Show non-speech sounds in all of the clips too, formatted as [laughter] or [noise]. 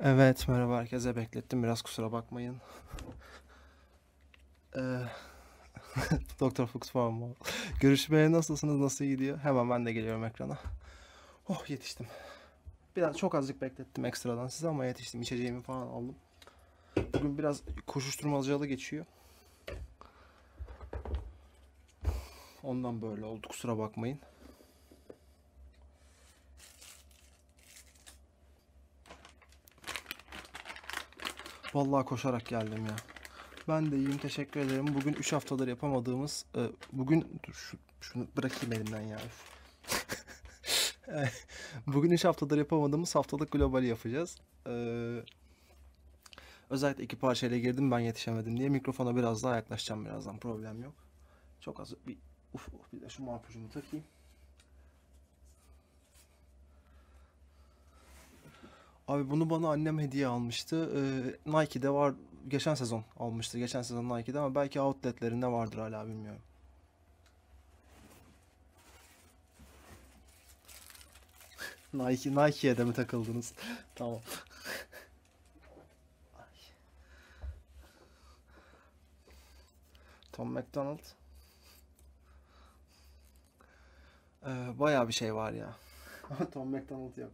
Evet merhaba herkese beklettim biraz kusura bakmayın. Ee, [laughs] doktor Fuchs Farmol. Görüşmeye nasılsınız nasıl gidiyor? Hemen ben de geliyorum ekrana. Oh yetiştim. Biraz çok azıcık beklettim ekstradan size ama yetiştim. içeceğimi falan aldım. Bugün biraz koşuşturmacalı geçiyor. Ondan böyle oldu kusura bakmayın. Vallahi koşarak geldim ya. Ben de iyiyim teşekkür ederim. Bugün 3 haftadır yapamadığımız e, bugün dur şu, şunu bırakayım elimden ya. [laughs] bugün 3 haftadır yapamadığımız haftalık global yapacağız. Ee, özellikle iki parçayla girdim ben yetişemedim diye mikrofona biraz daha yaklaşacağım birazdan problem yok. Çok az bir uf, bir de şu marpucumu takayım. Abi bunu bana annem hediye almıştı. Ee, Nike'de var geçen sezon almıştı. Geçen sezon Nike'de ama belki outletlerinde vardır hala bilmiyorum. [laughs] Nike Nike'ye de mi takıldınız? [laughs] tamam. [laughs] Tom McDonald. Ee, bayağı bir şey var ya. Tom McDonald yok.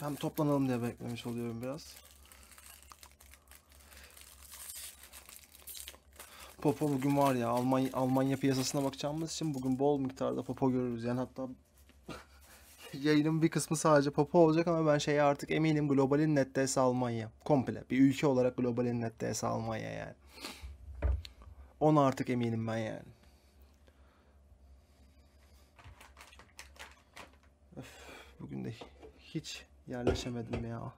Hem toplanalım diye beklemiş oluyorum biraz. Popo bugün var ya Almanya, Almanya piyasasına bakacağımız için bugün bol miktarda popo görürüz. Yani hatta [laughs] yayının bir kısmı sadece popo olacak ama ben şeye artık eminim globalin nettesi Almanya. Komple bir ülke olarak globalin nettesi Almanya yani. Ona artık eminim ben yani. Öf, bugün de hiç yerleşemedim ya.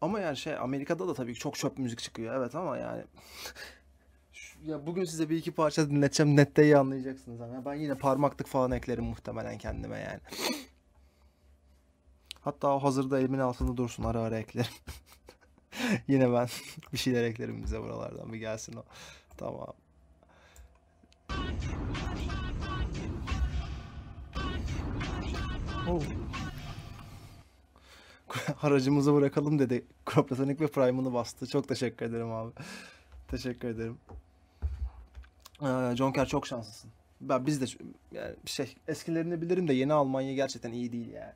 Ama yani şey Amerika'da da tabii çok çöp müzik çıkıyor evet ama yani [laughs] ya bugün size bir iki parça dinleteceğim nette iyi anlayacaksınız ama ben yine parmaklık falan eklerim muhtemelen kendime yani. Hatta o hazırda elimin altında dursun ara ara eklerim. [laughs] yine ben [laughs] bir şeyler eklerim bize buralardan bir gelsin o. Tamam. Oh. [laughs] Haracımızı bırakalım dedi. Kroplatonik ve Prime'ını bastı. Çok teşekkür ederim abi. teşekkür ederim. Ee, Jonker çok şanslısın. Ben biz de yani şey eskilerini bilirim de yeni Almanya gerçekten iyi değil yani.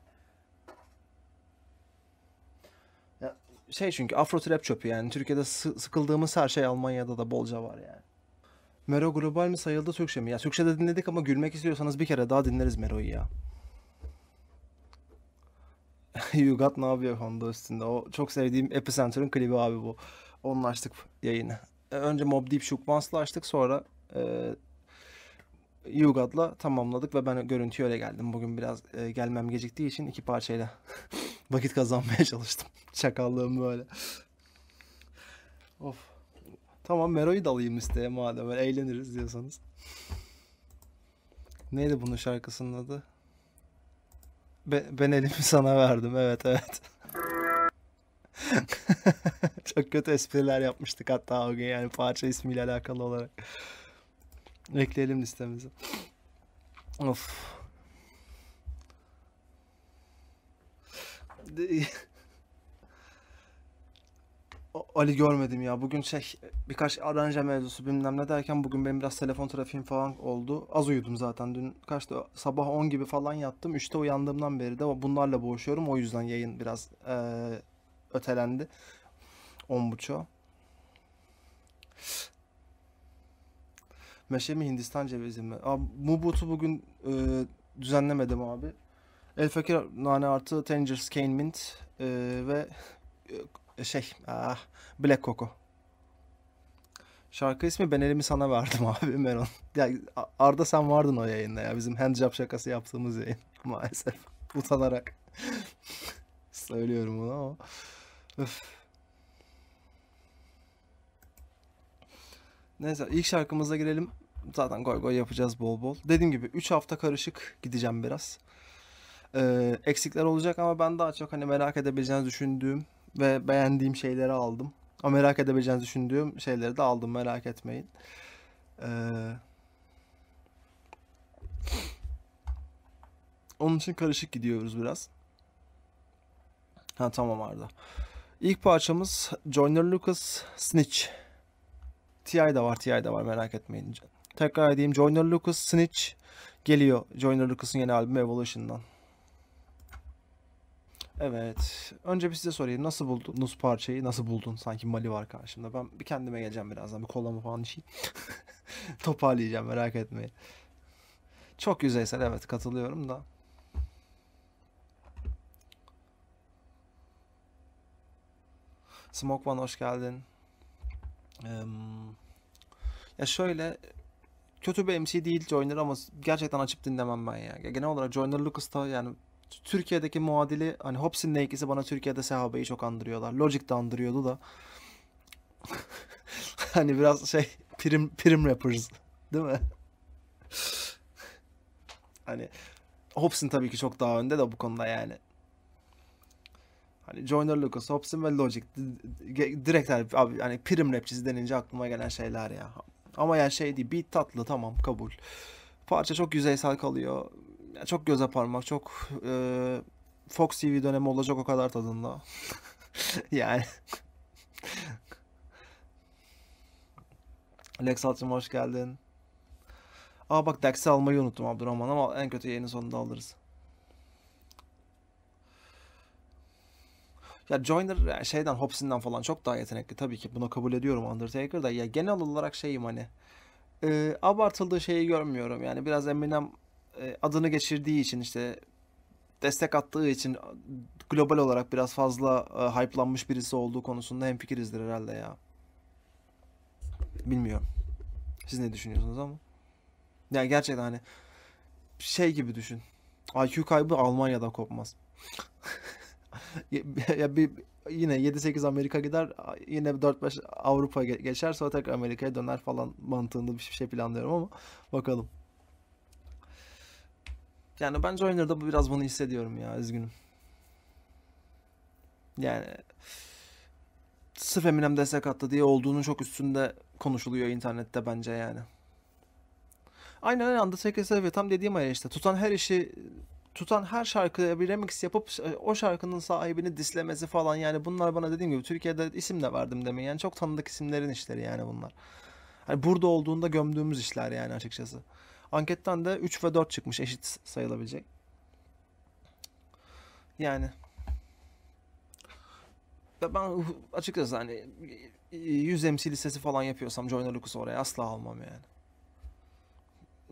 Ya, şey çünkü Afro trap çöpü yani Türkiye'de sı- sıkıldığımız her şey Almanya'da da bolca var yani. Mero global mi sayıldı Türkçe mi? Ya Türkçe'de dinledik ama gülmek istiyorsanız bir kere daha dinleriz Mero'yu ya. Yugat [laughs] ne yapıyor Honda üstünde? O çok sevdiğim Epicenter'ın klibi abi bu. Onunla açtık yayını. E, önce Mob Deep Shook Vance'la açtık sonra e, Yugat'la tamamladık ve ben görüntüyü öyle geldim. Bugün biraz e, gelmem geciktiği için iki parçayla [laughs] vakit kazanmaya çalıştım. [laughs] Çakallığım böyle. of. Tamam Mero'yu da alayım listeye madem eğleniriz diyorsanız. Neydi bunun şarkısının adı? Be, ben elimi sana verdim. Evet evet. [laughs] Çok kötü espriler yapmıştık hatta o gün yani parça ismiyle alakalı olarak. Ekleyelim listemizi. Of. Ali görmedim ya. Bugün şey birkaç aranja mevzusu bilmem ne derken bugün benim biraz telefon trafiğim falan oldu. Az uyudum zaten. Dün kaçta sabah 10 gibi falan yattım. 3'te uyandığımdan beri de bunlarla boğuşuyorum. O yüzden yayın biraz e, ötelendi. 10.30'a. Meşe mi Hindistan cevizi mi? Abi, Mubut'u bugün e, düzenlemedim abi. El Fakir nane artı Tanger's Cane Mint e, ve şey ah, Black Coco. Şarkı ismi ben elimi sana verdim [laughs] abi Meron. Ya Arda sen vardın o yayında ya bizim handjob şakası yaptığımız yayın [laughs] maalesef utanarak [laughs] söylüyorum bunu ama Öf. Neyse ilk şarkımıza girelim. Zaten goy goy yapacağız bol bol. Dediğim gibi 3 hafta karışık gideceğim biraz. Ee, eksikler olacak ama ben daha çok hani merak edebileceğiniz düşündüğüm ve beğendiğim şeyleri aldım. Ama merak edebileceğinizi düşündüğüm şeyleri de aldım merak etmeyin. Ee, onun için karışık gidiyoruz biraz. Ha tamam Arda. İlk parçamız Joyner Lucas Snitch. TI de var, TI de var merak etmeyin. Tekrar edeyim Joyner Lucas Snitch geliyor. Joyner Lucas'ın yeni albümü Evolution'dan. Evet. Önce bir size sorayım. Nasıl buldunuz parçayı? Nasıl buldun? Sanki Mali var karşımda. Ben bir kendime geleceğim birazdan. Bir kolamı falan şey. [laughs] Toparlayacağım merak etmeyin. Çok yüzeysel evet katılıyorum da. Smoke One hoş geldin. Ee, ya şöyle kötü bir MC değil Joyner ama gerçekten açıp dinlemem ben ya. Genel olarak Joyner Lucas'ta yani Türkiye'deki muadili hani Hobson'la ikisi bana Türkiye'de Sehabe'yi çok andırıyorlar. Logic de andırıyordu da. [laughs] hani biraz şey prim prim rappers değil mi? hani Hobson tabii ki çok daha önde de bu konuda yani. Hani Joyner Lucas, Hobson ve Logic direkt abi hani prim rapçisi denince aklıma gelen şeyler ya. Ama yani şey değil, beat tatlı tamam kabul. Parça çok yüzeysel kalıyor ya çok göze parmak, çok e, Fox TV dönemi olacak o kadar tadında. [laughs] yani. Lex hoş geldin. Aa bak Dex'i almayı unuttum Abdurrahman ama en kötü yayının sonunda alırız. Ya Joyner şeyden Hobson'dan falan çok daha yetenekli tabii ki bunu kabul ediyorum Undertaker'da. Ya genel olarak şeyim hani e, abartıldığı şeyi görmüyorum. Yani biraz Eminem e, adını geçirdiği için işte destek attığı için global olarak biraz fazla e, hype'lanmış birisi olduğu konusunda hem fikirizdir herhalde ya. Bilmiyorum. Siz ne düşünüyorsunuz ama? Ya gerçekten hani şey gibi düşün. IQ kaybı Almanya'da kopmaz. [laughs] ya bir yine 7-8 Amerika gider yine 4-5 Avrupa geçer sonra tekrar Amerika'ya döner falan mantığında bir şey planlıyorum ama bakalım. Yani bence oyunlarda bu biraz bunu hissediyorum ya üzgünüm. Yani sırf Eminem destek attı diye olduğunun çok üstünde konuşuluyor internette bence yani. Aynen öyle Undertaker sebebi tam dediğim ayar işte. Tutan her işi tutan her şarkıya bir remix yapıp o şarkının sahibini dislemesi falan yani bunlar bana dediğim gibi Türkiye'de isim de verdim demeyin. Yani çok tanıdık isimlerin işleri yani bunlar. Hani burada olduğunda gömdüğümüz işler yani açıkçası. Anketten de 3 ve 4 çıkmış eşit sayılabilecek. Yani ya ben açıkçası hani 100 MC lisesi falan yapıyorsam Joyner Lucas'ı oraya asla almam yani.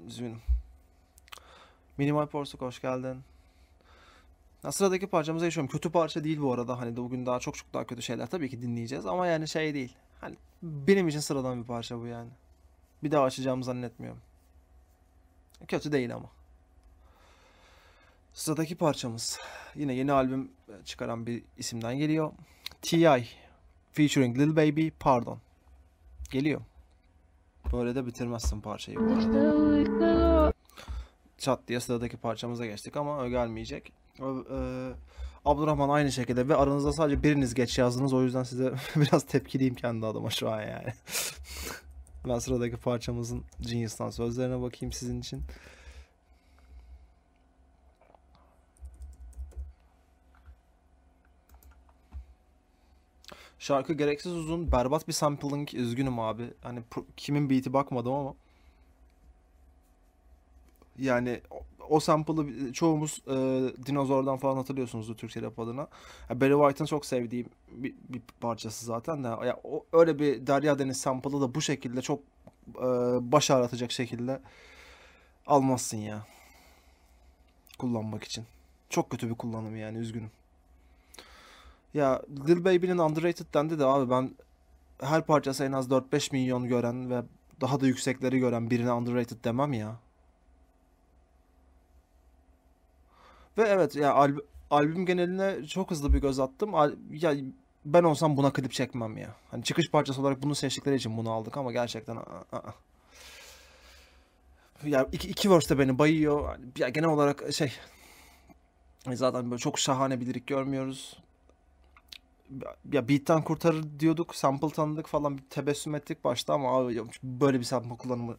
Üzgünüm. Minimal Porsuk hoş geldin. Ya sıradaki parçamıza geçiyorum. Kötü parça değil bu arada. Hani de bugün daha çok çok daha kötü şeyler tabii ki dinleyeceğiz. Ama yani şey değil. Hani benim için sıradan bir parça bu yani. Bir daha açacağımı zannetmiyorum. Kötü değil ama. Sıradaki parçamız yine yeni albüm e, çıkaran bir isimden geliyor. T.I. featuring Lil Baby Pardon. Geliyor. Böyle de bitirmezsin parçayı bu Çat diye sıradaki parçamıza geçtik ama o gelmeyecek. E, Abdurrahman aynı şekilde ve aranızda sadece biriniz geç yazdınız o yüzden size [laughs] biraz tepkiliyim kendi adıma şu an yani. Ben sıradaki parçamızın Genius'tan sözlerine bakayım sizin için. Şarkı gereksiz uzun, berbat bir sampling. Üzgünüm abi. Hani kimin beat'i bakmadım ama. Yani o sample'ı çoğumuz e, dinozordan falan hatırlıyorsunuzdur Türkçe rap adına. Yani Barry White'ın çok sevdiğim bir, bir parçası zaten de. Ya, o, öyle bir Derya Deniz sample'ı da bu şekilde çok e, baş ağrıtacak şekilde almazsın ya. Kullanmak için. Çok kötü bir kullanım yani üzgünüm. Ya Lil Baby'nin underrated dendi de abi ben her parçası en az 4-5 milyon gören ve daha da yüksekleri gören birine underrated demem ya. Ve evet ya alb albüm geneline çok hızlı bir göz attım. Al ya ben olsam buna klip çekmem ya. Hani çıkış parçası olarak bunu seçtikleri için bunu aldık ama gerçekten a a a. Ya iki, iki verse de beni bayıyor. Hani ya genel olarak şey zaten böyle çok şahane bir lirik görmüyoruz. Ya beat'ten kurtarır diyorduk. Sample tanıdık falan bir tebessüm ettik başta ama abi böyle bir sample kullanımı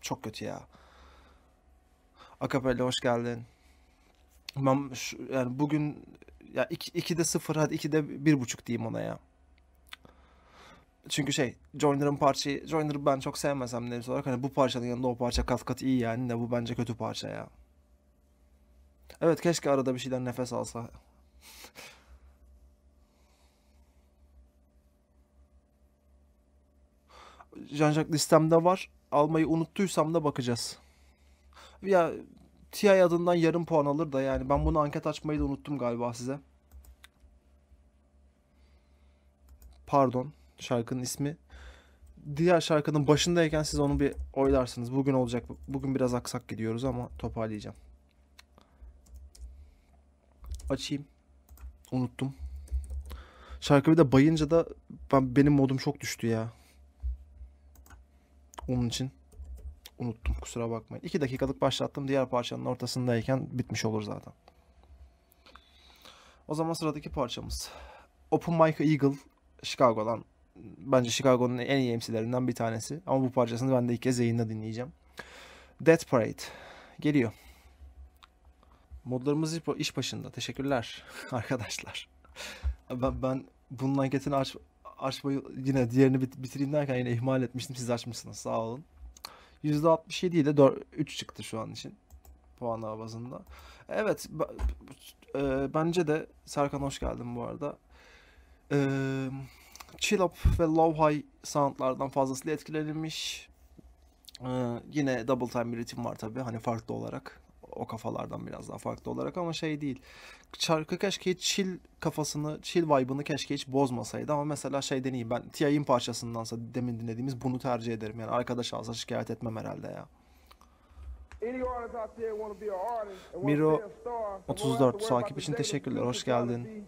çok kötü ya. Akapella hoş geldin. Ben şu, yani bugün ya 2'de 0 hadi 2'de 1.5 diyeyim ona ya. Çünkü şey Joiner'ın parçayı Joiner'ı ben çok sevmesem de olarak hani bu parçanın yanında o parça kat kat iyi yani de bu bence kötü parça ya. Evet keşke arada bir şeyden nefes alsa. Jancak listemde var. Almayı unuttuysam da bakacağız. Ya TI adından yarım puan alır da yani. Ben bunu anket açmayı da unuttum galiba size. Pardon. Şarkının ismi. Diğer şarkının başındayken siz onu bir oylarsınız. Bugün olacak. Bugün biraz aksak gidiyoruz ama toparlayacağım. Açayım. Unuttum. Şarkı bir de bayınca da ben, benim modum çok düştü ya. Onun için unuttum kusura bakmayın. 2 dakikalık başlattım diğer parçanın ortasındayken bitmiş olur zaten. O zaman sıradaki parçamız. Open Mike Eagle Chicago'dan. Bence Chicago'nun en iyi emsilerinden bir tanesi. Ama bu parçasını ben de ilk kez yayında dinleyeceğim. Death Parade geliyor. Modlarımız iş başında. Teşekkürler [laughs] arkadaşlar. Ben, ben bunun anketini aç, açmayı yine diğerini bitireyim derken yine ihmal etmiştim. Siz açmışsınız. Sağ olun. %67 ile 4, 3 çıktı şu an için puan bazında. Evet e, bence de Serkan hoş geldin bu arada. E, ve Low High soundlardan fazlasıyla etkilenilmiş. E, yine Double Time bir ritim var tabi hani farklı olarak o kafalardan biraz daha farklı olarak ama şey değil. Şarkı keşke hiç chill kafasını, chill vibe'ını keşke hiç bozmasaydı ama mesela şey deneyeyim ben T.I.'in parçasındansa demin dinlediğimiz bunu tercih ederim. Yani arkadaş alsa şikayet etmem herhalde ya. Miro 34 takip için teşekkürler. Hoş geldin.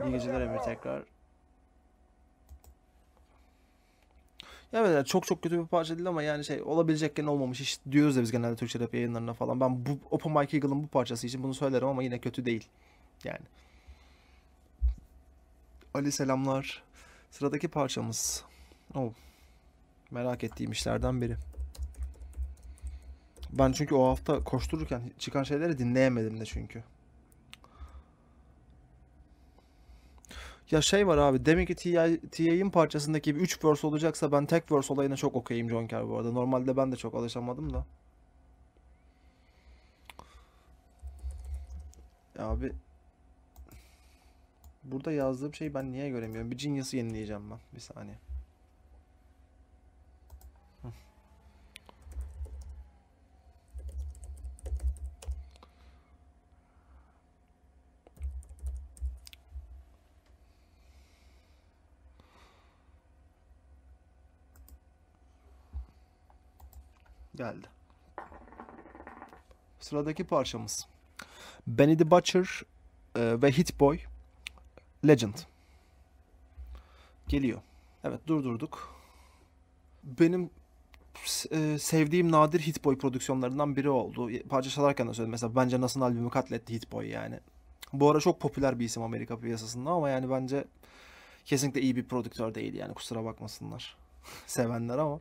İyi geceler Emir tekrar. Evet, böyle çok çok kötü bir parça değil ama yani şey olabilecekken olmamış iş diyoruz da biz genelde Türkçe rap yayınlarına falan. Ben bu Open Mike Eagle'ın bu parçası için bunu söylerim ama yine kötü değil. Yani. Ali selamlar. Sıradaki parçamız. Oh. Merak ettiğim işlerden biri. Ben çünkü o hafta koştururken çıkan şeyleri dinleyemedim de çünkü. Ya şey var abi deminki TA'in parçasındaki bir 3 verse olacaksa ben tek verse olayına çok okuyayım Jonker bu arada. Normalde ben de çok alışamadım da. Ya abi Burada yazdığım şeyi ben niye göremiyorum? Bir Genius'ı yenileyeceğim ben. Bir saniye. geldi. Sıradaki parçamız. Benny the Butcher e, ve Hit Boy Legend. Geliyor. Evet durdurduk. Benim e, sevdiğim nadir Hit Boy prodüksiyonlarından biri oldu. Parça çalarken de söyledim. Mesela bence nasıl albümü katletti Hit Boy yani. Bu ara çok popüler bir isim Amerika piyasasında ama yani bence kesinlikle iyi bir prodüktör değil yani kusura bakmasınlar [laughs] sevenler ama.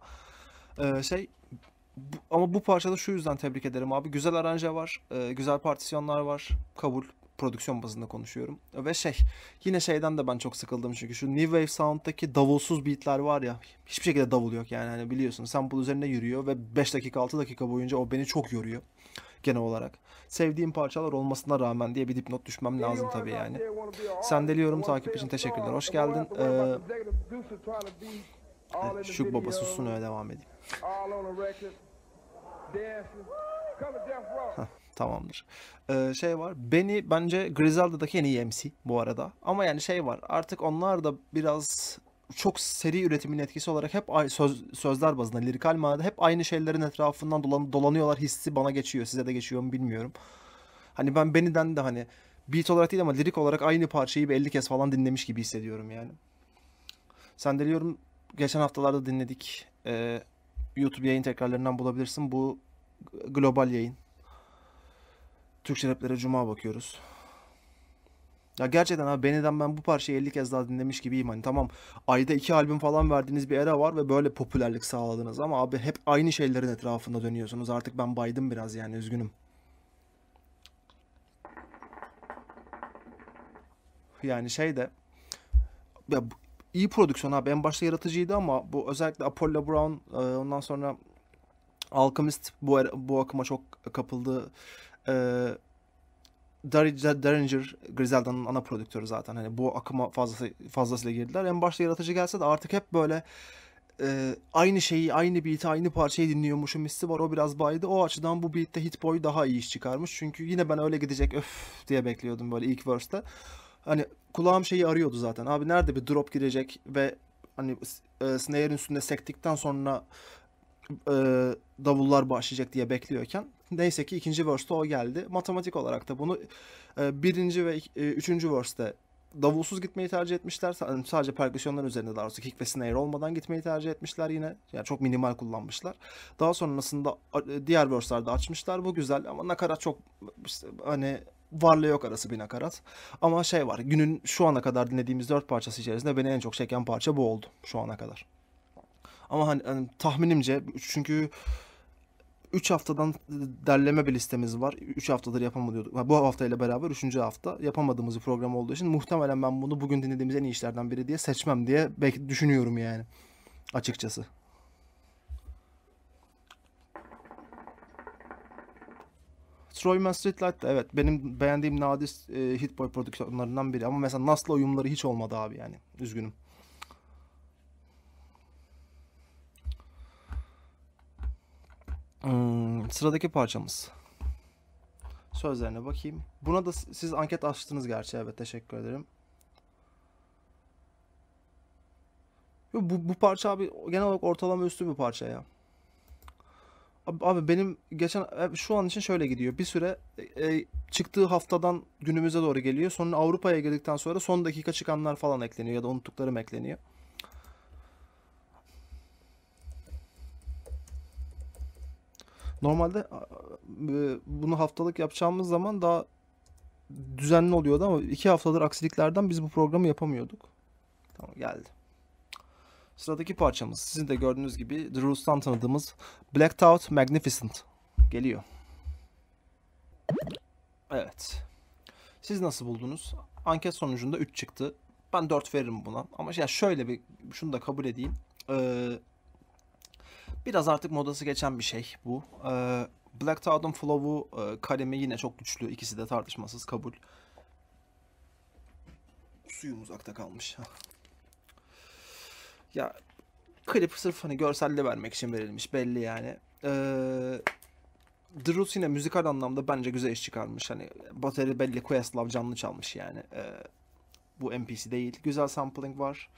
Ee, şey bu, ama bu parçada şu yüzden tebrik ederim abi. Güzel aranje var, e, güzel partisyonlar var. Kabul prodüksiyon bazında konuşuyorum. Ve şey yine şeyden de ben çok sıkıldım çünkü şu New Wave Sound'daki davulsuz beatler var ya hiçbir şekilde davul yok yani hani biliyorsun sample üzerine yürüyor ve 5 dakika 6 dakika boyunca o beni çok yoruyor genel olarak. Sevdiğim parçalar olmasına rağmen diye bir dipnot düşmem lazım tabii yani. Sendeliyorum takip için teşekkürler. Hoş geldin. Ee, Evet, Şuk baba susun öyle devam edeyim. Heh, tamamdır. Ee, şey var. Beni bence Griselda'daki en iyi MC bu arada. Ama yani şey var. Artık onlar da biraz çok seri üretimin etkisi olarak hep söz, sözler bazında lirikal manada hep aynı şeylerin etrafından dolan, dolanıyorlar hissi bana geçiyor. Size de geçiyor mu bilmiyorum. Hani ben Beni'den de hani beat olarak değil ama lirik olarak aynı parçayı bir 50 kez falan dinlemiş gibi hissediyorum yani. Sen deliyorum geçen haftalarda dinledik. Ee, YouTube yayın tekrarlarından bulabilirsin. Bu global yayın. Türkçe raplere cuma bakıyoruz. Ya gerçekten abi Benny'den ben bu parçayı 50 kez daha dinlemiş gibiyim. Hani tamam ayda iki albüm falan verdiğiniz bir era var ve böyle popülerlik sağladınız ama abi hep aynı şeylerin etrafında dönüyorsunuz. Artık ben baydım biraz yani üzgünüm. Yani şey de ya iyi prodüksiyon abi. En başta yaratıcıydı ama bu özellikle Apollo Brown e, ondan sonra Alchemist bu, er-, bu akıma çok kapıldı. E, Derringer Griselda'nın ana prodüktörü zaten. Hani bu akıma fazlası, fazlasıyla girdiler. En başta yaratıcı gelse de artık hep böyle e, aynı şeyi, aynı beat'i, aynı parçayı dinliyormuşum hissi var. O biraz baydı. O açıdan bu beat'te Hit Boy daha iyi iş çıkarmış. Çünkü yine ben öyle gidecek öf diye bekliyordum böyle ilk verse'te. Hani kulağım şeyi arıyordu zaten. Abi nerede bir drop girecek ve hani e, snare'in üstünde sektikten sonra e, davullar başlayacak diye bekliyorken neyse ki ikinci verse'de o geldi. Matematik olarak da bunu e, birinci ve e, üçüncü verse'de davulsuz gitmeyi tercih etmişler. Hani sadece perküsyonların üzerinde daha doğrusu kick ve snare olmadan gitmeyi tercih etmişler yine. Yani çok minimal kullanmışlar. Daha sonrasında diğer verse'lerde açmışlar. Bu güzel ama nakarat çok işte, hani varla yok arası bir nakarat. Ama şey var günün şu ana kadar dinlediğimiz dört parçası içerisinde beni en çok çeken parça bu oldu şu ana kadar. Ama hani, hani tahminimce çünkü 3 haftadan derleme bir listemiz var. 3 haftadır yapamadıyorduk. bu haftayla beraber 3. hafta yapamadığımız bir program olduğu için muhtemelen ben bunu bugün dinlediğimiz en iyi işlerden biri diye seçmem diye belki düşünüyorum yani açıkçası. Stroyman Streetlight da evet benim beğendiğim Nadis e, Hitboy prodüksiyonlarından biri. Ama mesela Nas'la uyumları hiç olmadı abi yani. Üzgünüm. Hmm, sıradaki parçamız. Sözlerine bakayım. Buna da siz anket açtınız gerçi. Evet teşekkür ederim. Bu, bu parça abi genel olarak ortalama üstü bir parça ya. Abi, benim geçen e, şu an için şöyle gidiyor. Bir süre e, e, çıktığı haftadan günümüze doğru geliyor. Sonra Avrupa'ya girdikten sonra son dakika çıkanlar falan ekleniyor ya da unuttuklarım ekleniyor. Normalde e, bunu haftalık yapacağımız zaman daha düzenli oluyordu ama iki haftadır aksiliklerden biz bu programı yapamıyorduk. Tamam geldi. Sıradaki parçamız sizin de gördüğünüz gibi The Roots'tan tanıdığımız Blacked Out Magnificent geliyor. Evet. Siz nasıl buldunuz? Anket sonucunda 3 çıktı. Ben 4 veririm buna. Ama ya şöyle bir şunu da kabul edeyim. Ee, biraz artık modası geçen bir şey bu. Ee, Black Tower'ın flow'u e, kalemi yine çok güçlü. İkisi de tartışmasız kabul. Suyum uzakta kalmış. Ya klip sırf hani görselli vermek için verilmiş belli yani. Ee, The yine müzikal anlamda bence güzel iş çıkarmış. Hani bateri belli Questlove canlı çalmış yani. Ee, bu NPC değil. Güzel sampling var.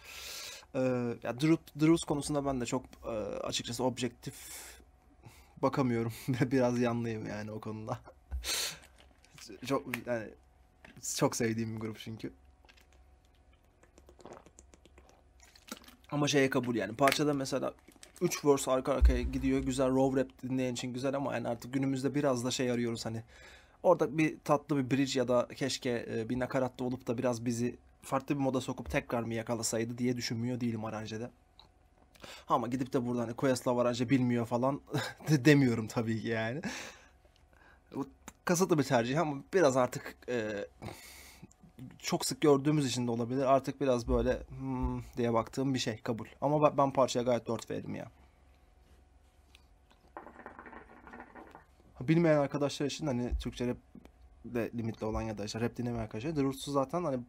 Ee, ya The, konusunda ben de çok e, açıkçası objektif bakamıyorum. [laughs] Biraz yanlıyım yani o konuda. [laughs] çok yani çok sevdiğim bir grup çünkü. Ama şeye kabul yani. Parçada mesela 3 verse arka arkaya gidiyor. Güzel raw rap dinleyen için güzel ama yani artık günümüzde biraz da şey arıyoruz hani. Orada bir tatlı bir bridge ya da keşke e, bir nakaratta olup da biraz bizi farklı bir moda sokup tekrar mı yakalasaydı diye düşünmüyor değilim aranjede. Ama gidip de buradan hani e, koyasla aranjı bilmiyor falan [laughs] demiyorum tabii ki yani. Kasıtlı bir tercih ama biraz artık e, çok sık gördüğümüz için de olabilir. Artık biraz böyle hmm, diye baktığım bir şey kabul. Ama ben parçaya gayet 4 veririm ya. Bilmeyen arkadaşlar için hani Türkçe rap de limitli olan ya da işte rap dinlemeyen arkadaşlar. The zaten hani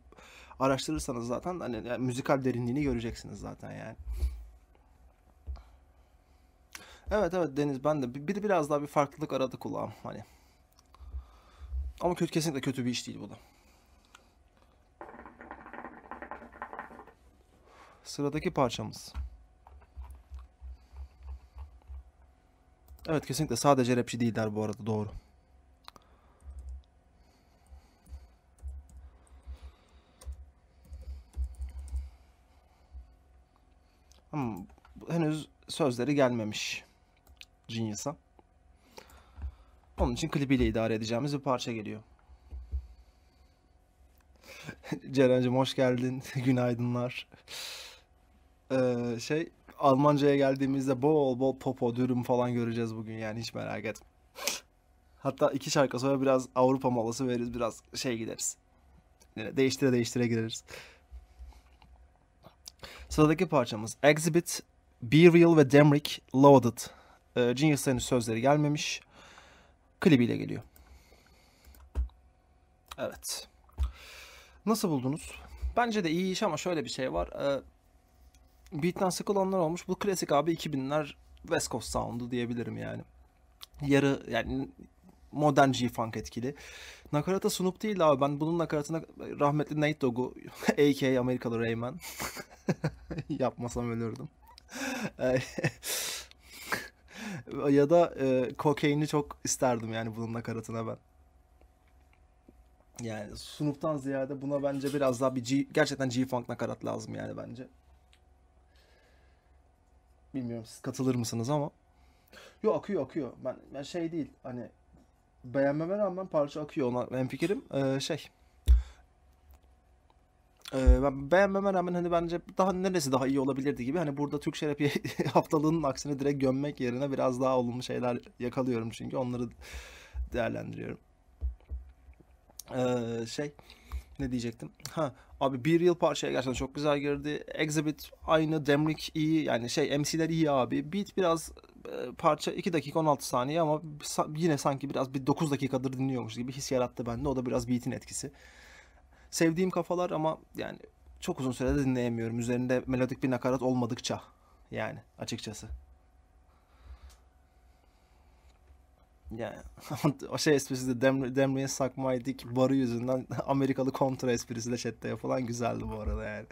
araştırırsanız zaten hani yani müzikal derinliğini göreceksiniz zaten yani. Evet evet Deniz ben de bir, biraz daha bir farklılık aradı kulağım hani. Ama kötü kesinlikle kötü bir iş değil bu da. sıradaki parçamız. Evet kesinlikle sadece rapçi değiller bu arada doğru. Ama henüz sözleri gelmemiş Genius'a. Onun için klibiyle idare edeceğimiz bir parça geliyor. [laughs] Ceren'cim hoş geldin. [laughs] Günaydınlar e, şey Almanca'ya geldiğimizde bol bol popo, dürüm falan göreceğiz bugün yani hiç merak etme. Hatta iki şarkı sonra biraz Avrupa molası veririz, biraz şey gideriz. Değiştire değiştire gideriz. Sıradaki parçamız Exhibit, Be Real ve Demrick Loaded. E, sözleri gelmemiş. Klibiyle geliyor. Evet. Nasıl buldunuz? Bence de iyi iş ama şöyle bir şey var. E, Beaten sıkılanlar olmuş. Bu klasik abi 2000'ler West Coast Sound'u diyebilirim yani. Yarı yani modern G-Funk etkili. Nakarata Snoop değil abi. Ben bunun nakaratına rahmetli Nate Dogg'u a.k.a. [laughs] Amerikalı Rayman [laughs] yapmasam ölürdüm. [laughs] ya da e, kokaini çok isterdim yani bunun nakaratına ben. Yani Snoop'tan ziyade buna bence biraz daha bir G, gerçekten G-Funk nakarat lazım yani bence. Bilmiyorum siz katılır mısınız ama. Yo akıyor akıyor. Ben, ben şey değil hani beğenmeme rağmen parça akıyor ona ben fikrim ee, şey. Ee, ben beğenmeme rağmen hani bence daha neresi daha iyi olabilirdi gibi hani burada Türk Şerefi [laughs] haftalığının aksine direkt gömmek yerine biraz daha olumlu şeyler yakalıyorum çünkü onları değerlendiriyorum. Ee, şey ne diyecektim? Ha abi bir yıl parçaya gerçekten çok güzel girdi. Exhibit aynı, Demlik iyi yani şey MC'ler iyi abi. Beat biraz e, parça 2 dakika 16 saniye ama yine sanki biraz bir 9 dakikadır dinliyormuş gibi his yarattı bende. O da biraz beat'in etkisi. Sevdiğim kafalar ama yani çok uzun sürede dinleyemiyorum. Üzerinde melodik bir nakarat olmadıkça yani açıkçası. Yani [laughs] o şey esprisi de Dem Demre'nin Sakmay barı yüzünden [laughs] Amerikalı kontra esprisi de chatte yapılan güzeldi bu arada yani.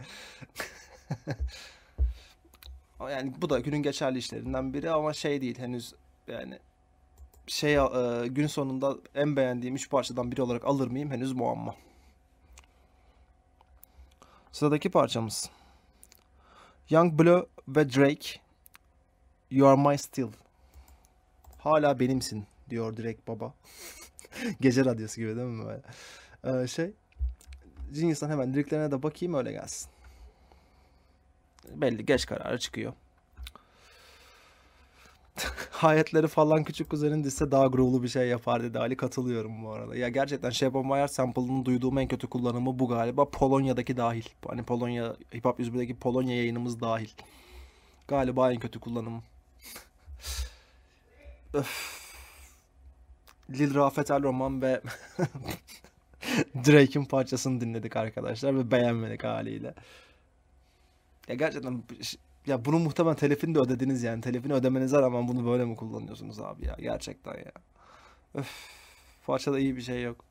[laughs] yani bu da günün geçerli işlerinden biri ama şey değil henüz yani şey e, gün sonunda en beğendiğim 3 parçadan biri olarak alır mıyım henüz muamma. Sıradaki parçamız. Young Blue ve Drake You Are My Still. Hala benimsin diyor direkt baba. [laughs] Gece radyosu gibi değil mi böyle? Ee, şey Genius'tan hemen direktlerine de bakayım öyle gelsin. Belli geç kararı çıkıyor. [laughs] Hayetleri falan küçük kuzenin disse daha groovlu bir şey yapar dedi Ali. Katılıyorum bu arada. Ya gerçekten Sheba Mayer sample'ının duyduğum en kötü kullanımı bu galiba. Polonya'daki dahil. Hani Polonya, Hip Hop 101'deki Polonya yayınımız dahil. Galiba en kötü kullanımı. [laughs] Öf. Lil Rafet El Roman ve [laughs] Drake'in parçasını dinledik arkadaşlar ve beğenmedik haliyle. Ya gerçekten ya bunu muhtemelen telefini de ödediniz yani. Telefini ödemenize rağmen bunu böyle mi kullanıyorsunuz abi ya? Gerçekten ya. Öf, parçada iyi bir şey yok.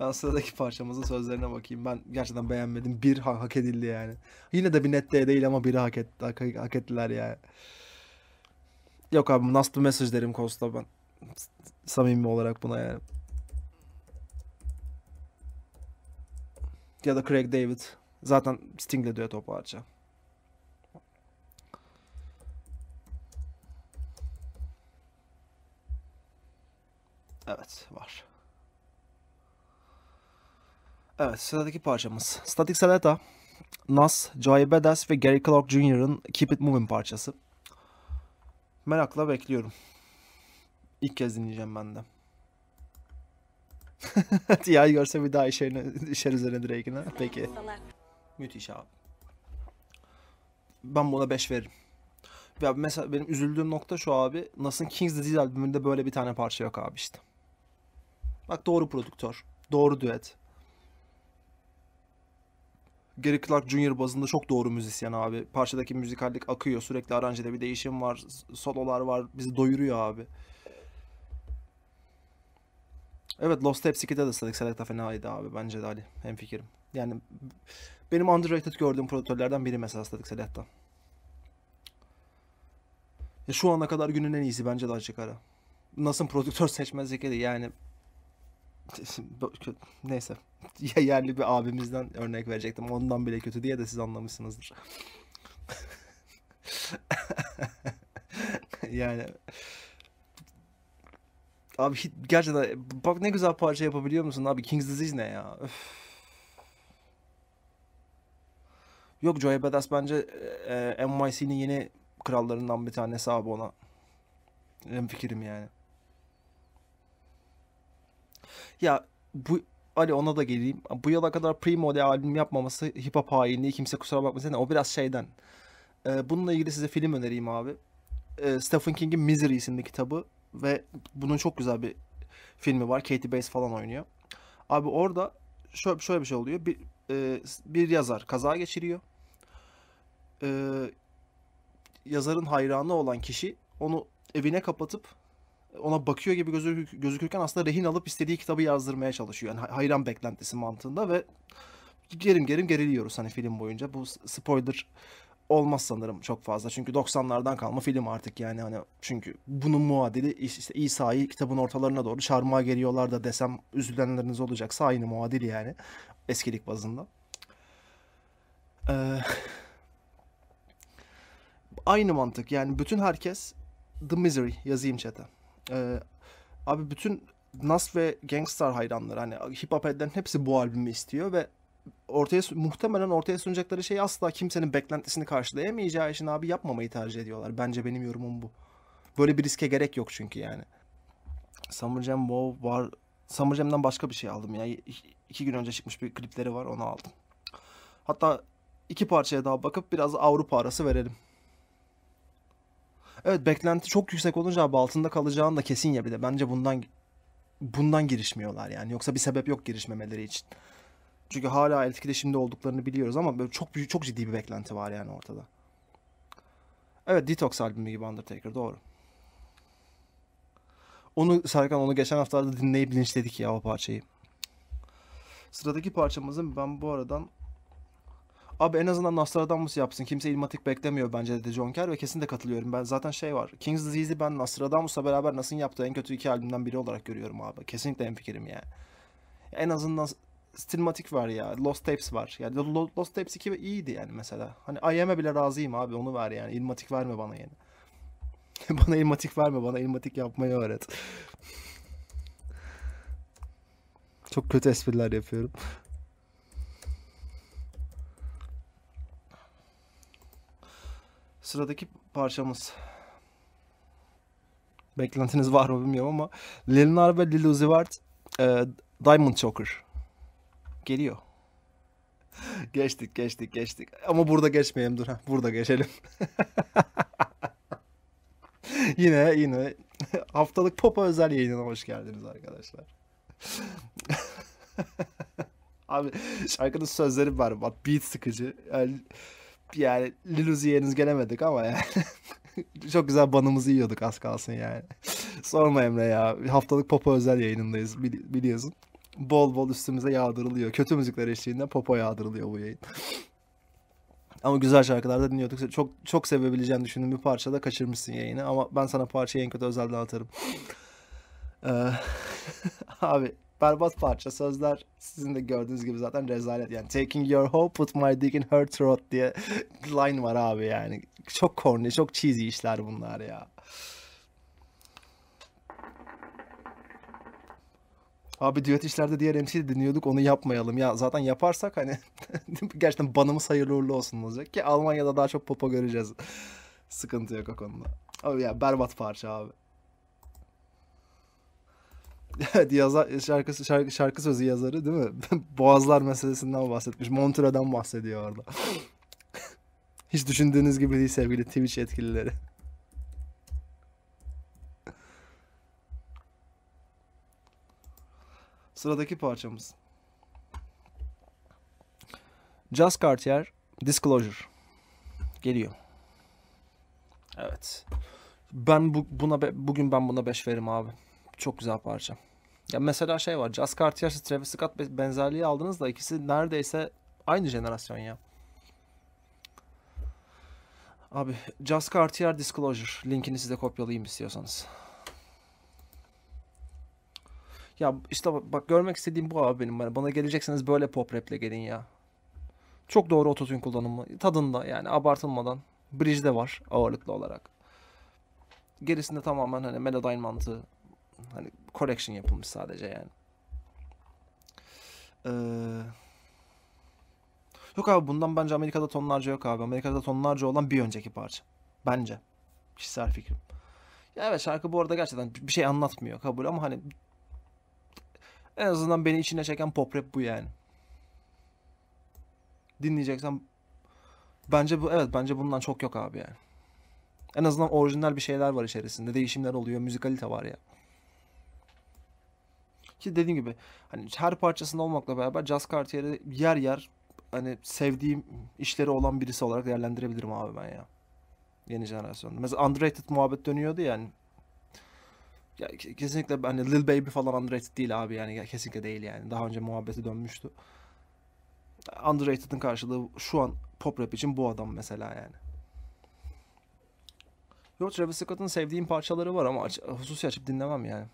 Ben sıradaki parçamızın sözlerine bakayım. Ben gerçekten beğenmedim. Bir ha hak edildi yani. Yine de bir net değil ama biri hak, etti, hak, hak ettiler yani. Yok abi nasıl mesaj derim Costa ben. Samimi olarak buna yani. Ya da Craig David. Zaten Sting'le düet o parça. Evet var. Evet sıradaki parçamız Static Seleta, Nas, Jai Badass ve Gary Clark Jr.'ın Keep It Moving parçası. Merakla bekliyorum. İlk kez dinleyeceğim ben de. ya [laughs] görse bir daha işer, işer üzerine direkine. Peki. Müthiş abi. Ben buna 5 veririm. Ya mesela benim üzüldüğüm nokta şu abi. Nas'ın King's Disease albümünde böyle bir tane parça yok abi işte. Bak doğru prodüktör. Doğru düet. Gary Clark Jr. bazında çok doğru müzisyen abi. Parçadaki müzikallik akıyor. Sürekli aranjede bir değişim var. Sololar var. Bizi doyuruyor abi. Evet Lost Tape Skid'e de Select Select'a fenaydı abi. Bence de Ali. Hemfikirim. Yani benim underrated gördüğüm prodüktörlerden biri mesela Select Select'ta. E, şu ana kadar günün en iyisi bence de açık ara. Nasıl prodüktör [laughs] seçmez zekeri yani [laughs] neyse [laughs] ya yerli bir abimizden örnek verecektim. Ondan bile kötü diye de siz anlamışsınızdır. [laughs] yani abi hiç, gerçekten bak ne güzel parça yapabiliyor musun abi King's Disease ne ya? Öf. Yok Joey Badass bence e, e NYC'nin yeni krallarından bir tanesi abi ona. Benim fikrim yani. Ya bu Ali ona da geleyim. Bu yıla kadar Primo albüm yapmaması hip hop hainliği kimse kusura bakmasın. O biraz şeyden. Ee, bununla ilgili size film önereyim abi. Ee, Stephen King'in Misery isimli kitabı ve bunun çok güzel bir filmi var. Katie Bates falan oynuyor. Abi orada şöyle, şöyle bir şey oluyor. Bir, e, bir yazar kaza geçiriyor. Ee, yazarın hayranı olan kişi onu evine kapatıp ona bakıyor gibi gözük, gözükürken aslında rehin alıp istediği kitabı yazdırmaya çalışıyor. Yani hayran beklentisi mantığında ve gerim gerim geriliyoruz hani film boyunca. Bu spoiler olmaz sanırım çok fazla. Çünkü 90'lardan kalma film artık yani hani çünkü bunun muadili işte İsa'yı kitabın ortalarına doğru çarmıha geliyorlar da desem üzülenleriniz olacak. aynı muadil yani eskilik bazında. Ee, [laughs] aynı mantık yani bütün herkes The Misery yazayım çete. Ee, abi bütün Nas ve Gangstar hayranları hani hip hop headlerin hepsi bu albümü istiyor ve ortaya muhtemelen ortaya sunacakları şey asla kimsenin beklentisini karşılayamayacağı için abi yapmamayı tercih ediyorlar. Bence benim yorumum bu. Böyle bir riske gerek yok çünkü yani. Summer Jam Wow var. Summer Jam'den başka bir şey aldım ya. İki gün önce çıkmış bir klipleri var onu aldım. Hatta iki parçaya daha bakıp biraz Avrupa arası verelim. Evet beklenti çok yüksek olunca abi altında kalacağını da kesin ya bir de. Bence bundan bundan girişmiyorlar yani. Yoksa bir sebep yok girişmemeleri için. Çünkü hala etkileşimde olduklarını biliyoruz ama böyle çok büyük, çok ciddi bir beklenti var yani ortada. Evet Detox albümü gibi Undertaker doğru. Onu Serkan onu geçen haftalarda dinleyip linçledik ya o parçayı. Sıradaki parçamızın ben bu aradan Abi en azından Nostradamus yapsın. Kimse ilmatik beklemiyor bence dedi John Kerr ve de katılıyorum. Ben zaten şey var. King's Disease'i ben Nostradamus'la beraber Nas'ın yaptığı en kötü iki albümden biri olarak görüyorum abi. Kesinlikle en fikrim ya. En azından stilmatik var ya. Lost Tapes var. Yani Lost Tapes 2 iyiydi yani mesela. Hani IM'e bile razıyım abi onu ver yani. İlmatik verme bana yani. [laughs] bana ilmatik verme bana ilmatik yapmayı öğret. Çok kötü espriler yapıyorum. Sıradaki parçamız. Beklentiniz var mı bilmiyorum ama Lil Nar ve Lil Uzi Vert e, Diamond Choker geliyor. [laughs] geçtik geçtik geçtik. Ama burada geçmeyelim dur. ha Burada geçelim. [laughs] yine yine [laughs] haftalık popa özel yayınına hoş geldiniz arkadaşlar. Abi şarkının sözleri var bak Beat sıkıcı. Yani yani Liluzi henüz gelemedik ama yani. [laughs] Çok güzel banımızı yiyorduk az kalsın yani. [laughs] Sorma Emre ya. Haftalık Popo özel yayınındayız bili- biliyorsun. Bol bol üstümüze yağdırılıyor. Kötü müzikler eşliğinde Popo yağdırılıyor bu yayın. [laughs] Ama güzel şarkılar da dinliyorduk. Çok çok sevebileceğini düşündüğüm bir parça da kaçırmışsın yayını. Ama ben sana parçayı en kötü özelden atarım. Ee, abi berbat parça sözler sizin de gördüğünüz gibi zaten rezalet yani taking your hope put my dick in her throat diye [laughs] line var abi yani çok corny çok cheesy işler bunlar ya. Abi düet işlerde diğer MC'yi dinliyorduk onu yapmayalım. Ya zaten yaparsak hani [laughs] gerçekten banımız hayırlı uğurlu olsun olacak ki Almanya'da daha çok popo göreceğiz. Sıkıntı yok o konuda. Abi ya berbat parça abi. [laughs] evet yazar, şarkı, şarkı, şarkı sözü yazarı değil mi? [laughs] Boğazlar meselesinden bahsetmiş. Montura'dan bahsediyor orada. [laughs] Hiç düşündüğünüz gibi değil sevgili Twitch etkilileri. Sıradaki parçamız. Just Cartier Disclosure geliyor. Evet. Ben bu, buna be, bugün ben buna 5 verim abi. Çok güzel parça. Ya mesela şey var. Jazz Cartier Travis Scott benzerliği aldınız da ikisi neredeyse aynı jenerasyon ya. Abi Jazz Cartier Disclosure linkini size kopyalayayım istiyorsanız. Ya işte bak, bak görmek istediğim bu abi benim. Hani bana gelecekseniz böyle pop rap'le gelin ya. Çok doğru ototune kullanımı. Tadında yani abartılmadan. Bridge'de var ağırlıklı olarak. Gerisinde tamamen hani Melodyne mantığı Hani correction yapılmış sadece yani. Ee, yok abi bundan bence Amerika'da tonlarca yok abi. Amerika'da tonlarca olan bir önceki parça. Bence. Kişisel fikrim. Ya evet şarkı bu arada gerçekten bir şey anlatmıyor kabul ama hani en azından beni içine çeken pop rap bu yani. Dinleyeceksen bence bu evet bence bundan çok yok abi yani. En azından orijinal bir şeyler var içerisinde. Değişimler oluyor, müzikalite var ya. Ki dediğim gibi hani her parçasında olmakla beraber Jazz Cartier'i yer yer hani sevdiğim işleri olan birisi olarak değerlendirebilirim abi ben ya. Yeni jenerasyonda. Mesela underrated muhabbet dönüyordu yani. Ya, hani. kesinlikle hani Lil Baby falan underrated değil abi yani ya, kesinlikle değil yani. Daha önce muhabbeti dönmüştü. Underrated'ın karşılığı şu an pop rap için bu adam mesela yani. Yo Travis Scott'ın sevdiğim parçaları var ama aç, hususi açıp dinlemem yani.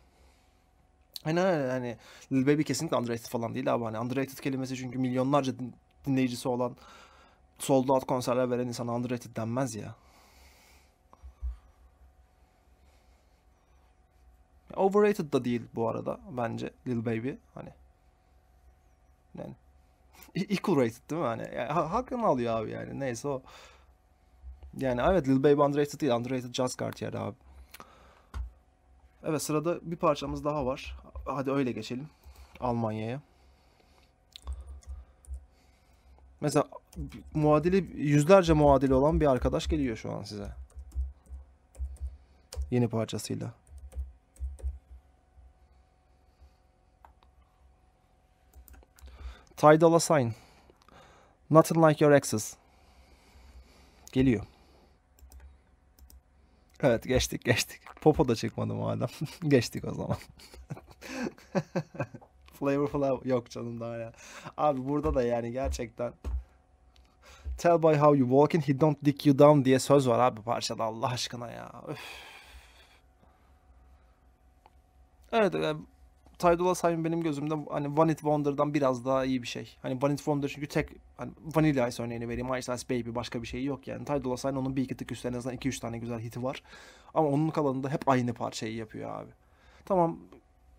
Aynen öyle yani Lil Baby kesinlikle underrated falan değil abi. Hani underrated kelimesi çünkü milyonlarca din- dinleyicisi olan sold out konserler veren insan underrated denmez ya. Overrated da değil bu arada bence Lil Baby hani. Yani [laughs] equal rated değil mi hani? Yani, hakkını alıyor abi yani neyse o. Yani evet Lil Baby underrated değil underrated Jazz Cartier abi. Evet sırada bir parçamız daha var hadi öyle geçelim. Almanya'ya. Mesela muadili yüzlerce muadili olan bir arkadaş geliyor şu an size. Yeni parçasıyla. Tidal Dolla Sign. Nothing Like Your Exes. Geliyor. Evet geçtik geçtik. Popo da çıkmadı madem. [laughs] geçtik o zaman. [laughs] Flavor Flav yok canım daha ya. Abi burada da yani gerçekten Tell by how you walking he don't dick you down diye söz var abi parçada Allah aşkına ya. Öf. Evet yani e, Tidal'a Sayın benim gözümde hani Vanit It Wonder'dan biraz daha iyi bir şey. Hani Vanit It Wonder çünkü tek hani Vanilla Ice örneğini vereyim. Ice Ice Baby başka bir şey yok yani. Tidal'a Sayın onun bir iki tık üstü en azından iki üç tane güzel hiti var. Ama onun kalanında hep aynı parçayı yapıyor abi. Tamam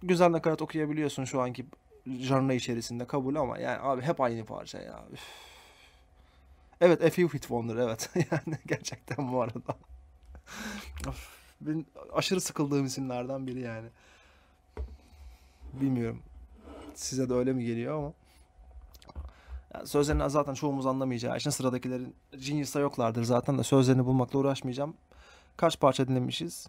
güzel nakarat okuyabiliyorsun şu anki janra içerisinde kabul ama yani abi hep aynı parça ya. Üf. Evet A Few Hit Wonder evet [laughs] yani gerçekten bu arada. ben aşırı sıkıldığım isimlerden biri yani. Bilmiyorum. Size de öyle mi geliyor ama. Yani sözlerini zaten çoğumuz anlamayacağı için sıradakilerin Genius'ta yoklardır zaten de sözlerini bulmakla uğraşmayacağım. Kaç parça dinlemişiz?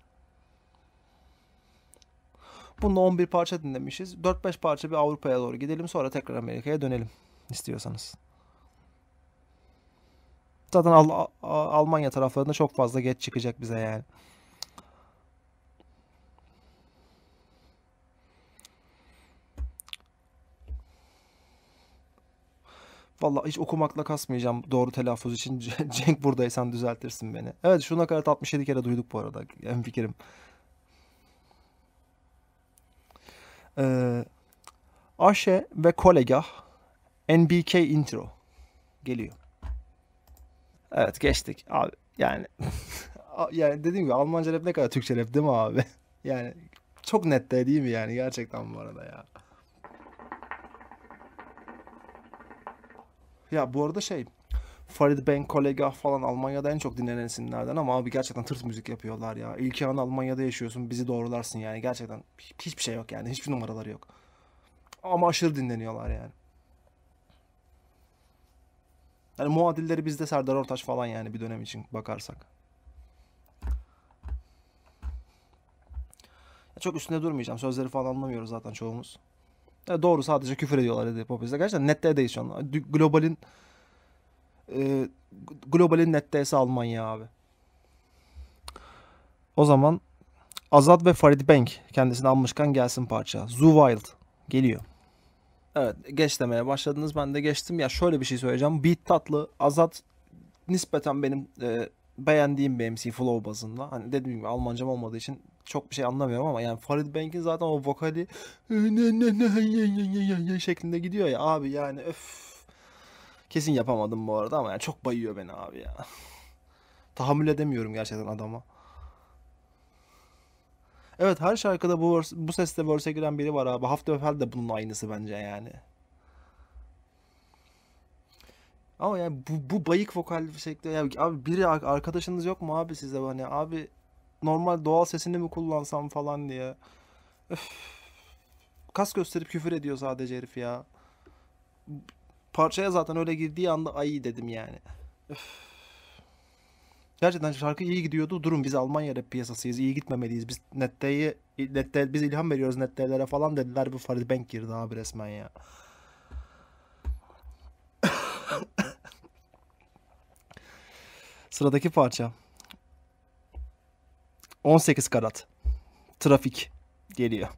Bununla 11 parça dinlemişiz. 4-5 parça bir Avrupa'ya doğru gidelim sonra tekrar Amerika'ya dönelim istiyorsanız. Zaten Al Almanya taraflarında çok fazla geç çıkacak bize yani. Vallahi hiç okumakla kasmayacağım doğru telaffuz için. [laughs] Cenk buradaysan düzeltirsin beni. Evet şu nakarat 67 kere duyduk bu arada. En fikrim. Ee, Aşe ve kolega NBK intro geliyor. Evet geçtik abi. Yani [laughs] yani dediğim gibi Almanca rap ne kadar Türkçe rap değil mi abi? [laughs] Yani çok net de değil mi yani gerçekten bu arada ya. Ya bu arada şey Farid Ben Kolega falan Almanya'da en çok dinlenen isimlerden ama abi gerçekten tırt müzik yapıyorlar ya. İlki an Almanya'da yaşıyorsun bizi doğrularsın yani gerçekten hiçbir şey yok yani hiçbir numaraları yok. Ama aşırı dinleniyorlar yani. Yani muadilleri bizde Serdar Ortaç falan yani bir dönem için bakarsak. Ya çok üstünde durmayacağım. Sözleri falan anlamıyoruz zaten çoğumuz. Ya doğru sadece küfür ediyorlar dedi popizde. Gerçekten nettedeyiz değişiyor Globalin e, globalin netteyesi Almanya abi. O zaman Azad ve Farid Bank kendisini almışken gelsin parça. Zoo Wild geliyor. Evet geç demeye başladınız ben de geçtim. Ya şöyle bir şey söyleyeceğim. Beat tatlı Azad nispeten benim e, beğendiğim bir MC flow bazında. Hani dediğim gibi Almancam olmadığı için çok bir şey anlamıyorum ama yani Farid Bank'in zaten o vokali ee, şeklinde gidiyor ya abi yani öf Kesin yapamadım bu arada ama yani çok bayıyor beni abi ya. [laughs] Tahammül edemiyorum gerçekten adama. Evet her şarkıda bu, bu sesle verse giren biri var abi. Hafta Öfel de bunun aynısı bence yani. Ama yani bu, bu bayık vokal şekli ya abi biri arkadaşınız yok mu abi size hani abi normal doğal sesini mi kullansam falan diye. Öf. Kas gösterip küfür ediyor sadece herif ya. Parçaya zaten öyle girdiği anda ay dedim yani. Öf. Gerçekten şarkı iyi gidiyordu. Durun biz Almanya rap piyasasıyız. iyi gitmemeliyiz. Biz Nette'yi Nette, biz ilham veriyoruz Nette'lere falan dediler. Bu Farid Bank girdi abi resmen ya. [laughs] Sıradaki parça. 18 karat. Trafik geliyor.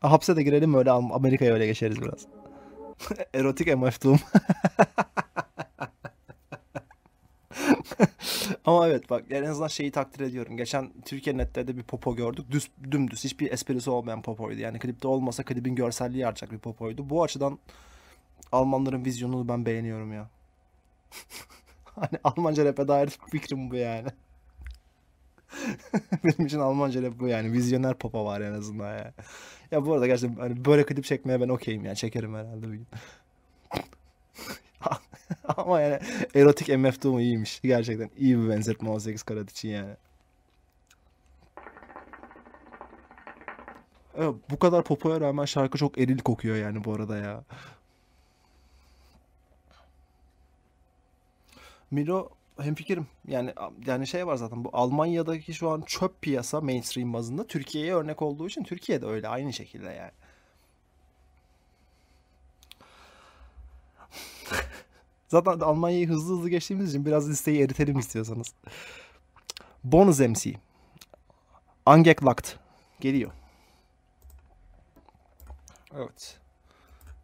Hapse de girelim öyle Amerika'ya öyle geçeriz biraz. [laughs] Erotik amaçlığım. [laughs] Ama evet bak yani en azından şeyi takdir ediyorum. Geçen Türkiye Net'te bir popo gördük. Düz, dümdüz hiçbir esprisi olmayan popoydu. Yani klipte olmasa klibin görselliği artacak bir popoydu. Bu açıdan Almanların vizyonunu ben beğeniyorum ya. [laughs] hani Almanca rap'e dair fikrim bu yani. [laughs] Benim için Almanca rap bu yani. Vizyoner popa var en azından ya. Ya bu arada gerçekten hani böyle klip çekmeye ben okeyim yani. Çekerim herhalde bir gün. [laughs] Ama yani erotik MF Doom iyiymiş. Gerçekten iyi bir benzetme 18 karat için yani. Evet, bu kadar popoya rağmen şarkı çok eril kokuyor yani bu arada ya. Milo hem fikrim Yani yani şey var zaten bu Almanya'daki şu an çöp piyasa mainstream bazında Türkiye'ye örnek olduğu için Türkiye'de öyle aynı şekilde yani. [laughs] zaten Almanya'yı hızlı hızlı geçtiğimiz için biraz listeyi eritelim istiyorsanız. Bonus MC. Angeklagt. Geliyor. Evet.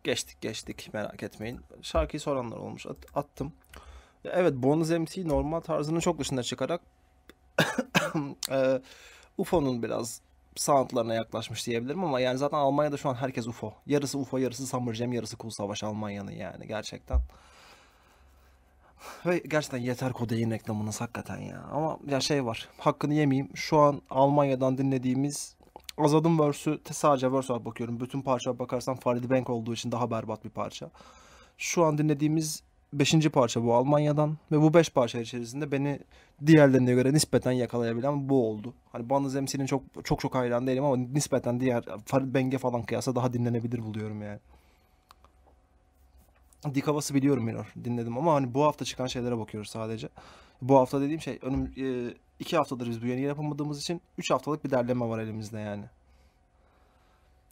Geçtik geçtik merak etmeyin. Şarkıyı soranlar olmuş. At, attım. Evet Bonus MC normal tarzının çok dışına çıkarak [coughs] e, UFO'nun biraz soundlarına yaklaşmış diyebilirim ama yani zaten Almanya'da şu an herkes UFO. Yarısı UFO, yarısı Summer Jam, yarısı Kul Savaş Almanya'nın yani gerçekten. Ve gerçekten yeter Kodeyin reklamınız hakikaten ya. Ama ya şey var. Hakkını yemeyeyim. Şu an Almanya'dan dinlediğimiz Azadım Verse'ü sadece Verse bakıyorum. Bütün parça bakarsan Farid Bank olduğu için daha berbat bir parça. Şu an dinlediğimiz Beşinci parça bu Almanya'dan ve bu beş parça içerisinde beni diğerlerine göre nispeten yakalayabilen bu oldu. Hani Bandız MC'nin çok çok çok hayran değilim ama nispeten diğer Farid Benge falan kıyasla daha dinlenebilir buluyorum yani. Dik havası biliyorum Minor dinledim ama hani bu hafta çıkan şeylere bakıyoruz sadece. Bu hafta dediğim şey önüm e, iki haftadır biz bu yeni yapamadığımız için üç haftalık bir derleme var elimizde yani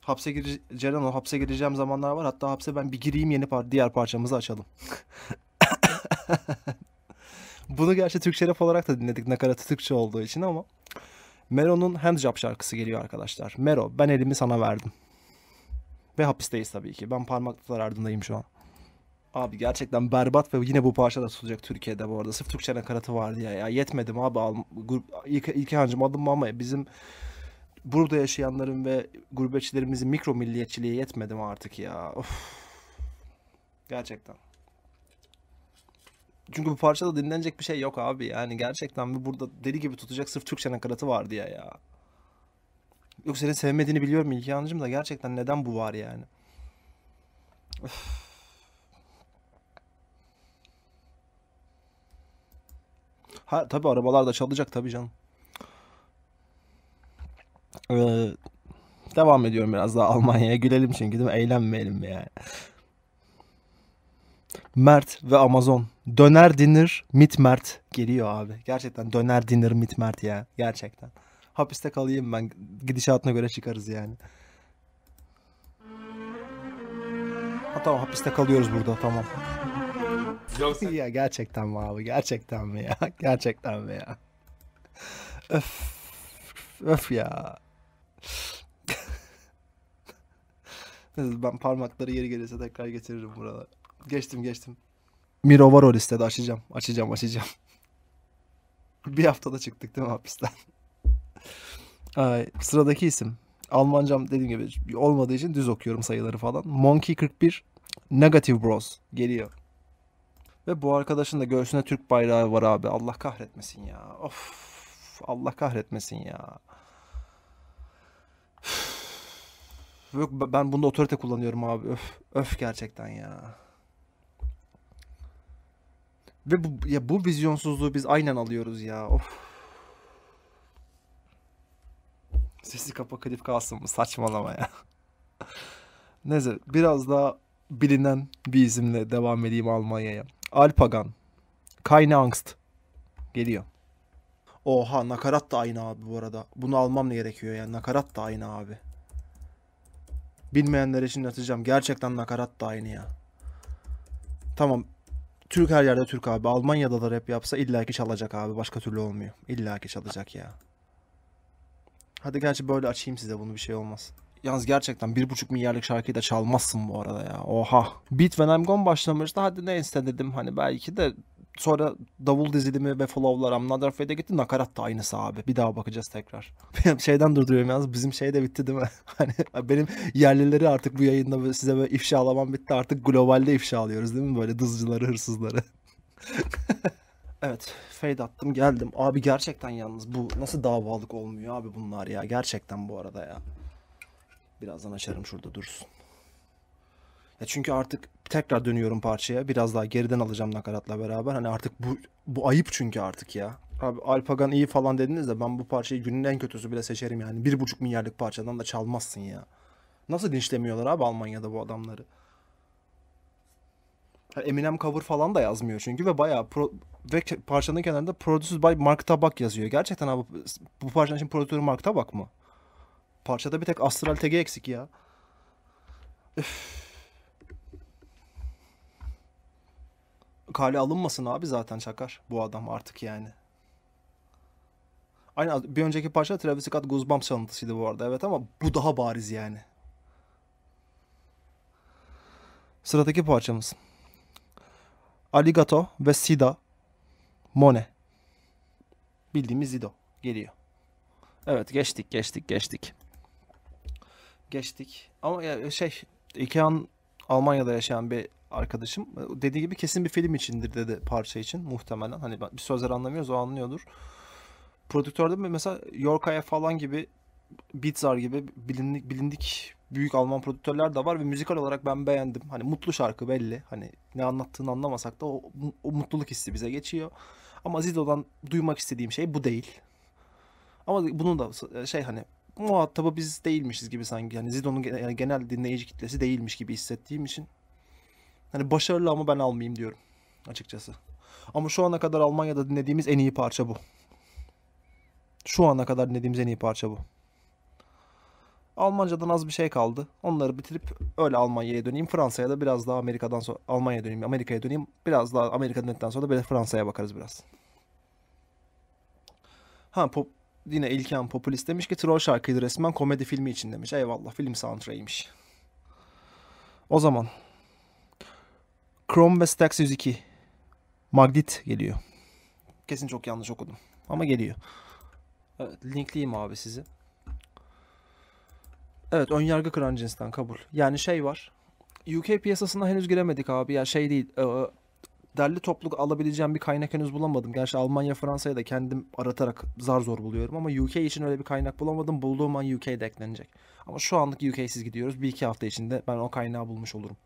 hapse gireceğim Ceren o hapse gireceğim zamanlar var. Hatta hapse ben bir gireyim yeni par diğer parçamızı açalım. [laughs] Bunu gerçi Türk şeref olarak da dinledik nakaratı Türkçe olduğu için ama Mero'nun Hand Job şarkısı geliyor arkadaşlar. Mero ben elimi sana verdim. Ve hapisteyiz tabii ki. Ben parmaklıklar ardındayım şu an. Abi gerçekten berbat ve yine bu parça da tutacak Türkiye'de bu arada. Sırf Türkçe nakaratı vardı ya. ya yetmedim abi. Al, grup, ilk, ilk hancım adım ama bizim burada yaşayanların ve gurbetçilerimizin mikro milliyetçiliği yetmedi mi artık ya? Of. Gerçekten. Çünkü bu parçada dinlenecek bir şey yok abi. Yani gerçekten bu burada deli gibi tutacak sırf Türkçe nakaratı var diye ya. Yok senin sevmediğini biliyorum İlkihan'cığım da gerçekten neden bu var yani? Öf. Ha tabii arabalar da çalacak tabii canım. Ee, devam ediyorum biraz daha Almanya'ya. Gülelim çünkü değil mi? Eğlenmeyelim mi yani? Mert ve Amazon. Döner dinir mit Mert geliyor abi. Gerçekten döner dinir mit Mert ya. Gerçekten. Hapiste kalayım ben. Gidişatına göre çıkarız yani. Ha tamam hapiste kalıyoruz burada tamam. ya gerçekten mi abi? Gerçekten mi ya? [laughs] Gerçekten mi ya? Öf. Öf ya. [laughs] ben parmakları yeri gelirse tekrar getiririm buralara. Geçtim geçtim. Miro var o listede açacağım. Açacağım açacağım. [laughs] bir haftada çıktık değil mi hapisten? [laughs] Ay, sıradaki isim. Almancam dediğim gibi olmadığı için düz okuyorum sayıları falan. Monkey 41 Negative Bros geliyor. Ve bu arkadaşın da göğsüne Türk bayrağı var abi. Allah kahretmesin ya. Of. Allah kahretmesin ya. yok ben bunda otorite kullanıyorum abi. Öf, öf gerçekten ya. Ve bu, ya bu vizyonsuzluğu biz aynen alıyoruz ya. Of. Sesi kapa kadif kalsın mı? Saçmalama ya. [laughs] Neyse biraz daha bilinen bir izimle devam edeyim Almanya'ya. Alpagan. Keine Angst. Geliyor. Oha nakarat da aynı abi bu arada. Bunu almam ne gerekiyor yani nakarat da aynı abi. Bilmeyenlere şimdi atacağım. Gerçekten nakarat da aynı ya. Tamam. Türk her yerde Türk abi. Almanya'da da rap yapsa illaki çalacak abi. Başka türlü olmuyor. İllaki çalacak ya. Hadi gerçi böyle açayım size bunu bir şey olmaz. Yalnız gerçekten bir buçuk milyarlık şarkıyı da çalmazsın bu arada ya. Oha. Beat ve Namgon başlamıştı. Hadi ne istedim hani belki de Sonra davul dizilimi ve Flow'lar I'm Not gitti. Nakarat da aynısı abi. Bir daha bakacağız tekrar. [laughs] Benim şeyden durduruyorum yalnız. Bizim şey de bitti değil mi? [laughs] hani benim yerlileri artık bu yayında böyle size böyle ifşalamam bitti. Artık globalde ifşalıyoruz değil mi? Böyle dızcıları, hırsızları. [laughs] evet. Fade attım geldim. Abi gerçekten yalnız bu nasıl davalık olmuyor abi bunlar ya. Gerçekten bu arada ya. Birazdan açarım şurada dursun. Ya çünkü artık tekrar dönüyorum parçaya. Biraz daha geriden alacağım nakaratla beraber. Hani artık bu, bu ayıp çünkü artık ya. Abi Alpagan iyi falan dediniz de ben bu parçayı günün en kötüsü bile seçerim yani. Bir buçuk milyarlık parçadan da çalmazsın ya. Nasıl dinçlemiyorlar abi Almanya'da bu adamları? Eminem cover falan da yazmıyor çünkü ve bayağı pro, ve parçanın kenarında Produced by Mark Tabak yazıyor. Gerçekten abi bu parçanın için prodütörü Mark Tabak mı? Parçada bir tek Astral TG eksik ya. Üff. kale alınmasın abi zaten Çakar bu adam artık yani. aynı bir önceki parça Travis Scott Goosebumps çalıntısıydı bu arada evet ama bu daha bariz yani. Sıradaki parçamız. Aligato ve Sida Mone. Bildiğimiz Zido geliyor. Evet geçtik geçtik geçtik. Geçtik. Ama şey iki İkean Almanya'da yaşayan bir arkadaşım. E, dediği gibi kesin bir film içindir dedi parça için muhtemelen. Hani bir sözler anlamıyoruz o anlıyordur. Prodüktörde mesela Yorkaya falan gibi Bitzar gibi bilindik, bilindik büyük Alman prodüktörler de var ve müzikal olarak ben beğendim. Hani mutlu şarkı belli. Hani ne anlattığını anlamasak da o, o mutluluk hissi bize geçiyor. Ama Zido'dan duymak istediğim şey bu değil. Ama bunu da şey hani muhatabı biz değilmişiz gibi sanki. Hani yani Zido'nun genel dinleyici kitlesi değilmiş gibi hissettiğim için Hani başarılı ama ben almayayım diyorum açıkçası. Ama şu ana kadar Almanya'da dinlediğimiz en iyi parça bu. Şu ana kadar dinlediğimiz en iyi parça bu. Almancadan az bir şey kaldı. Onları bitirip öyle Almanya'ya döneyim. Fransa'ya da biraz daha Amerika'dan sonra Almanya'ya döneyim. Amerika'ya döneyim. Biraz daha Amerika'dan döndükten sonra da böyle Fransa'ya bakarız biraz. Ha pop, yine İlkan Popülist demiş ki troll şarkıydı resmen komedi filmi için demiş. Eyvallah film soundtrack'iymiş. O zaman Chrome ve Stax 102. Magnet geliyor. Kesin çok yanlış okudum. Ama geliyor. Evet, linkleyeyim abi sizi. Evet ön yargı kıran cinsten kabul. Yani şey var. UK piyasasına henüz giremedik abi. Ya şey değil. E, e, derli topluluk alabileceğim bir kaynak henüz bulamadım. Gerçi Almanya, Fransa'ya da kendim aratarak zar zor buluyorum ama UK için öyle bir kaynak bulamadım. Bulduğum an UK'de eklenecek. Ama şu anlık UK'siz gidiyoruz. Bir iki hafta içinde ben o kaynağı bulmuş olurum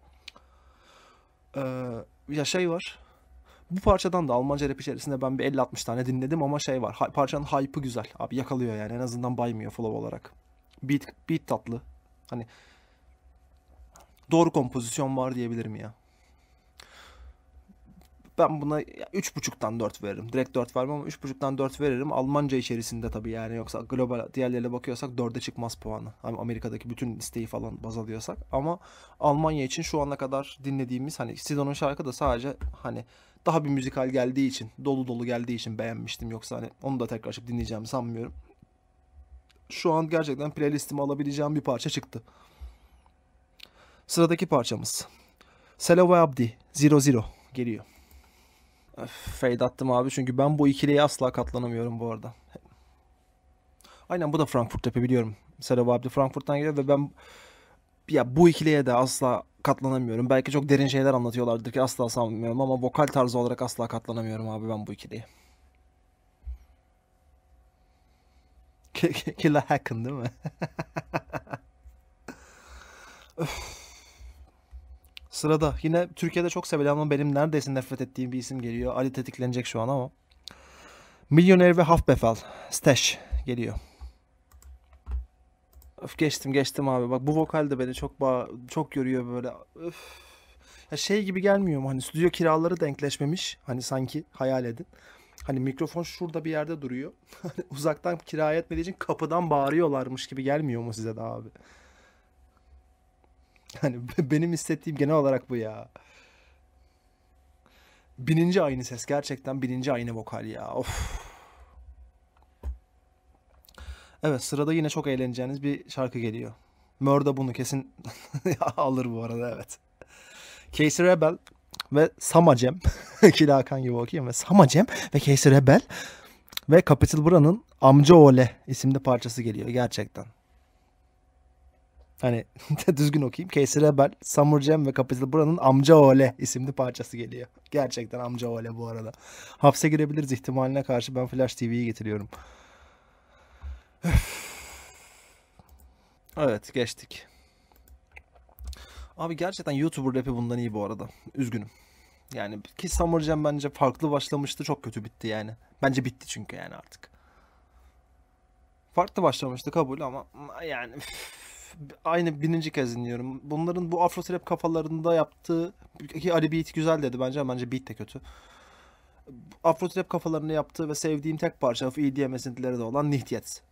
ya şey var. Bu parçadan da Almanca rap içerisinde ben bir 50-60 tane dinledim ama şey var. Parçanın hype'ı güzel. Abi yakalıyor yani en azından baymıyor flow olarak. Beat, beat tatlı. Hani doğru kompozisyon var diyebilirim ya ben buna 3.5'tan 4 veririm. Direkt 4 vermem ama 3.5'tan 4 veririm. Almanca içerisinde tabii yani yoksa global diğerlerine bakıyorsak 4'e çıkmaz puanı. Hani Amerika'daki bütün listeyi falan baz alıyorsak ama Almanya için şu ana kadar dinlediğimiz hani Sidon'un şarkı da sadece hani daha bir müzikal geldiği için, dolu dolu geldiği için beğenmiştim. Yoksa hani onu da tekrar açıp dinleyeceğimi sanmıyorum. Şu an gerçekten playlistime alabileceğim bir parça çıktı. Sıradaki parçamız. Selawa Abdi, Zero Zero geliyor. Öf, fade attım abi çünkü ben bu ikiliye asla katlanamıyorum bu arada. Aynen bu da Frankfurt tepe biliyorum. Serap abi de Frankfurt'tan geliyor ve ben ya bu ikiliye de asla katlanamıyorum. Belki çok derin şeyler anlatıyorlardır ki asla sanmıyorum ama vokal tarzı olarak asla katlanamıyorum abi ben bu ikiliye. Killa Hacken değil mi? [laughs] Sırada yine Türkiye'de çok sevilen ama benim neredeyse nefret ettiğim bir isim geliyor. Ali tetiklenecek şu an ama. Milyoner ve Hafbefal. Stash geliyor. Öf geçtim geçtim abi. Bak bu vokal de beni çok çok görüyor böyle. Öf. Ya şey gibi gelmiyor mu? Hani stüdyo kiraları denkleşmemiş. Hani sanki hayal edin. Hani mikrofon şurada bir yerde duruyor. [laughs] Hani uzaktan kiraya etmediği için kapıdan bağırıyorlarmış gibi gelmiyor mu size de abi? Hani [laughs] benim hissettiğim genel olarak bu ya. Bininci aynı ses. Gerçekten bininci aynı vokal ya. Of. Evet sırada yine çok eğleneceğiniz bir şarkı geliyor. Mörda bunu kesin [laughs] alır bu arada evet. Casey Rebel ve Samacem. [laughs] İkili Hakan gibi okuyayım. Ve Samacem ve Casey Rebel ve Capital Bra'nın Amca Ole isimli parçası geliyor gerçekten hani [laughs] düzgün okuyayım. Casey Rebel, Summer Jam ve Capital Bra'nın Amca Ole isimli parçası geliyor. Gerçekten Amca Ole bu arada. Hapse girebiliriz ihtimaline karşı ben Flash TV'yi getiriyorum. Evet geçtik. Abi gerçekten YouTuber rapi bundan iyi bu arada. Üzgünüm. Yani ki Summer Jam bence farklı başlamıştı çok kötü bitti yani. Bence bitti çünkü yani artık. Farklı başlamıştı kabul ama yani aynı bininci kez dinliyorum. Bunların bu Afro Trap kafalarında yaptığı ki Ali Beat güzel dedi bence ama bence beat de kötü. Afro Trap kafalarında yaptığı ve sevdiğim tek parça of EDM esintileri de olan Nihtiyet.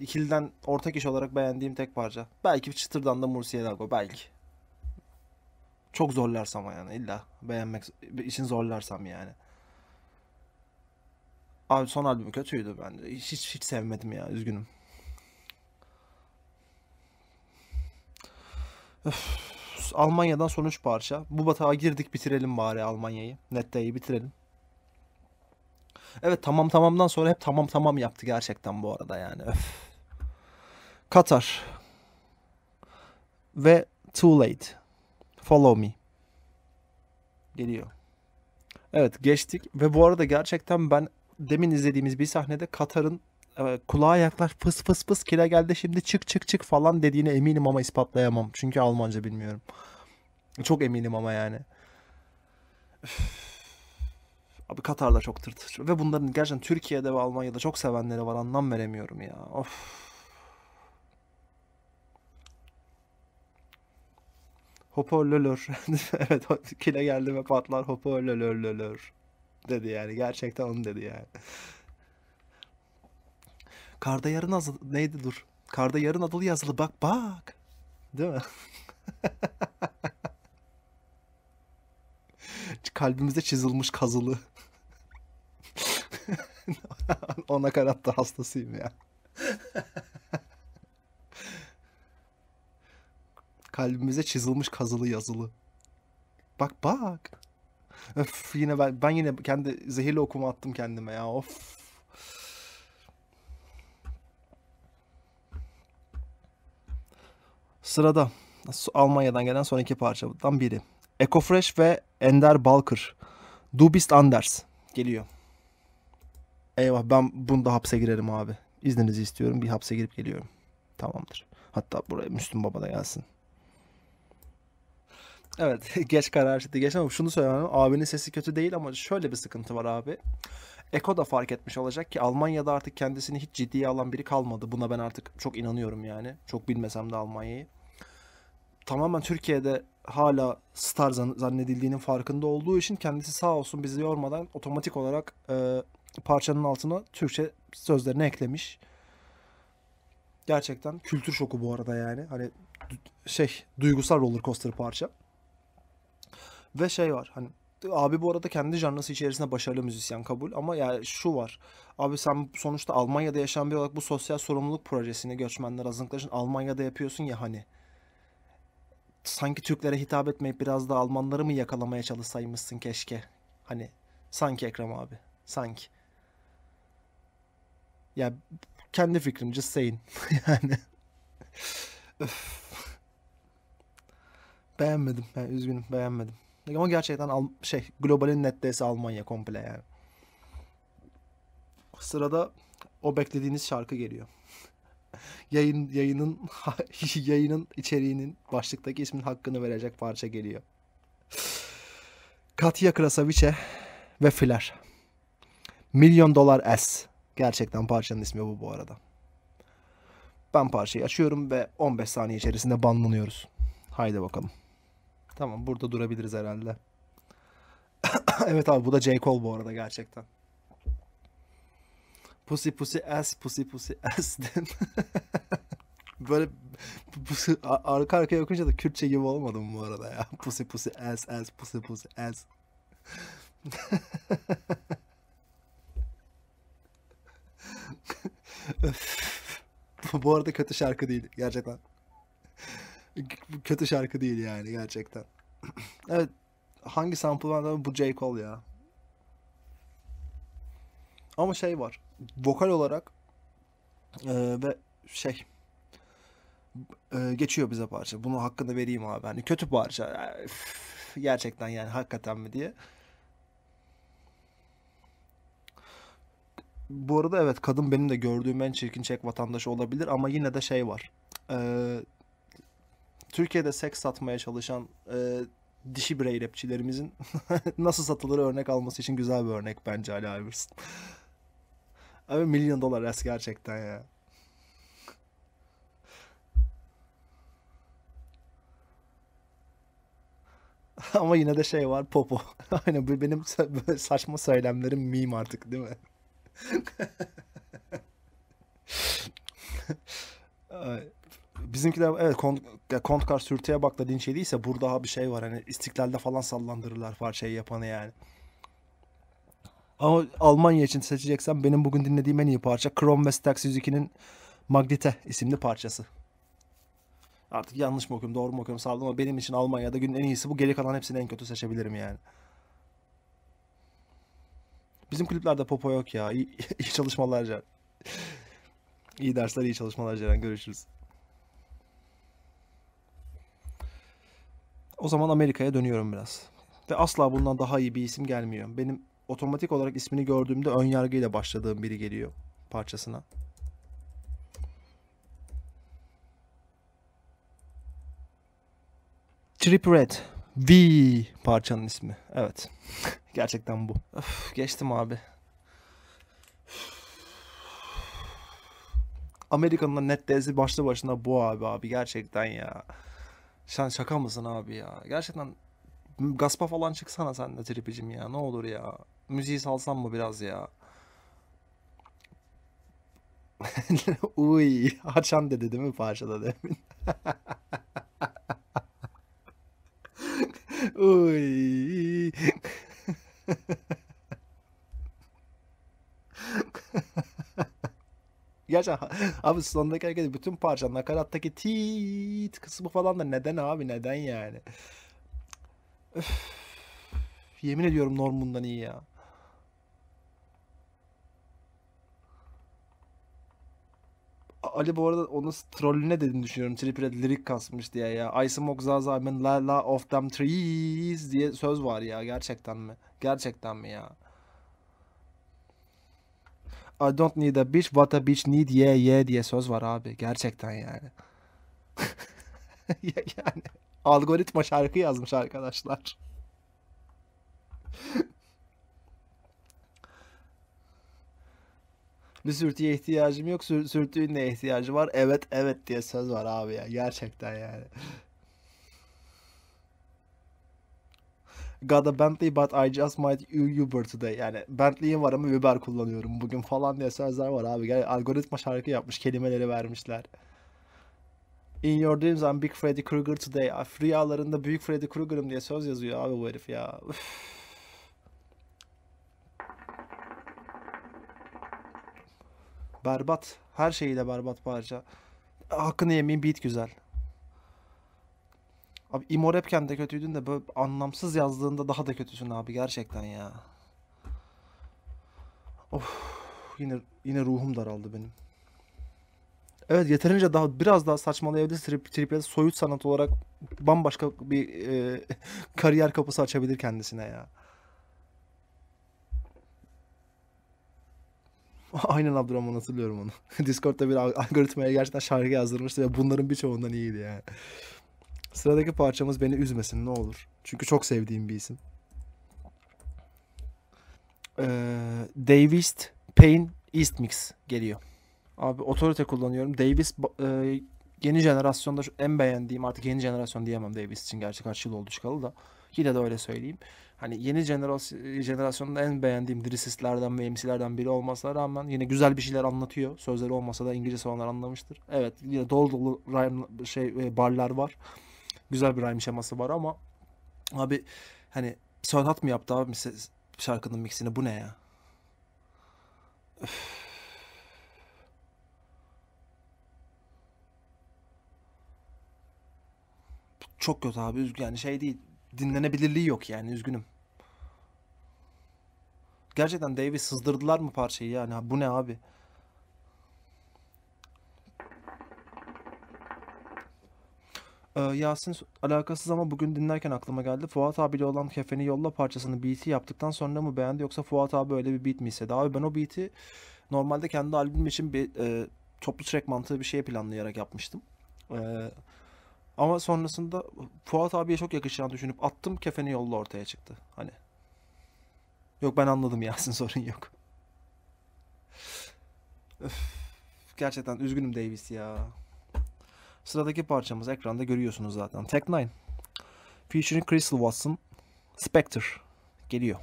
İkiliden ortak iş olarak beğendiğim tek parça. Belki çıtırdan da Mursiye Dago belki. Çok zorlarsam yani illa beğenmek için zorlarsam yani. Abi son albüm kötüydü bence. Hiç hiç sevmedim ya üzgünüm. Öf, Almanya'dan sonuç parça. Bu batağa girdik bitirelim bari Almanya'yı. Nette'yi bitirelim. Evet tamam tamamdan sonra hep tamam tamam yaptı gerçekten bu arada yani. Öf. Katar. Ve Too Late. Follow Me. Geliyor. Evet geçtik ve bu arada gerçekten ben demin izlediğimiz bir sahnede Katar'ın ee, kulağa yaklaş fıs fıs fıs kire geldi şimdi çık çık çık falan dediğine eminim ama ispatlayamam. Çünkü Almanca bilmiyorum. Çok eminim ama yani. Üff. Abi Katar'da çok tırt. Ve bunların gerçekten Türkiye'de ve Almanya'da çok sevenleri var. Anlam veremiyorum ya. Of. Hoparlörlör. [laughs] evet kile geldi ve patlar hoparlörlörlör. Dedi yani. Gerçekten onu dedi yani. Karda yarın azılı neydi dur. Karda yarın adılı yazılı bak bak. Değil mi? [laughs] Kalbimizde çizilmiş kazılı. [laughs] Ona da hastasıyım ya. Kalbimize çizilmiş kazılı yazılı. Bak bak. Öf yine ben, ben yine kendi zehirli okuma attım kendime ya. Of. Sırada Almanya'dan gelen son iki parçadan biri. Eco Fresh ve Ender Balkır. Du bist anders geliyor. Eyvah ben bunda hapse girerim abi. İzninizi istiyorum. Bir hapse girip geliyorum. Tamamdır. Hatta buraya Müslüm Baba da gelsin. Evet [laughs] geç karar çıktı. Geç ama şunu söylemem. Abinin sesi kötü değil ama şöyle bir sıkıntı var abi. Eko da fark etmiş olacak ki Almanya'da artık kendisini hiç ciddiye alan biri kalmadı. Buna ben artık çok inanıyorum yani. Çok bilmesem de Almanya'yı tamamen Türkiye'de hala star zannedildiğinin farkında olduğu için kendisi sağ olsun bizi yormadan otomatik olarak e, parçanın altına Türkçe sözlerini eklemiş. Gerçekten kültür şoku bu arada yani. Hani şey duygusal roller coaster parça. Ve şey var hani abi bu arada kendi janrası içerisinde başarılı müzisyen kabul ama yani şu var. Abi sen sonuçta Almanya'da yaşayan bir olarak bu sosyal sorumluluk projesini göçmenler azınlıklar için Almanya'da yapıyorsun ya hani sanki Türklere hitap etmeyip biraz da Almanları mı yakalamaya çalışsaymışsın keşke. Hani sanki Ekrem abi. Sanki. Ya kendi fikrim just saying. [laughs] yani. Beğenmedim. ben üzgünüm beğenmedim. Ama gerçekten Al şey globalin nettesi Almanya komple yani. Sırada o beklediğiniz şarkı geliyor yayın yayının [laughs] yayının içeriğinin başlıktaki ismin hakkını verecek parça geliyor. Katya Krasavice ve Filer. Milyon Dolar S. Gerçekten parçanın ismi bu bu arada. Ben parçayı açıyorum ve 15 saniye içerisinde banlanıyoruz. Haydi bakalım. Tamam burada durabiliriz herhalde. [coughs] evet abi bu da J. Cole bu arada gerçekten pussy pussy ass pussy pussy ass [laughs] Böyle pussy, arka arkaya okuyunca da Kürtçe gibi olmadım bu arada ya. Pussy pussy ass ass pussy pussy ass. [laughs] bu arada kötü şarkı değil gerçekten. kötü şarkı değil yani gerçekten. [clears throat] evet hangi sample var bu J. Cole ya. Ama şey var vokal olarak e, ve şey e, geçiyor bize parça. Bunu hakkını vereyim abi. Hani kötü parça. Üf, gerçekten yani hakikaten mi diye. Bu arada evet kadın benim de gördüğüm en çirkin Çek vatandaşı olabilir ama yine de şey var. Ee, Türkiye'de seks satmaya çalışan e, dişi birey rapçilerimizin [laughs] nasıl satılır örnek alması için güzel bir örnek bence Ali Iverson. Abi milyon dolar es gerçekten ya. [laughs] Ama yine de şey var popo. [laughs] Aynen bu benim saçma söylemlerim meme artık değil mi? [laughs] Bizimkiler evet kont, kontkar sürtüye bakla linç yediyse burada bir şey var hani istiklalde falan sallandırırlar parçayı yapanı yani. Ama Almanya için seçeceksen benim bugün dinlediğim en iyi parça Chrome ve Stax 102'nin Magnite isimli parçası. Artık yanlış mı okuyorum doğru mu okuyorum Sağlıyorum. ama benim için Almanya'da günün en iyisi bu. Geri kalan hepsini en kötü seçebilirim yani. Bizim kulüplerde popo yok ya. İyi, [laughs] iyi çalışmalar Ceren. İyi dersler iyi çalışmalar Ceren. Görüşürüz. O zaman Amerika'ya dönüyorum biraz. Ve asla bundan daha iyi bir isim gelmiyor. Benim otomatik olarak ismini gördüğümde ön yargıyla başladığım biri geliyor parçasına. Trip Red. V parçanın ismi. Evet. [laughs] Gerçekten bu. Öf, geçtim abi. Amerika'nın net tezi başlı başına bu abi abi gerçekten ya. Sen şaka mısın abi ya? Gerçekten gaspa falan çıksana sen de tripicim ya ne olur ya müziği salsam mı biraz ya? [laughs] Uy, açan dedi değil mi parçada demin? [laughs] Uy. [laughs] Gerçekten abi sondaki hareket bütün parça nakarattaki tiit kısmı falan da neden abi neden yani? Öf. Yemin ediyorum Normun'dan iyi ya. Ali bu arada onun trollüne dediğini düşünüyorum. Triplet lirik kasmış diye ya. I smoke Zaza I mean, la la of them trees diye söz var ya. Gerçekten mi? Gerçekten mi ya? I don't need a bitch what a bitch need yeah yeah diye söz var abi. Gerçekten yani. [laughs] yani algoritma şarkı yazmış arkadaşlar. Bir sürtüye ihtiyacım yok. Sür, sürtüğün ne ihtiyacı var? Evet evet diye söz var abi ya. Gerçekten yani. Got a Bentley but I just might Uber today. Yani Bentley'im var ama Uber kullanıyorum bugün falan diye sözler var abi. Yani algoritma şarkı yapmış. Kelimeleri vermişler. In your dreams I'm big Freddy Krueger today. Rüyalarında büyük Freddy Krueger'ım diye söz yazıyor abi bu herif ya. Üff. Berbat. Her şeyiyle berbat parça. Hakkını yemeyin beat güzel. Abi Imo Rapken de kötüydün de böyle anlamsız yazdığında daha da kötüsün abi gerçekten ya. Of yine yine ruhum daraldı benim. Evet yeterince daha biraz daha saçmalayabilir trip, triple soyut sanat olarak bambaşka bir e, [laughs] kariyer kapısı açabilir kendisine ya. [laughs] Aynen Abdurrahman hatırlıyorum onu. [laughs] Discord'da bir algoritmaya gerçekten şarkı yazdırmıştı ve bunların birçoğundan iyiydi yani. Sıradaki parçamız beni üzmesin ne olur. Çünkü çok sevdiğim bir isim. Ee, Davis Payne East Mix geliyor. Abi otorite kullanıyorum. Davis e, yeni jenerasyonda en beğendiğim artık yeni jenerasyon diyemem Davis için gerçi kaç yıl oldu çıkalı da. Yine de öyle söyleyeyim hani yeni jenerasyon, jenerasyonun en beğendiğim drisistlerden ve MC'lerden biri olmasına rağmen yine güzel bir şeyler anlatıyor. Sözleri olmasa da İngilizce olanlar anlamıştır. Evet yine dolu dolu rhyme, şey, e, barlar var. Güzel bir rhyme şeması var ama abi hani Sönhat mı yaptı abi şarkının mixini bu ne ya? Öf. Çok kötü abi yani şey değil dinlenebilirliği yok yani üzgünüm. Gerçekten Davis sızdırdılar mı parçayı yani bu ne abi? Ee, Yasin alakasız ama bugün dinlerken aklıma geldi. Fuat abiyle olan kefeni yolla parçasını beat'i yaptıktan sonra mı beğendi yoksa Fuat abi öyle bir beat mi istedi? Abi ben o beat'i normalde kendi albüm için bir e, toplu track mantığı bir şey planlayarak yapmıştım. Ee, ama sonrasında Fuat abiye çok yakışacağını düşünüp attım kefeni yolla ortaya çıktı. Hani. Yok ben anladım Yasin [laughs] sorun yok. Öf, gerçekten üzgünüm Davis ya. Sıradaki parçamız ekranda görüyorsunuz zaten. Tech Nine. Featuring Crystal Watson. Spectre. Geliyor.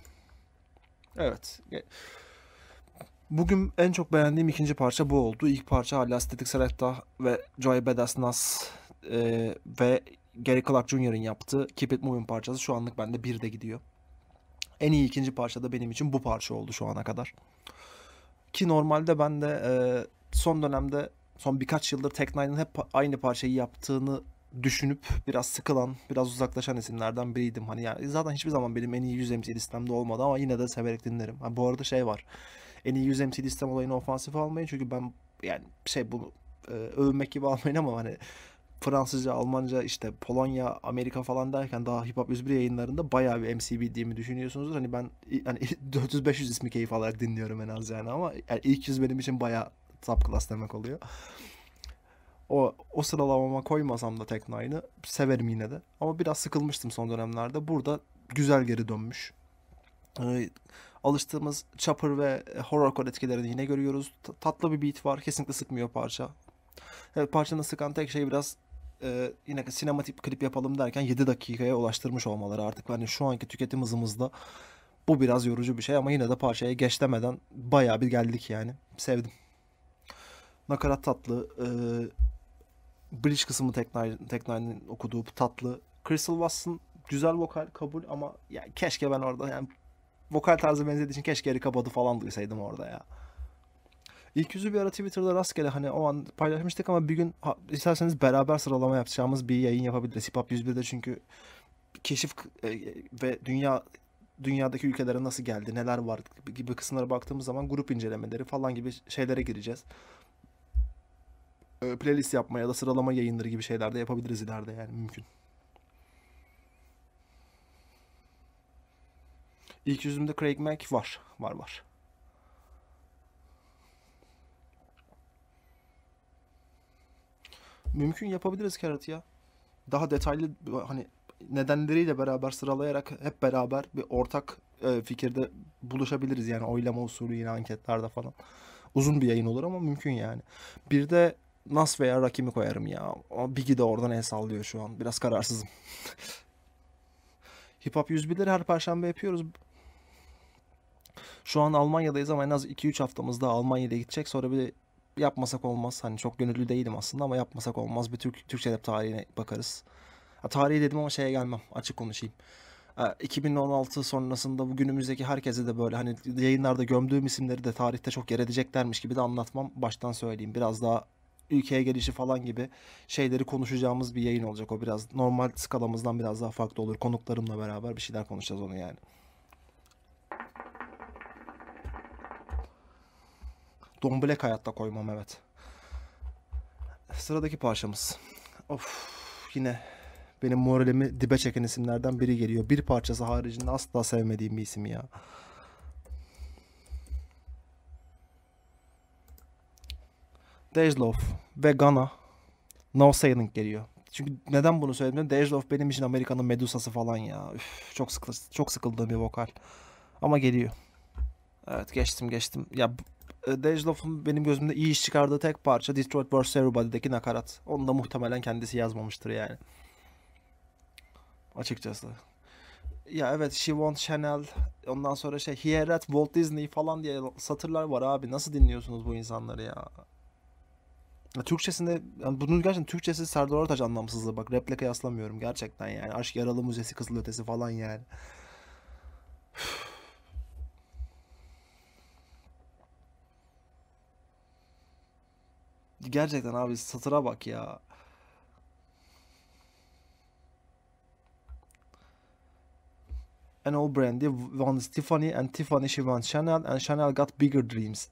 Evet. Bugün en çok beğendiğim ikinci parça bu oldu. İlk parça hala Static Selecta ve Joy Badass Nas e, ve Gary Clark Jr.'ın yaptığı Keep It Moving parçası şu anlık bende bir de gidiyor. En iyi ikinci parça da benim için bu parça oldu şu ana kadar. Ki normalde ben de e, son dönemde son birkaç yıldır Tech Nine'ın hep aynı parçayı yaptığını düşünüp biraz sıkılan, biraz uzaklaşan isimlerden biriydim. Hani yani zaten hiçbir zaman benim en iyi 100 MC listemde olmadı ama yine de severek dinlerim. Ha, bu arada şey var. En iyi 100 MC listem olayını ofansif almayın çünkü ben yani şey bunu e, övmek gibi almayın ama hani Fransızca, Almanca, işte Polonya, Amerika falan derken daha Hip Hop 101 yayınlarında bayağı bir MC bildiğimi düşünüyorsunuzdur. Hani ben hani 400-500 [laughs] ismi keyif alarak dinliyorum en az yani ama yani ilk yüz benim için bayağı top class demek oluyor. O, o sıralamama koymasam da Tekno'yu severim yine de. Ama biraz sıkılmıştım son dönemlerde. Burada güzel geri dönmüş. Ee, alıştığımız Chopper ve Horrorcore etkilerini yine görüyoruz. Tatlı bir beat var. Kesinlikle sıkmıyor parça. Evet, parçanın sıkan tek şey biraz e, yine sinematik klip yapalım derken 7 dakikaya ulaştırmış olmaları artık hani şu anki tüketim hızımızda bu biraz yorucu bir şey ama yine de parçaya geç demeden bayağı bir geldik yani. Sevdim. Nakarat tatlı. E, Bridge kısmı Teknay'ın okuduğu bu tatlı. Crystal Watson güzel vokal kabul ama ya keşke ben orada yani vokal tarzı benzediği için keşke Erika Badu falan duysaydım orada ya. İlk yüzü bir ara Twitter'da rastgele hani o an paylaşmıştık ama bir gün ha, isterseniz beraber sıralama yapacağımız bir yayın yapabiliriz. Hip Hop 101'de çünkü keşif e, ve dünya dünyadaki ülkelere nasıl geldi, neler var gibi kısımlara baktığımız zaman grup incelemeleri falan gibi şeylere gireceğiz. E, playlist yapma ya da sıralama yayınları gibi şeyler de yapabiliriz ileride yani mümkün. İlk yüzümde Craig Mack var. Var var. mümkün yapabiliriz Kerat ya. Daha detaylı hani nedenleriyle beraber sıralayarak hep beraber bir ortak e, fikirde buluşabiliriz yani oylama usulü yine anketlerde falan. Uzun bir yayın olur ama mümkün yani. Bir de Nas veya Rakim'i koyarım ya. O Biggie de oradan el sallıyor şu an. Biraz kararsızım. [laughs] Hip Hop 101'leri her perşembe yapıyoruz. Şu an Almanya'dayız ama en az 2-3 haftamızda daha Almanya'da gidecek. Sonra bir yapmasak olmaz. Hani çok gönüllü değilim aslında ama yapmasak olmaz. Bir Türk, Türkçe rap tarihine bakarız. Ya, tarihi dedim ama şeye gelmem. Açık konuşayım. 2016 sonrasında bu günümüzdeki herkese de böyle hani yayınlarda gömdüğüm isimleri de tarihte çok yer edeceklermiş gibi de anlatmam. Baştan söyleyeyim. Biraz daha ülkeye gelişi falan gibi şeyleri konuşacağımız bir yayın olacak. O biraz normal skalamızdan biraz daha farklı olur. Konuklarımla beraber bir şeyler konuşacağız onu yani. Domblek hayatta koymam evet. Sıradaki parçamız. Of yine benim moralimi dibe çeken isimlerden biri geliyor. Bir parçası haricinde asla sevmediğim bir isim ya. Dejlov ve Gana No Sailing geliyor. Çünkü neden bunu söyledim? Dejlov benim için Amerika'nın Medusa'sı falan ya. Üf, çok sıkı, çok sıkıldığım bir vokal. Ama geliyor. Evet geçtim geçtim. Ya e, Dejlov'un benim gözümde iyi iş çıkardığı tek parça Detroit vs. Everybody'deki nakarat. Onu da muhtemelen kendisi yazmamıştır yani. Açıkçası. Ya evet She Want Chanel ondan sonra şey Here at Walt Disney falan diye satırlar var abi. Nasıl dinliyorsunuz bu insanları ya? ya Türkçesinde yani bunun gerçekten Türkçesi Serdar Ortaç anlamsızlığı bak raple kıyaslamıyorum gerçekten yani. Aşk Yaralı Müzesi ötesi falan yani. Gerçekten abi satıra bak ya. and all brandy wants Tiffany and Tiffany she wants Chanel and Chanel got bigger dreams.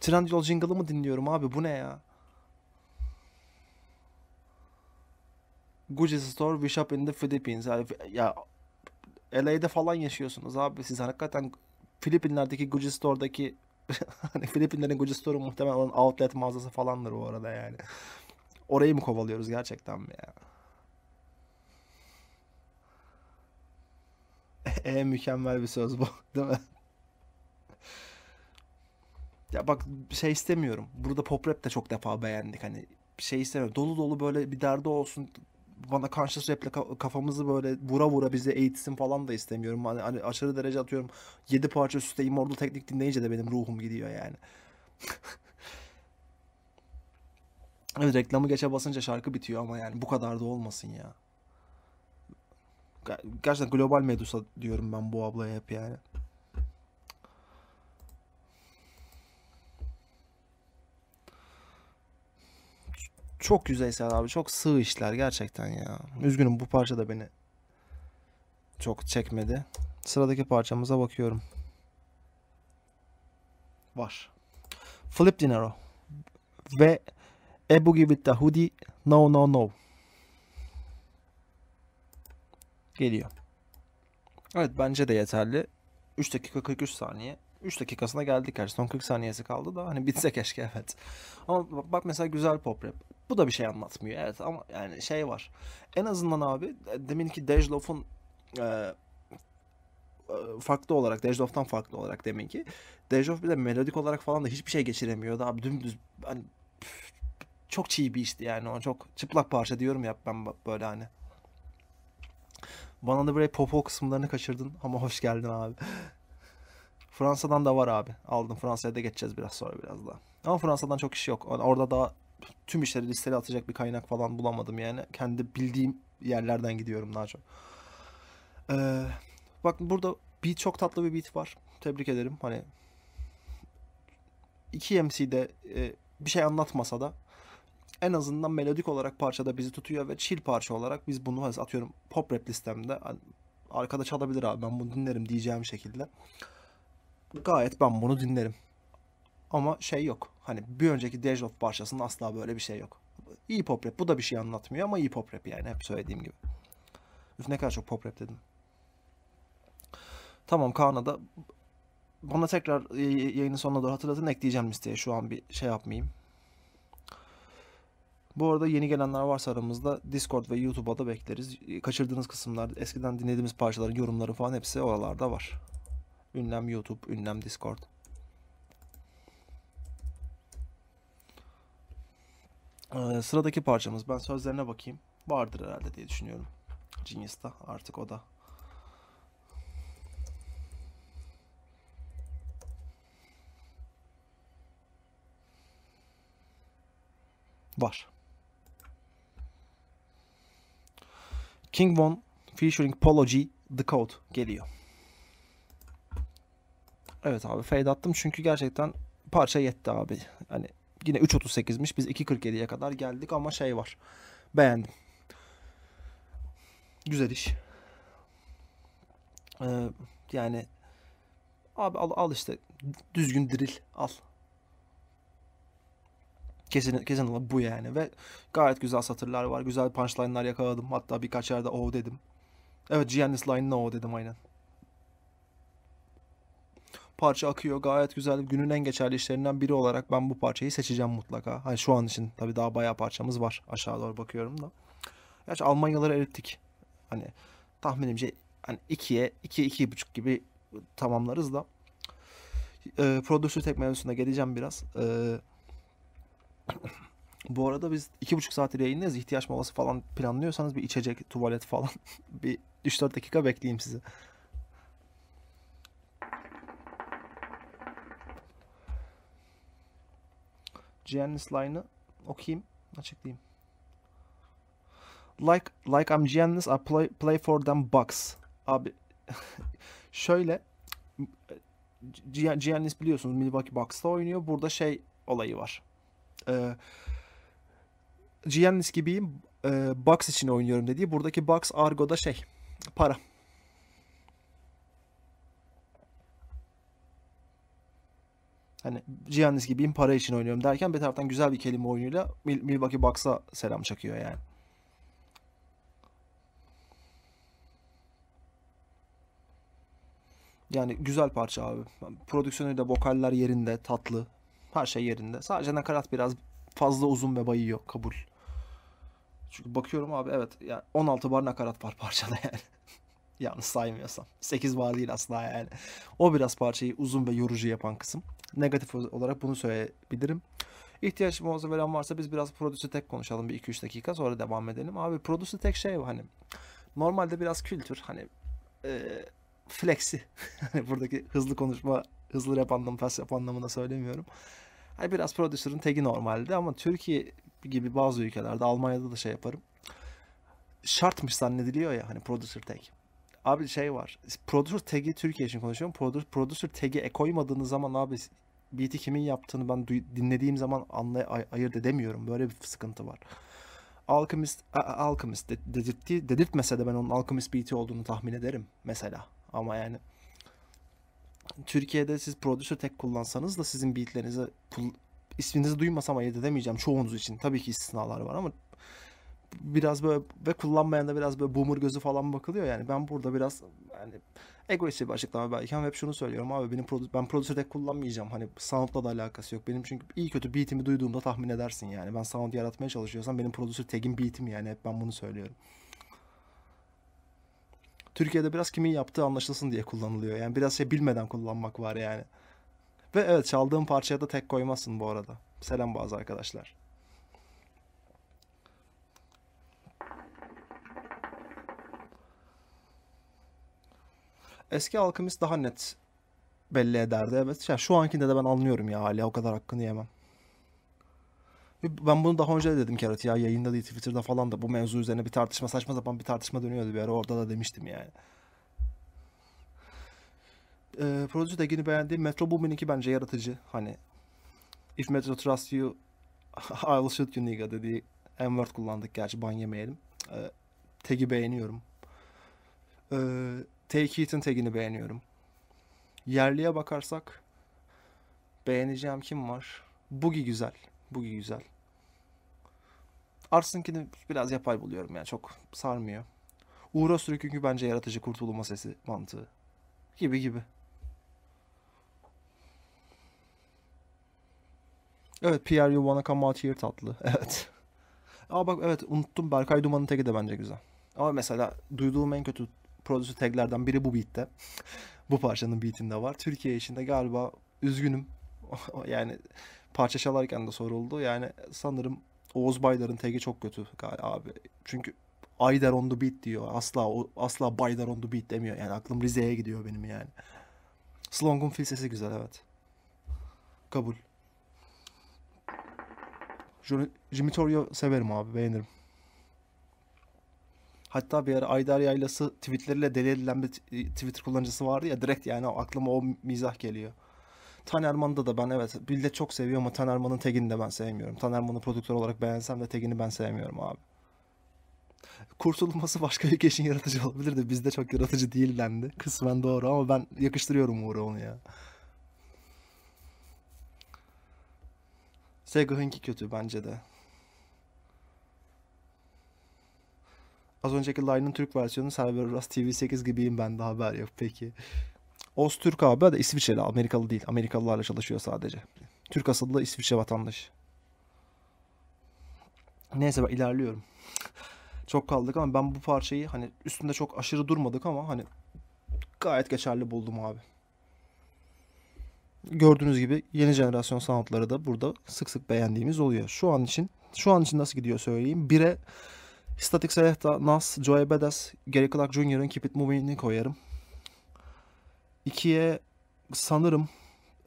Trendyol jingle'ı mı dinliyorum abi bu ne ya? Gucci store we shop in the Philippines. Yani, ya LA'de falan yaşıyorsunuz abi siz hakikaten Filipinler'deki Gucci store'daki [laughs] hani Filipinlerin Gucci Store'u muhtemelen onun outlet mağazası falandır bu arada yani. Orayı mı kovalıyoruz gerçekten mi ya? [laughs] E mükemmel bir söz bu [laughs] değil mi? ya bak şey istemiyorum. Burada pop rap de çok defa beğendik hani şey istemiyorum. Dolu dolu böyle bir derdi olsun bana conscious rap'le kafamızı böyle vura vura bize eğitsin falan da istemiyorum. Hani, hani aşırı derece atıyorum 7 parça üstte Immortal Teknik dinleyince de benim ruhum gidiyor yani. [laughs] evet reklamı geçe basınca şarkı bitiyor ama yani bu kadar da olmasın ya. Gerçekten global Medusa diyorum ben bu ablaya hep yani. Çok yüzeysel abi. Çok sığ işler gerçekten ya. Üzgünüm bu parça da beni çok çekmedi. Sıradaki parçamıza bakıyorum. Var. Flip Dinero ve A Boogie With The Hoodie No No No geliyor. Evet bence de yeterli. 3 dakika 43 saniye. 3 dakikasına geldik her son 40 saniyesi kaldı da hani bitse keşke evet. Ama bak mesela güzel pop rap. Bu da bir şey anlatmıyor evet ama yani şey var. En azından abi e, deminki Dejlof'un e, e, farklı olarak Dejlof'tan farklı olarak deminki Dejlof bir de melodik olarak falan da hiçbir şey geçiremiyordu abi dümdüz hani çok çiğ bir işti yani o çok çıplak parça diyorum ya ben böyle hani. Bana da böyle popo kısımlarını kaçırdın ama hoş geldin abi. Fransa'dan da var abi. Aldım Fransa'ya da geçeceğiz biraz sonra biraz daha. Ama Fransa'dan çok iş yok. Orada daha tüm işleri listeli atacak bir kaynak falan bulamadım yani. Kendi bildiğim yerlerden gidiyorum daha çok. Ee, bak burada beat çok tatlı bir beat var. Tebrik ederim. Hani 2MC'de e, bir şey anlatmasa da en azından melodik olarak parçada bizi tutuyor ve chill parça olarak biz bunu hani atıyorum pop rap listemde hani arkada çalabilir abi ben bunu dinlerim diyeceğim şekilde gayet ben bunu dinlerim. Ama şey yok. Hani bir önceki Dejlov parçasında asla böyle bir şey yok. İyi pop rap. Bu da bir şey anlatmıyor ama iyi pop rap yani. Hep söylediğim gibi. Üf ne kadar çok pop rap dedim. Tamam Kaan'a da bana tekrar yayının sonuna doğru hatırlatın ekleyeceğim listeye şu an bir şey yapmayayım. Bu arada yeni gelenler varsa aramızda Discord ve YouTube'a da bekleriz. Kaçırdığınız kısımlar, eskiden dinlediğimiz parçaların yorumları falan hepsi oralarda var. Ünlem YouTube, ünlem Discord. Ee, sıradaki parçamız. Ben sözlerine bakayım. Vardır herhalde diye düşünüyorum. Genius'ta artık o da. Var. King Von featuring Polo G, The Code geliyor. Evet abi fade attım çünkü gerçekten parça yetti abi. Hani yine 3.38'miş biz 2.47'ye kadar geldik ama şey var. Beğendim. Güzel iş. Ee, yani abi al, al işte düzgün drill al. Kesin, kesin olarak bu yani ve gayet güzel satırlar var. Güzel punchline'lar yakaladım. Hatta birkaç yerde o oh dedim. Evet Giannis line'ına o oh dedim aynen parça akıyor. Gayet güzel. Günün en geçerli işlerinden biri olarak ben bu parçayı seçeceğim mutlaka. Hani şu an için tabii daha bayağı parçamız var. Aşağı doğru bakıyorum da. Gerçi Almanyaları erittik. Hani tahminimce şey, hani ikiye 2 2 buçuk gibi tamamlarız da. E, ee, Producer Tech mevzusuna geleceğim biraz. E, [clears throat] bu arada biz 2,5 saattir yayındayız. İhtiyaç molası falan planlıyorsanız bir içecek, tuvalet falan [laughs] bir 3-4 dakika bekleyeyim sizi. Giannis line'ı okuyayım, açıklayayım. Like like I'm Giannis, I play play for them Bucks. Abi [laughs] şöyle Giannis biliyorsunuz Milwaukee Bucks'ta oynuyor. Burada şey olayı var. Ee, Giannis gibiyim. E, Bucks için oynuyorum dediği. Buradaki Bucks argoda şey para. hani Giannis gibiyim para için oynuyorum derken bir taraftan güzel bir kelime oyunuyla Milwaukee Bucks'a selam çakıyor yani. Yani güzel parça abi. Prodüksiyonu da vokaller yerinde, tatlı. Her şey yerinde. Sadece nakarat biraz fazla uzun ve bayıyor kabul. Çünkü bakıyorum abi evet yani 16 bar nakarat var [laughs] parçada yani. Yalnız saymıyorsam. 8 bar değil asla yani. O biraz parçayı uzun ve yorucu yapan kısım. Negatif olarak bunu söyleyebilirim. İhtiyaç olsa veren varsa biz biraz Produce'ü tek konuşalım bir 2-3 dakika sonra devam edelim. Abi Produce'ü tek şey hani normalde biraz kültür hani e, flexi. [laughs] hani buradaki hızlı konuşma, hızlı rap anlamı, fast rap anlamında söylemiyorum. Hani biraz prodüsörün teki normalde ama Türkiye gibi bazı ülkelerde, Almanya'da da şey yaparım. Şartmış zannediliyor ya hani prodüsör tek. Abi şey var. Prodüsör tagi Türkiye için konuşuyorum. Prodüsör, prodüsör tagi e koymadığınız zaman abi beat'i kimin yaptığını ben dinlediğim zaman anlay ay ayırt edemiyorum. Böyle bir sıkıntı var. Alchemist, Alchemist dedirtti, dedirtmese de ben onun Alchemist beat'i olduğunu tahmin ederim mesela. Ama yani Türkiye'de siz producer tek kullansanız da sizin beatlerinizi isminizi duymasam ayırt edemeyeceğim çoğunuz için. Tabii ki istisnalar var ama biraz böyle ve kullanmayan da biraz böyle boomer gözü falan bakılıyor yani ben burada biraz yani egoist bir açıklama belki ama hep şunu söylüyorum abi benim produ ben prodüser de kullanmayacağım hani soundla da alakası yok benim çünkü iyi kötü beatimi duyduğumda tahmin edersin yani ben sound yaratmaya çalışıyorsam benim prodüser tagim beatim yani hep ben bunu söylüyorum. Türkiye'de biraz kimin yaptığı anlaşılsın diye kullanılıyor. Yani biraz şey bilmeden kullanmak var yani. Ve evet çaldığım parçaya da tek koymazsın bu arada. Selam bazı arkadaşlar. Eski alkemist daha net belli ederdi. Evet. Yani şu ankinde de ben anlıyorum ya hala o kadar hakkını yemem. Ben bunu daha önce de dedim Kerat ya yayında değil Twitter'da falan da bu mevzu üzerine bir tartışma saçma sapan bir tartışma dönüyordu bir ara orada da demiştim yani. Ee, Produce Tegin'i beğendiğim Metro Boomin bence yaratıcı. Hani If Metro Trust You [laughs] I Will Shoot You Nigga dediği m kullandık gerçi ban yemeyelim. Ee, tag'i beğeniyorum. Ee, Take Eat'in tagini beğeniyorum. Yerliye bakarsak beğeneceğim kim var? Bugi güzel. Bugi güzel. Ars'ınkini biraz yapay buluyorum ya, çok sarmıyor. Uğur Öztürk'ünkü bence yaratıcı kurtulma sesi mantığı. Gibi gibi. Evet Pierre You Wanna Come Out Here tatlı. [laughs] Evet. Aa bak evet unuttum Berkay Duman'ın teki de bence güzel. Ama mesela duyduğum en kötü prodüsü taglerden biri bu beatte. [laughs] bu parçanın beatinde var. Türkiye içinde galiba üzgünüm. [laughs] yani parça çalarken de soruldu. Yani sanırım Oğuz Baydar'ın tagi çok kötü abi. Çünkü Aydar on the beat diyor. Asla asla Baydar on the beat demiyor. Yani aklım Rize'ye gidiyor benim yani. Slong'un fil sesi güzel evet. Kabul. Jimmy Torrio severim abi beğenirim. Hatta bir ara Aydar Yaylası tweetleriyle deli edilen bir e, Twitter kullanıcısı vardı ya direkt yani aklıma o mizah geliyor. Tanerman'da da ben evet millet çok seviyorum ama Tanerman'ın Tegin'i de ben sevmiyorum. Tanerman'ı prodüktör olarak beğensem de Tegin'i ben sevmiyorum abi. Kurtulması başka bir kişinin yaratıcı olabilirdi. Bizde çok yaratıcı değil dendi. Kısmen doğru ama ben yakıştırıyorum Uğur'a onu ya. Sega Hinki kötü bence de. Az önceki Line'ın Türk versiyonu Cerberus TV8 gibiyim ben daha haber yok peki. Oz Türk abi de İsviçreli Amerikalı değil. Amerikalılarla çalışıyor sadece. Türk asıllı İsviçre vatandaşı. Neyse ben ilerliyorum. [laughs] Çok kaldık ama ben bu parçayı hani üstünde çok aşırı durmadık ama hani gayet geçerli buldum abi. Gördüğünüz gibi yeni jenerasyon soundları da burada sık sık beğendiğimiz oluyor. Şu an için şu an için nasıl gidiyor söyleyeyim. 1'e Static Select'a Nas, Joey Badass, Gary Clark Jr.'ın Keep It Moving'ini koyarım. 2'ye sanırım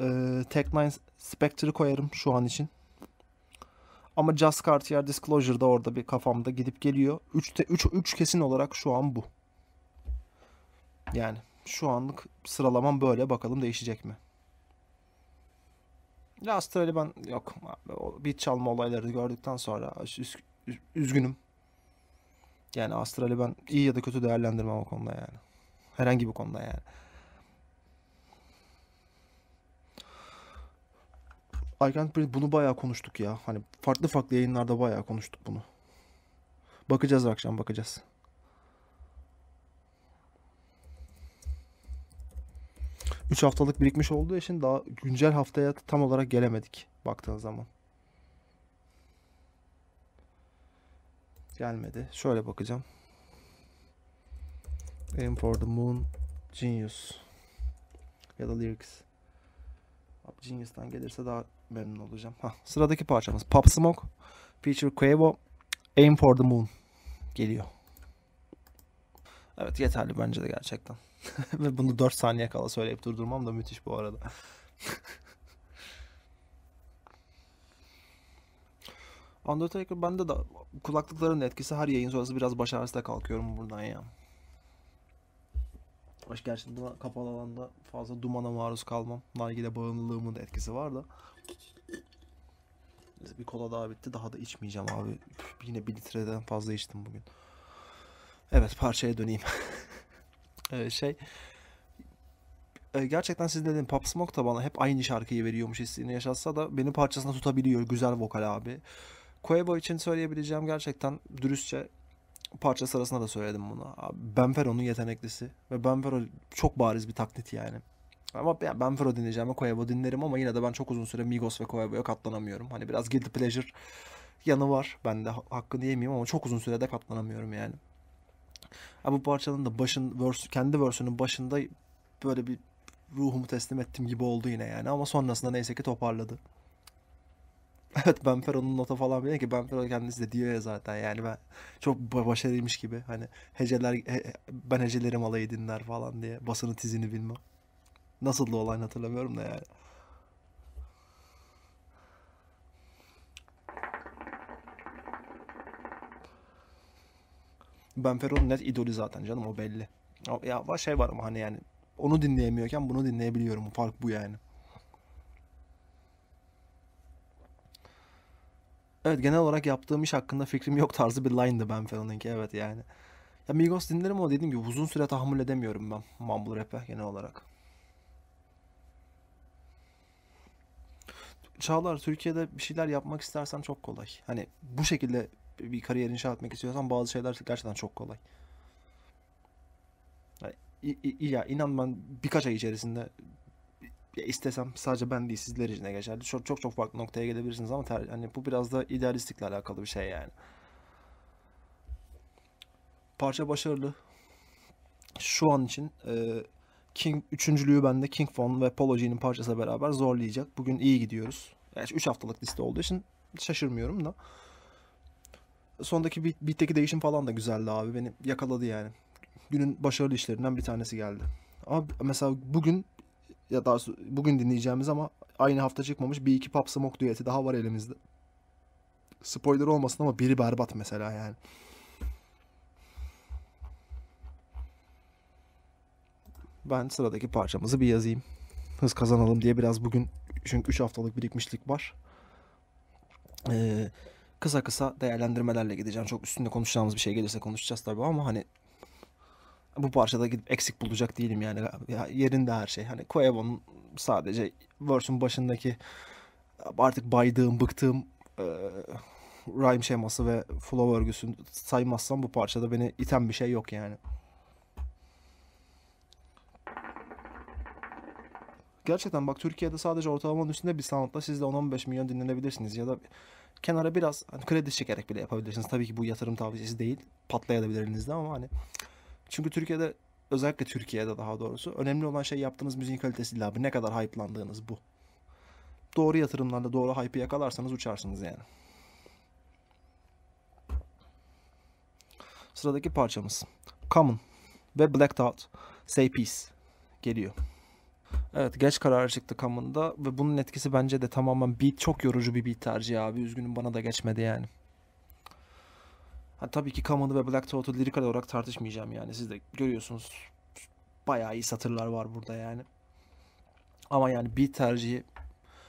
e, Tech Nine Spectre'ı koyarım şu an için. Ama Just Cartier Disclosure da orada bir kafamda gidip geliyor. 3 3 kesin olarak şu an bu. Yani şu anlık sıralamam böyle. Bakalım değişecek mi? Lastrali ben yok. Bir çalma olayları gördükten sonra üz, üzgünüm. Yani astrali ben iyi ya da kötü değerlendirmem o konuda yani. Herhangi bir konuda yani. Aykan Print bunu bayağı konuştuk ya. Hani farklı farklı yayınlarda bayağı konuştuk bunu. Bakacağız akşam bakacağız. Üç haftalık birikmiş olduğu için daha güncel haftaya tam olarak gelemedik baktığın zaman. gelmedi. Şöyle bakacağım. Aim for the Moon Genius ya da Lyrics. Genius'tan gelirse daha memnun olacağım. Ha, sıradaki parçamız Pop Smoke, Feature Quavo, Aim for the Moon geliyor. Evet yeterli bence de gerçekten. [laughs] Ve bunu 4 saniye kala söyleyip durdurmam da müthiş bu arada. [laughs] Undertaker bende de kulaklıkların etkisi her yayın sonrası biraz baş ağrısı kalkıyorum buradan ya. Hoş gerçi bu kapalı alanda fazla dumana maruz kalmam. Nargile bağımlılığımın da etkisi var da. Bir kola daha bitti. Daha da içmeyeceğim abi. yine bir litreden fazla içtim bugün. Evet parçaya döneyim. [laughs] Ee, şey e, gerçekten siz dediğin Pop Smoke da bana hep aynı şarkıyı veriyormuş hissini yaşatsa da beni parçasına tutabiliyor. Güzel vokal abi. Cuevo için söyleyebileceğim gerçekten dürüstçe parça sırasında da söyledim bunu. Benfero'nun yeteneklisi ve Benfero çok bariz bir taklit yani. Ama yani Benfero dinleyeceğim ve Cuevo dinlerim ama yine de ben çok uzun süre Migos ve Cuevo'ya katlanamıyorum. Hani biraz guilty pleasure yanı var. Ben de hakkını yemeyeyim ama çok uzun sürede katlanamıyorum yani. Ha, bu parçanın da başın, verse, kendi versiyonun başında böyle bir ruhumu teslim ettim gibi oldu yine yani. Ama sonrasında neyse ki toparladı. Evet Benfero'nun nota falan bile ki Benfero kendisi de diyor ya zaten yani ben çok başarıymış gibi hani heceler he, ben hecelerim alayı dinler falan diye basını tizini bilmem. Nasıl da olayını hatırlamıyorum da yani. Benfero'nun net idolü zaten canım o belli. Ya şey var ama hani yani onu dinleyemiyorken bunu dinleyebiliyorum. Fark bu yani. Evet genel olarak yaptığım iş hakkında fikrim yok tarzı bir line'dı Ben Fallon'ınki evet yani. Ya Migos dinlerim ama dediğim gibi uzun süre tahammül edemiyorum ben mumble rap'e genel olarak. Çağlar Türkiye'de bir şeyler yapmak istersen çok kolay. Hani bu şekilde bir kariyer inşa etmek istiyorsan bazı şeyler gerçekten çok kolay. Yani, ya inan ben birkaç ay içerisinde ya istesem sadece ben değil sizler için de geçerli. Çok çok çok farklı noktaya gelebilirsiniz ama ter, hani bu biraz da idealistikle alakalı bir şey yani. Parça başarılı. Şu an için e, King üçüncülüğü bende King Von ve Pology'nin parçası beraber zorlayacak. Bugün iyi gidiyoruz. Yani 3 haftalık liste olduğu için şaşırmıyorum da. Sondaki bit bitteki değişim falan da güzeldi abi. Beni yakaladı yani. Günün başarılı işlerinden bir tanesi geldi. Ama mesela bugün ya daha bugün dinleyeceğimiz ama aynı hafta çıkmamış bir iki Pop Smoke düeti daha var elimizde. Spoiler olmasın ama biri berbat mesela yani. Ben sıradaki parçamızı bir yazayım. Hız kazanalım diye biraz bugün çünkü 3 haftalık birikmişlik var. Ee, kısa kısa değerlendirmelerle gideceğim. Çok üstünde konuşacağımız bir şey gelirse konuşacağız tabii ama hani bu parçada gidip eksik bulacak değilim yani. Ya yerinde her şey. Hani Quavo'nun sadece verse'ün başındaki artık baydığım, bıktığım e, rhyme şeması ve flow örgüsünü saymazsam bu parçada beni iten bir şey yok yani. Gerçekten bak Türkiye'de sadece ortalamanın üstünde bir soundla siz de 10-15 milyon dinlenebilirsiniz ya da kenara biraz hani kredi çekerek bile yapabilirsiniz. Tabii ki bu yatırım tavsiyesi değil. Patlayabilir elinizde ama hani çünkü Türkiye'de özellikle Türkiye'de daha doğrusu önemli olan şey yaptığınız müziğin kalitesi değil abi. Ne kadar hype'landığınız bu. Doğru yatırımlarla doğru hype'ı yakalarsanız uçarsınız yani. Sıradaki parçamız Common ve Blacked Out Say Peace geliyor. Evet geç kararı çıktı Common'da ve bunun etkisi bence de tamamen beat çok yorucu bir beat tercihi abi. Üzgünüm bana da geçmedi yani. Ha, tabii ki Common'ı ve Black Thought'u lirikal olarak tartışmayacağım yani. Siz de görüyorsunuz bayağı iyi satırlar var burada yani. Ama yani bir tercihi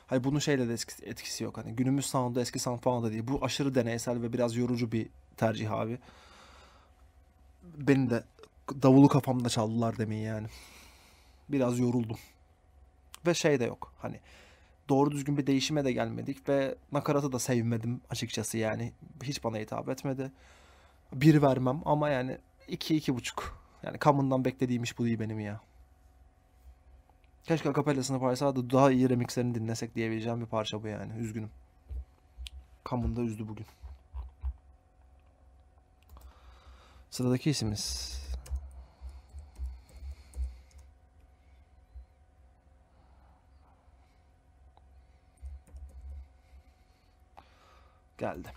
Hani bunun şeyle de etkisi, yok. Hani günümüz sound'da eski sound falan da değil. Bu aşırı deneysel ve biraz yorucu bir tercih abi. Beni de davulu kafamda çaldılar demeyin yani. Biraz yoruldum. Ve şey de yok. Hani doğru düzgün bir değişime de gelmedik ve nakaratı da sevmedim açıkçası yani. Hiç bana hitap etmedi. Bir vermem ama yani iki, iki buçuk. Yani Common'dan beklediğim iş bu değil benim ya. Keşke akapellasını paylaşsa da daha iyi remixlerini dinlesek diyebileceğim bir parça bu yani. Üzgünüm. Kamunda üzdü bugün. Sıradaki isimiz geldi.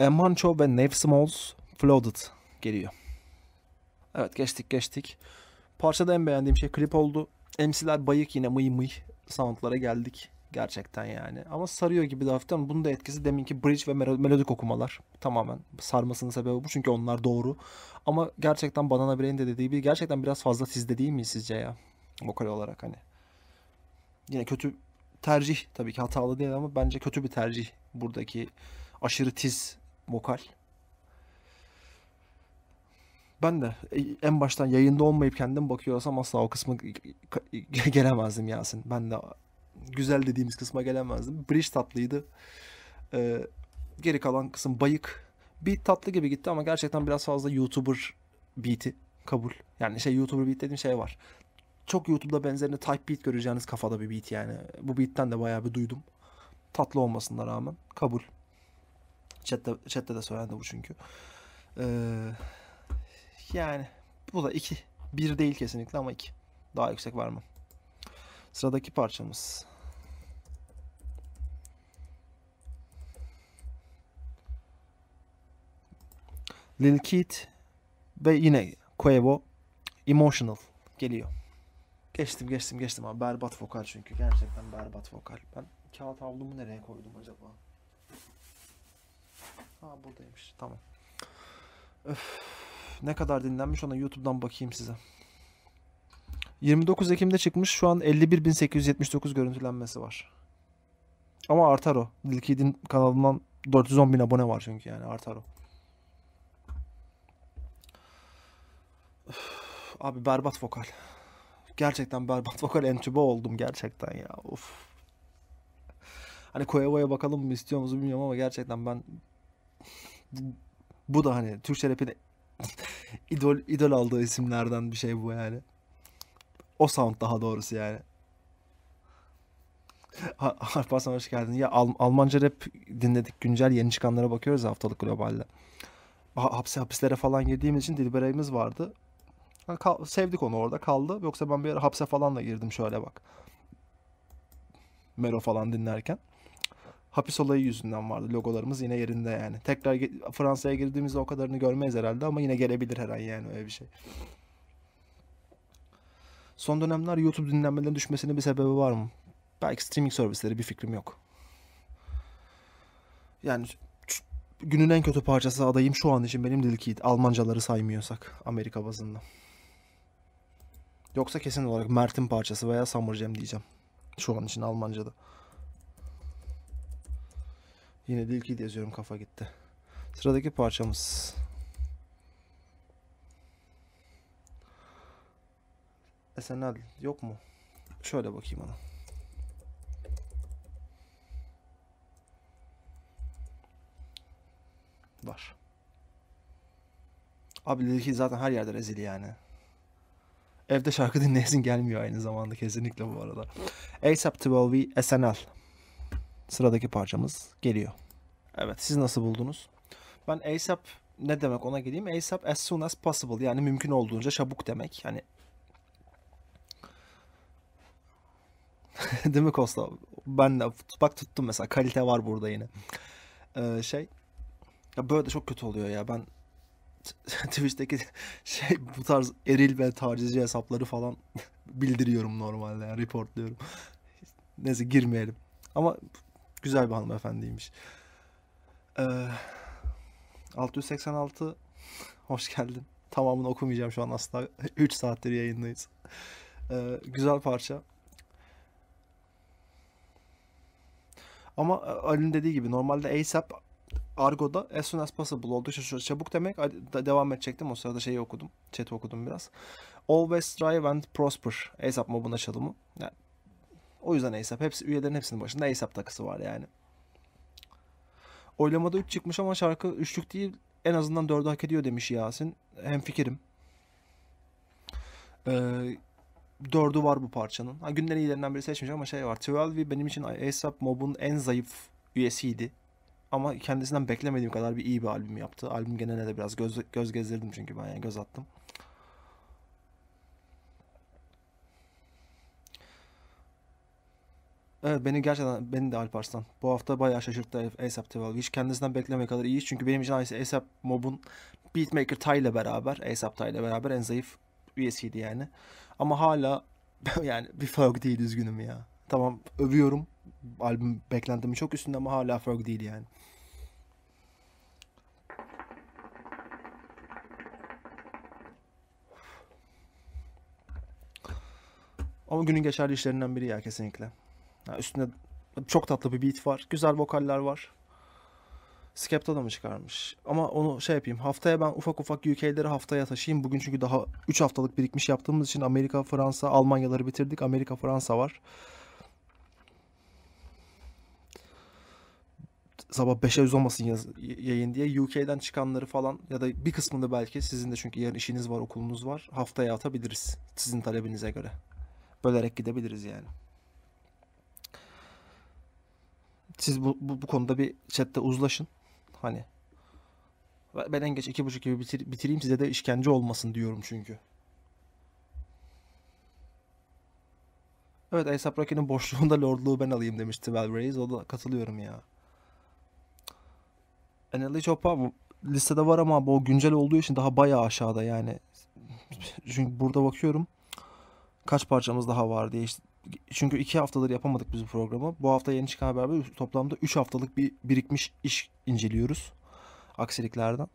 Emancho ve Nev Smalls Flooded geliyor. Evet geçtik geçtik. Parçada en beğendiğim şey klip oldu. MC'ler bayık yine mıy mıy soundlara geldik. Gerçekten yani. Ama sarıyor gibi de hafiften. Bunun da etkisi deminki bridge ve melodik okumalar. Tamamen sarmasının sebebi bu. Çünkü onlar doğru. Ama gerçekten Banana Brain de dediği bir gerçekten biraz fazla sizde değil mi sizce ya? Vokal olarak hani. Yine kötü tercih tabii ki hatalı değil ama bence kötü bir tercih buradaki aşırı tiz vokal. Ben de e, en baştan yayında olmayıp kendim bakıyorsam asla o kısma gelemezdim Yasin. Ben de güzel dediğimiz kısma gelemezdim. Bridge tatlıydı. Ee, geri kalan kısım bayık. bir tatlı gibi gitti ama gerçekten biraz fazla YouTuber beat'i kabul. Yani şey YouTuber beat dediğim şey var çok YouTube'da benzerini type beat göreceğiniz kafada bir beat yani. Bu beatten de bayağı bir duydum. Tatlı olmasına rağmen kabul. Chat'te, chat'te de söylendi bu çünkü. Ee, yani bu da iki bir değil kesinlikle ama iki Daha yüksek vermem. Sıradaki parçamız. Lil Keat ve yine Quavo Emotional geliyor. Geçtim geçtim geçtim abi berbat vokal çünkü gerçekten berbat vokal. Ben kağıt havlumu nereye koydum acaba? Ha buradaymış tamam. Öf, ne kadar dinlenmiş ona YouTube'dan bakayım size. 29 Ekim'de çıkmış şu an 51.879 görüntülenmesi var. Ama artar o. Dilkid'in kanalından 410 bin abone var çünkü yani artar o. Öf, abi berbat vokal. Gerçekten berbat [laughs] vokal entübe oldum gerçekten ya. Of. Hani Koyavo'ya bakalım mı istiyor musun bilmiyorum ama gerçekten ben bu, da hani Türkçe rapine [laughs] idol, idol aldığı isimlerden bir şey bu yani. O sound daha doğrusu yani. Alparslan hoş geldin. Ya Al- Almanca rap dinledik güncel yeni çıkanlara bakıyoruz haftalık globalde. Ha- hapse hapislere falan girdiğimiz için Dilberay'ımız vardı sevdik onu orada kaldı. Yoksa ben bir ara hapse falan da girdim şöyle bak. Mero falan dinlerken. Hapis olayı yüzünden vardı. Logolarımız yine yerinde yani. Tekrar Fransa'ya girdiğimizde o kadarını görmeyiz herhalde ama yine gelebilir her an yani öyle bir şey. Son dönemler YouTube dinlenmelerinin düşmesinin bir sebebi var mı? Belki streaming servisleri bir fikrim yok. Yani günün en kötü parçası adayım şu an için benim Lil Almancaları saymıyorsak Amerika bazında. Yoksa kesin olarak Mert'in parçası veya Summer Jam diyeceğim. Şu an için Almanca'da. Yine değil Dilki'yi yazıyorum kafa gitti. Sıradaki parçamız. SNL yok mu? Şöyle bakayım ona. Var. Abi ki zaten her yerde rezil yani. Evde şarkı [laughs] dinleyesin gelmiyor aynı zamanda kesinlikle bu arada. ASAP 12 SNL. Sıradaki parçamız geliyor. Evet siz nasıl buldunuz? Ben ASAP ne demek ona gideyim. ASAP as soon as possible yani mümkün olduğunca çabuk demek. Hani [laughs] Değil mi Costa? Ben de bak tuttum mesela. Kalite var burada yine. Ee, şey ya böyle de çok kötü oluyor ya. Ben [laughs] Twitch'teki şey bu tarz eril ve tacizci hesapları falan [laughs] bildiriyorum normalde yani reportluyorum. [laughs] Neyse girmeyelim. Ama güzel bir hanımefendiymiş. Ee, 686 hoş geldin. Tamamını okumayacağım şu an asla. 3 saattir yayındayız. Ee, güzel parça. Ama Ali'nin dediği gibi normalde ASAP Argo'da as soon as possible oldukça çabuk demek. Devam edecektim. O sırada şeyi okudum. Chat'i okudum biraz. Always strive and prosper. ASAP mob'un açılımı. Yani, o yüzden ASAP. Hepsi, üyelerin hepsinin başında ASAP takısı var yani. Oylamada 3 çıkmış ama şarkı 3'lük değil en azından 4'ü hak ediyor demiş Yasin. Hem fikirim. Ee, var bu parçanın. Ha, günlerin iyilerinden biri seçmiş ama şey var. 12 benim için ASAP mob'un en zayıf üyesiydi. Ama kendisinden beklemediğim kadar bir iyi bir albüm yaptı. Albüm genelde de biraz göz, göz gezdirdim çünkü ben yani göz attım. Evet beni gerçekten beni de Alparslan. Bu hafta bayağı şaşırttı ASAP Travel. Hiç kendisinden beklemeye kadar iyi. Çünkü benim için aynısı ASAP Mob'un Beatmaker Tay ile beraber, ASAP Tay ile beraber en zayıf üyesiydi yani. Ama hala [laughs] yani bir Ferg değil üzgünüm ya. Tamam övüyorum. Albüm beklentimi çok üstünde ama hala Ferg değil yani. Ama günün geçerli işlerinden biri ya kesinlikle. Yani üstünde çok tatlı bir beat var. Güzel vokaller var. Skepta da mı çıkarmış? Ama onu şey yapayım. Haftaya ben ufak ufak UK'leri haftaya taşıyayım. Bugün çünkü daha 3 haftalık birikmiş yaptığımız için Amerika, Fransa, Almanyaları bitirdik. Amerika, Fransa var. sabah 5'e yüz olmasın yaz, yayın diye UK'den çıkanları falan ya da bir kısmında belki sizin de çünkü yarın işiniz var okulunuz var haftaya atabiliriz sizin talebinize göre bölerek gidebiliriz yani. Siz bu, bu, bu konuda bir chatte uzlaşın. Hani ben en geç iki buçuk gibi bitir, bitireyim size de işkence olmasın diyorum çünkü. Evet ASAP Rocky'nin boşluğunda Lordluğu ben alayım demişti Val Reis. O da katılıyorum ya. Anelly Chop'a listede var ama bu güncel olduğu için daha bayağı aşağıda yani. Çünkü burada bakıyorum kaç parçamız daha var diye işte çünkü iki haftadır yapamadık biz bu programı. Bu hafta yeni çıkan haber Toplamda üç haftalık bir birikmiş iş inceliyoruz. Aksiliklerden.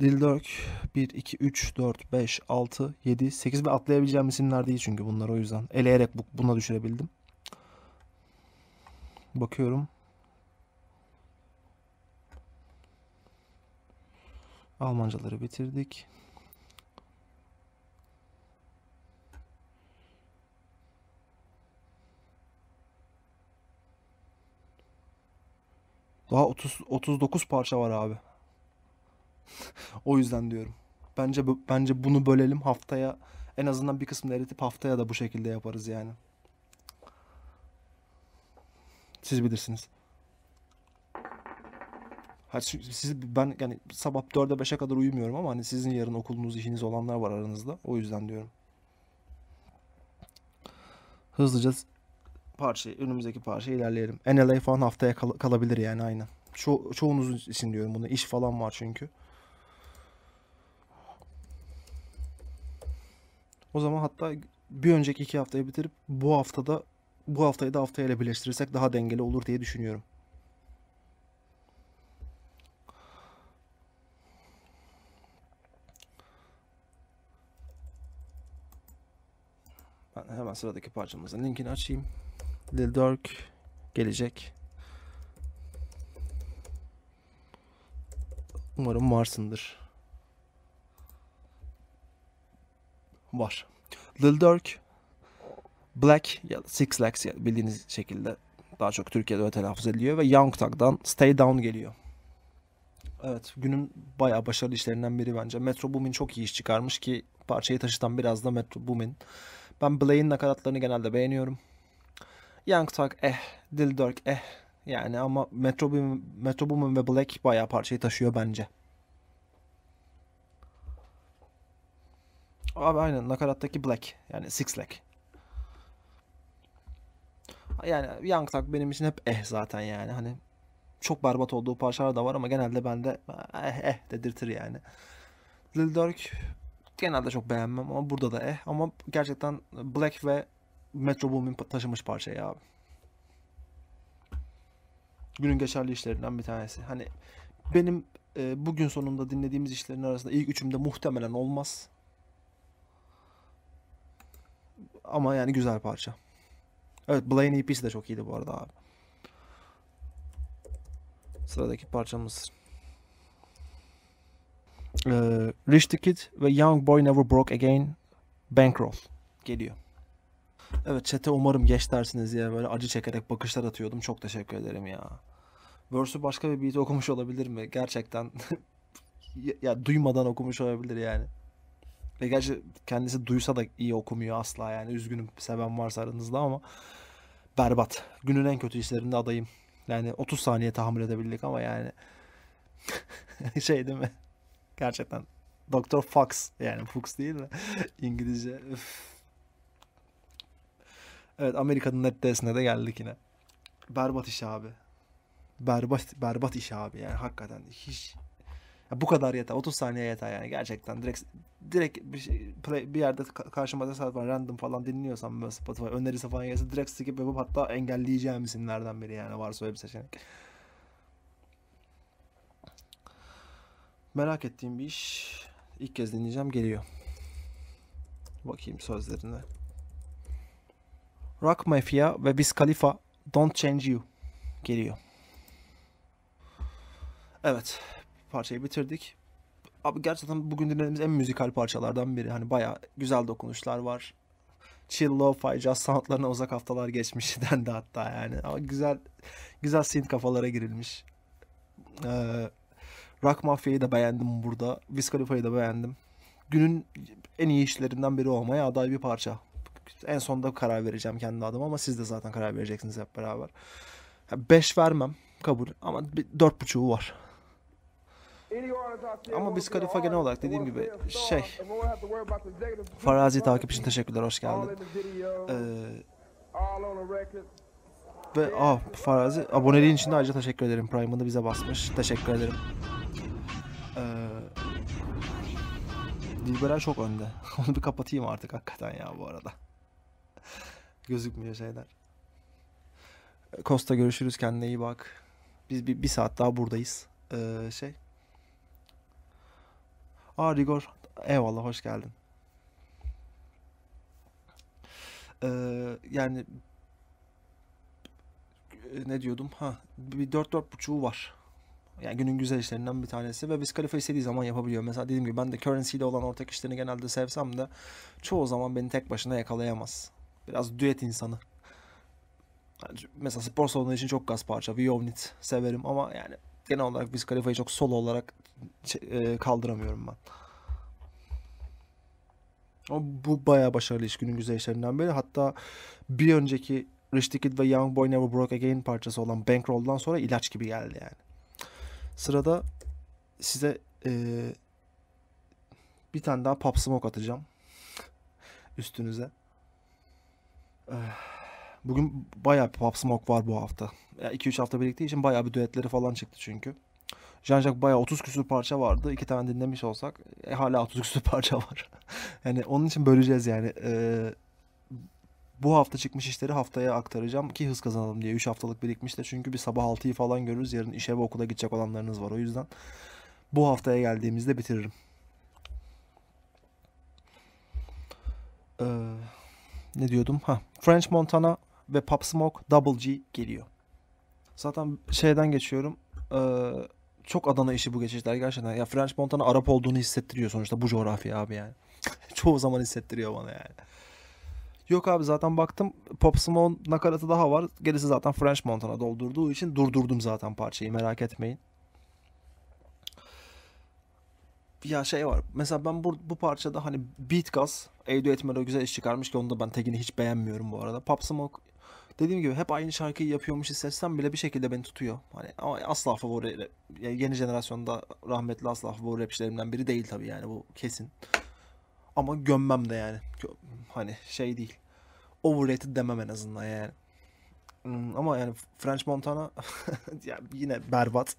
Lil Durk 1, 2, 3, 4, 5, 6, 7, 8 ve atlayabileceğim isimler değil çünkü bunlar o yüzden. Eleyerek bu, buna düşürebildim. Bakıyorum. Almancaları bitirdik. Daha 30 39 parça var abi. [laughs] o yüzden diyorum. Bence bence bunu bölelim haftaya en azından bir kısmını eritip haftaya da bu şekilde yaparız yani. Siz bilirsiniz. Hani siz ben yani sabah 4'e 5'e kadar uyumuyorum ama hani sizin yarın okulunuz, işiniz olanlar var aranızda. O yüzden diyorum. Hızlıca parça, önümüzdeki parça ilerleyelim. NLA falan haftaya kal kalabilir yani aynı Ço çoğunuz için diyorum bunu. İş falan var çünkü. O zaman hatta bir önceki iki haftayı bitirip bu haftada bu haftayı da haftaya ile birleştirirsek daha dengeli olur diye düşünüyorum. Ben hemen sıradaki parçamızın linkini açayım. Lil Durk gelecek. Umarım Mars'ındır. Var. Lil Durk Black ya da Six Lax bildiğiniz şekilde daha çok Türkiye'de öyle telaffuz ediliyor ve Young Thug'dan Stay Down geliyor. Evet günün bayağı başarılı işlerinden biri bence. Metro Boomin çok iyi iş çıkarmış ki parçayı taşıtan biraz da Metro Boomin. Ben Blade'in nakaratlarını genelde beğeniyorum. Young Thug eh, Dil Durk eh yani ama Metro Boomin, Metro Boomin ve Black bayağı parçayı taşıyor bence. Abi aynen nakarattaki Black yani Six Lack. Yani Young Thug benim için hep eh zaten yani hani çok berbat olduğu parçalar da var ama genelde bende ah, eh eh dedirtir yani. Lil Durk genelde çok beğenmem ama burada da eh ama gerçekten Black ve Metro Boomin taşımış parçayı abi. Günün geçerli işlerinden bir tanesi. Hani benim e, bugün sonunda dinlediğimiz işlerin arasında ilk üçümde muhtemelen olmaz. Ama yani güzel parça. Evet Blaine EP'si de çok iyiydi bu arada abi. Sıradaki parçamız. Ee, Rich the Kid ve Young Boy Never Broke Again Bankroll geliyor. Evet çete umarım geç dersiniz diye böyle acı çekerek bakışlar atıyordum. Çok teşekkür ederim ya. Verse'ü başka bir beat okumuş olabilir mi? Gerçekten [laughs] ya, duymadan okumuş olabilir yani. Ve gerçi kendisi duysa da iyi okumuyor asla yani. Üzgünüm seven varsa aranızda ama berbat. Günün en kötü işlerinde adayım. Yani 30 saniye tahammül edebildik ama yani [laughs] şey değil mi? Gerçekten Doktor Fox yani Fox değil mi? İngilizce. Üf. Evet Amerika'nın nettesine de geldik yine. Berbat iş abi. Berbat berbat iş abi yani hakikaten hiç ya bu kadar yeter. 30 saniye yeter yani gerçekten. Direkt direkt bir, şey, play, bir yerde karşıma da saat zaten random falan dinliyorsam böyle Spotify önerisi falan gelse direkt skip yapıp hatta engelleyeceğim isimlerden biri yani varsa öyle bir seçenek. Merak ettiğim bir iş. ilk kez dinleyeceğim geliyor. Bakayım sözlerine. Rock Mafia ve Biz Khalifa Don't Change You geliyor. Evet. Parçayı bitirdik. Abi gerçekten bugün dinlediğimiz en müzikal parçalardan biri. Hani baya güzel dokunuşlar var. Chill lo-fi jazz sanatlarına uzak haftalar geçmiş [laughs] dendi hatta yani. Ama güzel güzel synth kafalara girilmiş. Ee, Rock Mafia'yı da beğendim burada. Wiz Khalifa'yı da beğendim. Günün en iyi işlerinden biri olmaya aday bir parça en sonda karar vereceğim kendi adıma ama siz de zaten karar vereceksiniz hep beraber. 5 vermem kabul ama 4.5'u var. Ama biz Kalifa genel olarak dediğim gibi şey Farazi takip için teşekkürler hoş geldin. Ee, ve ah Farazi aboneliğin için de ayrıca teşekkür ederim. Prime'ını bize basmış. Teşekkür ederim. Ee, Dilberer çok önde. [laughs] Onu bir kapatayım artık hakikaten ya bu arada. Gözükmüyor şeyler. Costa görüşürüz kendine iyi bak. Biz bir, bir saat daha buradayız. Ee, şey. Aa Rigor. Eyvallah hoş geldin. Ee, yani e, ne diyordum? Ha, bir dört dört 45u var. Yani günün güzel işlerinden bir tanesi ve biz Kalifa istediği zaman yapabiliyor. Mesela dediğim gibi ben de Currency ile olan ortak işlerini genelde sevsem de çoğu zaman beni tek başına yakalayamaz. Biraz düet insanı. Mesela spor salonu için çok gaz parça. Viyovnit severim ama yani genel olarak biz Kalifa'yı çok solo olarak e, kaldıramıyorum ben. Ama bu bayağı başarılı iş günün güzel işlerinden biri. Hatta bir önceki Rich Ticket ve Young Boy Never Broke Again parçası olan Bankroll'dan sonra ilaç gibi geldi yani. Sırada size ee, bir tane daha Pop Smoke atacağım [laughs] üstünüze. [sighs] Bugün bayağı Pop Smoke var bu hafta. 2-3 hafta biriktiği için bayağı bir düetleri falan çıktı çünkü. Jean-Jacques bayağı 30 küsür parça vardı. İki tane dinlemiş olsak e, hala 30 küsür [laughs] parça var. [laughs] yani onun için böleceğiz yani. Ee, bu hafta çıkmış işleri haftaya aktaracağım ki hız kazanalım diye. 3 haftalık birikmiş de çünkü bir sabah 6'yı falan görürüz. Yarın işe ve okula gidecek olanlarınız var. O yüzden bu haftaya geldiğimizde bitiririm. Eee ne diyordum? Ha, French Montana ve Pop Smoke Double G geliyor. Zaten şeyden geçiyorum. Ee, çok Adana işi bu geçişler gerçekten. Ya French Montana Arap olduğunu hissettiriyor sonuçta bu coğrafya abi yani. [laughs] Çoğu zaman hissettiriyor bana yani. Yok abi zaten baktım Pop Smoke'un nakaratı daha var. Gerisi zaten French Montana doldurduğu için durdurdum zaten parçayı merak etmeyin. ya şey var. Mesela ben bu, bu parçada hani Beat Gas, Eydu Etmelo güzel iş çıkarmış ki onu da ben tagini hiç beğenmiyorum bu arada. Pop Smoke dediğim gibi hep aynı şarkıyı yapıyormuş hissetsem bile bir şekilde beni tutuyor. Hani ama asla favori yeni jenerasyonda rahmetli asla favori rapçilerimden biri değil tabii yani bu kesin. Ama gömmem de yani. Hani şey değil. Overrated demem en azından yani. Hmm, ama yani French Montana [laughs] ya yine berbat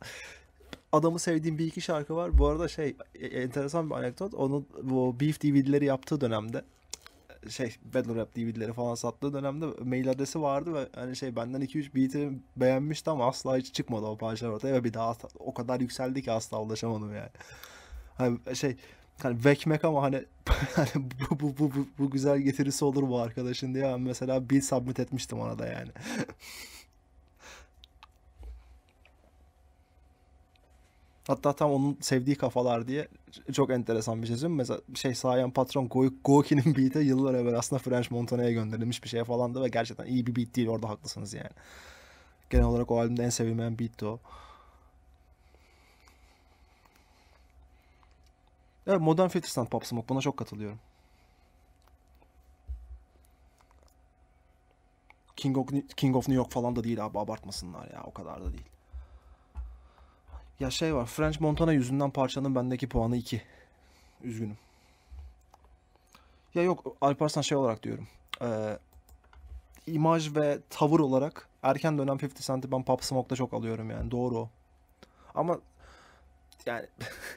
adamı sevdiğim bir iki şarkı var. Bu arada şey e, e, enteresan bir anekdot. Onun bu Beef DVD'leri yaptığı dönemde şey Battle Rap DVD'leri falan sattığı dönemde mail adresi vardı ve hani şey benden 2-3 beat'i beğenmişti ama asla hiç çıkmadı o parçalar ortaya ve bir daha o kadar yükseldi ki asla ulaşamadım yani. Hani e, şey hani vekmek ama hani, [laughs] hani bu, bu, bu, bu, bu güzel getirisi olur bu arkadaşın diye ben mesela bir submit etmiştim ona da yani. [laughs] Hatta tam onun sevdiği kafalar diye çok enteresan bir çözüm. Şey Mesela şey sayan patron Go Goki'nin beat'i yıllar evvel aslında French Montana'ya gönderilmiş bir şey falandı ve gerçekten iyi bir beat değil orada haklısınız yani. Genel olarak o albümde en sevilmeyen beat o. Evet Modern Fifty Pop Smoke buna çok katılıyorum. King of, King of New York falan da değil abi abartmasınlar ya o kadar da değil. Ya şey var. French Montana yüzünden parçanın bendeki puanı 2. Üzgünüm. Ya yok Alparslan şey olarak diyorum. Ee, imaj ve tavır olarak erken dönem 50 Cent'i ben Pop Smoke'da çok alıyorum yani. Doğru o. Ama yani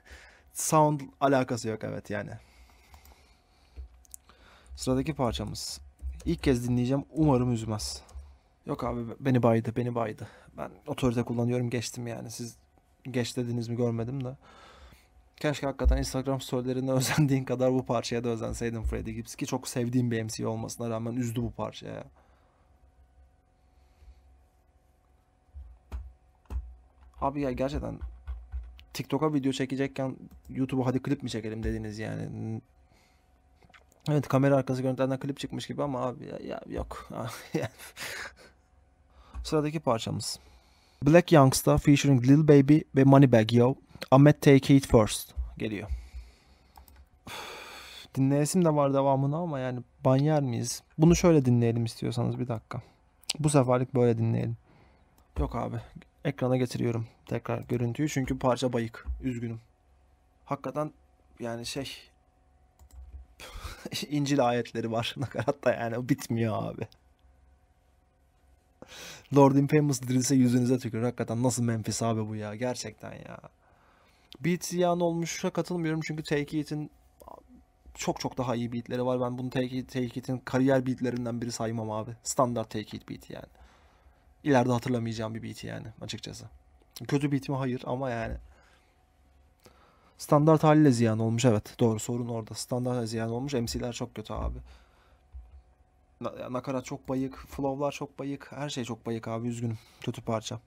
[laughs] sound alakası yok evet yani. Sıradaki parçamız. İlk kez dinleyeceğim. Umarım üzmez. Yok abi beni baydı, beni baydı. Ben otorite kullanıyorum geçtim yani. Siz geç dediniz mi görmedim de. Keşke hakikaten Instagram storylerine [laughs] özendiğin kadar bu parçaya da özenseydin Freddie Gibbs ki çok sevdiğim bir MC olmasına rağmen üzdü bu parçaya. Abi ya gerçekten TikTok'a video çekecekken YouTube'a hadi klip mi çekelim dediniz yani. Evet kamera arkası görüntülerden klip çıkmış gibi ama abi ya, ya yok. [laughs] Sıradaki parçamız. Black Youngsta featuring Lil Baby ve Moneybag Yo. Ahmet Take It First geliyor. Üf, [sighs] dinleyesim de var devamını ama yani banyer miyiz? Bunu şöyle dinleyelim istiyorsanız bir dakika. Bu seferlik böyle dinleyelim. Yok abi ekrana getiriyorum tekrar görüntüyü çünkü parça bayık. Üzgünüm. Hakikaten yani şey [laughs] İncil ayetleri var [laughs] nakaratta yani bitmiyor abi. Lord Infamous dirilse yüzünüze tükürür. Hakikaten nasıl Memphis abi bu ya. Gerçekten ya. Beat yan olmuşa katılmıyorum çünkü Take Eat'in çok çok daha iyi beatleri var. Ben bunu Take, It, Take It'in kariyer beatlerinden biri saymam abi. Standart Take It beat yani. İleride hatırlamayacağım bir beat yani açıkçası. Kötü beat mi? Hayır ama yani. Standart haliyle ziyan olmuş evet. Doğru sorun orada. Standart ziyan olmuş. MC'ler çok kötü abi. Nakarat çok bayık. Flow'lar çok bayık. Her şey çok bayık abi üzgünüm. Kötü parça.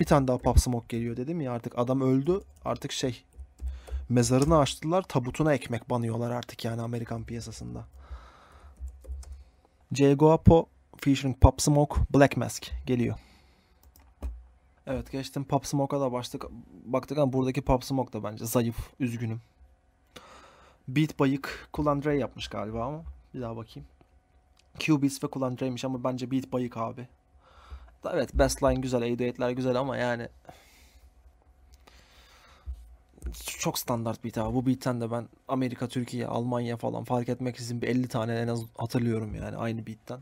Bir tane daha Pop Smoke geliyor dedim ya artık adam öldü. Artık şey mezarını açtılar tabutuna ekmek banıyorlar artık yani Amerikan piyasasında. J Jaguapo featuring Pop Smoke Black Mask geliyor. Evet geçtim Pop Smoke'a da başlık baktık ama buradaki Pop Smoke da bence zayıf üzgünüm. Beat bayık Cool Andre yapmış galiba ama bir daha bakayım. QB'si ve kullanıcıymış ama bence Beat bayık abi. Evet baseline güzel, aidate'ler güzel ama yani çok standart beat abi. Bu beatten de ben Amerika, Türkiye, Almanya falan fark etmek etmeksizin bir 50 tane en az hatırlıyorum yani aynı beatten.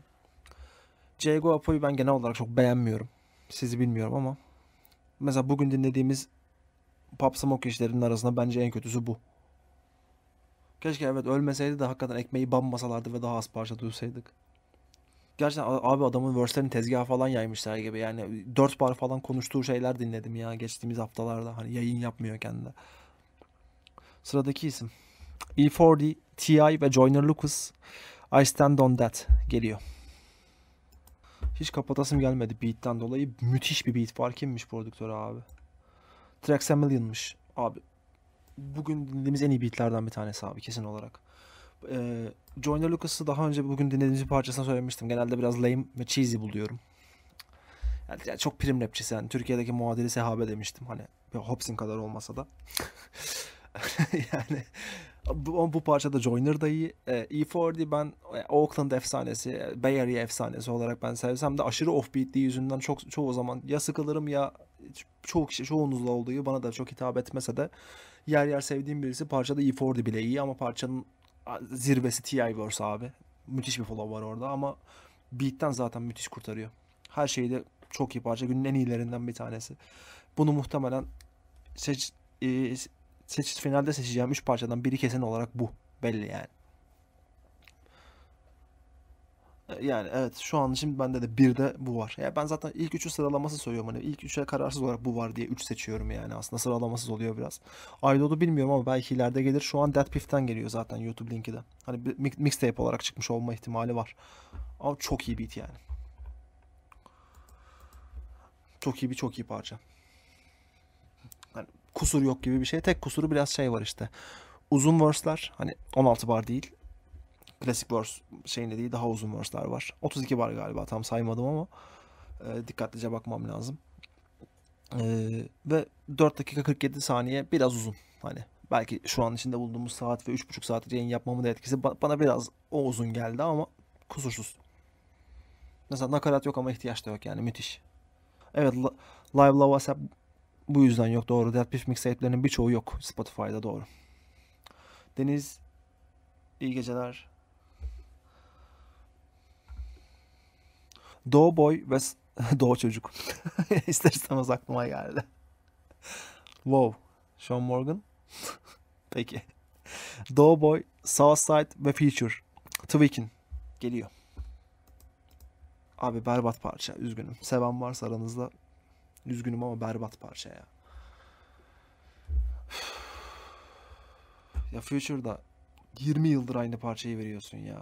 Jago Apo'yu ben genel olarak çok beğenmiyorum. Sizi bilmiyorum ama. Mesela bugün dinlediğimiz Pop Smoke işlerinin arasında bence en kötüsü bu. Keşke evet ölmeseydi de hakikaten ekmeği bambasalardı ve daha az parça duysaydık. Gerçekten abi adamın verse'lerin tezgahı falan yaymışlar gibi. Yani ıı, dört bar falan konuştuğu şeyler dinledim ya geçtiğimiz haftalarda. Hani yayın yapmıyor kendi. Sıradaki isim. e 4 d T.I. ve Joyner Lucas. I Stand On That geliyor. Hiç kapatasım gelmedi beat'ten dolayı. Müthiş bir beat var. Kimmiş prodüktör abi? Traxxamillion'mış. Abi bugün dinlediğimiz en iyi beatlerden bir tanesi abi kesin olarak e, ee, Joyner Lucas'ı daha önce bugün dinlediğimiz bir parçasına söylemiştim. Genelde biraz lame ve cheesy buluyorum. Yani, yani çok prim rapçisi yani Türkiye'deki muadili sehabe demiştim hani bir Hopsin kadar olmasa da. [laughs] yani bu, bu parçada Joyner da iyi. Ee, e, e d ben Oakland efsanesi, e, Bay Area efsanesi olarak ben sevsem de aşırı offbeatliği yüzünden çok çoğu zaman ya sıkılırım ya çoğu kişi çoğunuzla olduğu gibi bana da çok hitap etmese de yer yer sevdiğim birisi parçada e 4 d bile iyi ama parçanın zirvesi T-Iverse abi. Müthiş bir flow var orada ama beat'ten zaten müthiş kurtarıyor. Her şeyi de çok iyi parça. Günün en iyilerinden bir tanesi. Bunu muhtemelen seç, e, seç finalde seçeceğim 3 parçadan biri kesin olarak bu. Belli yani. Yani evet şu an şimdi bende de bir de bu var. Ya yani ben zaten ilk üçü sıralaması söylüyorum. Hani ilk üçe kararsız olarak bu var diye üç seçiyorum yani. Aslında sıralamasız oluyor biraz. Idol'u bilmiyorum ama belki ileride gelir. Şu an Dead Piff'ten geliyor zaten YouTube linki de. Hani mixtape olarak çıkmış olma ihtimali var. Ama çok iyi beat yani. Çok iyi bir çok iyi parça. Hani kusur yok gibi bir şey. Tek kusuru biraz şey var işte. Uzun verse'ler hani 16 bar değil Klasik verse şeyinde değil daha uzun verse'ler var. 32 var galiba tam saymadım ama e, dikkatlice bakmam lazım. E, ve 4 dakika 47 saniye biraz uzun. Hani belki şu an içinde bulunduğumuz saat ve 3,5 saat yayın yapmamın da etkisi bana biraz o uzun geldi ama kusursuz. Mesela nakarat yok ama ihtiyaç da yok yani müthiş. Evet Live Love WhatsApp bu yüzden yok doğru. Deadpiff mixtape'lerinin birçoğu yok Spotify'da doğru. Deniz iyi geceler. Doğboy ve [laughs] Doğu Çocuk. [laughs] İster istemez aklıma geldi. Wow. Sean Morgan. [laughs] Peki. Doughboy, Southside ve Feature. Tweakin. Geliyor. Abi berbat parça. Üzgünüm. Seven varsa aranızda üzgünüm ama berbat parça ya. [sighs] ya Future'da 20 yıldır aynı parçayı veriyorsun ya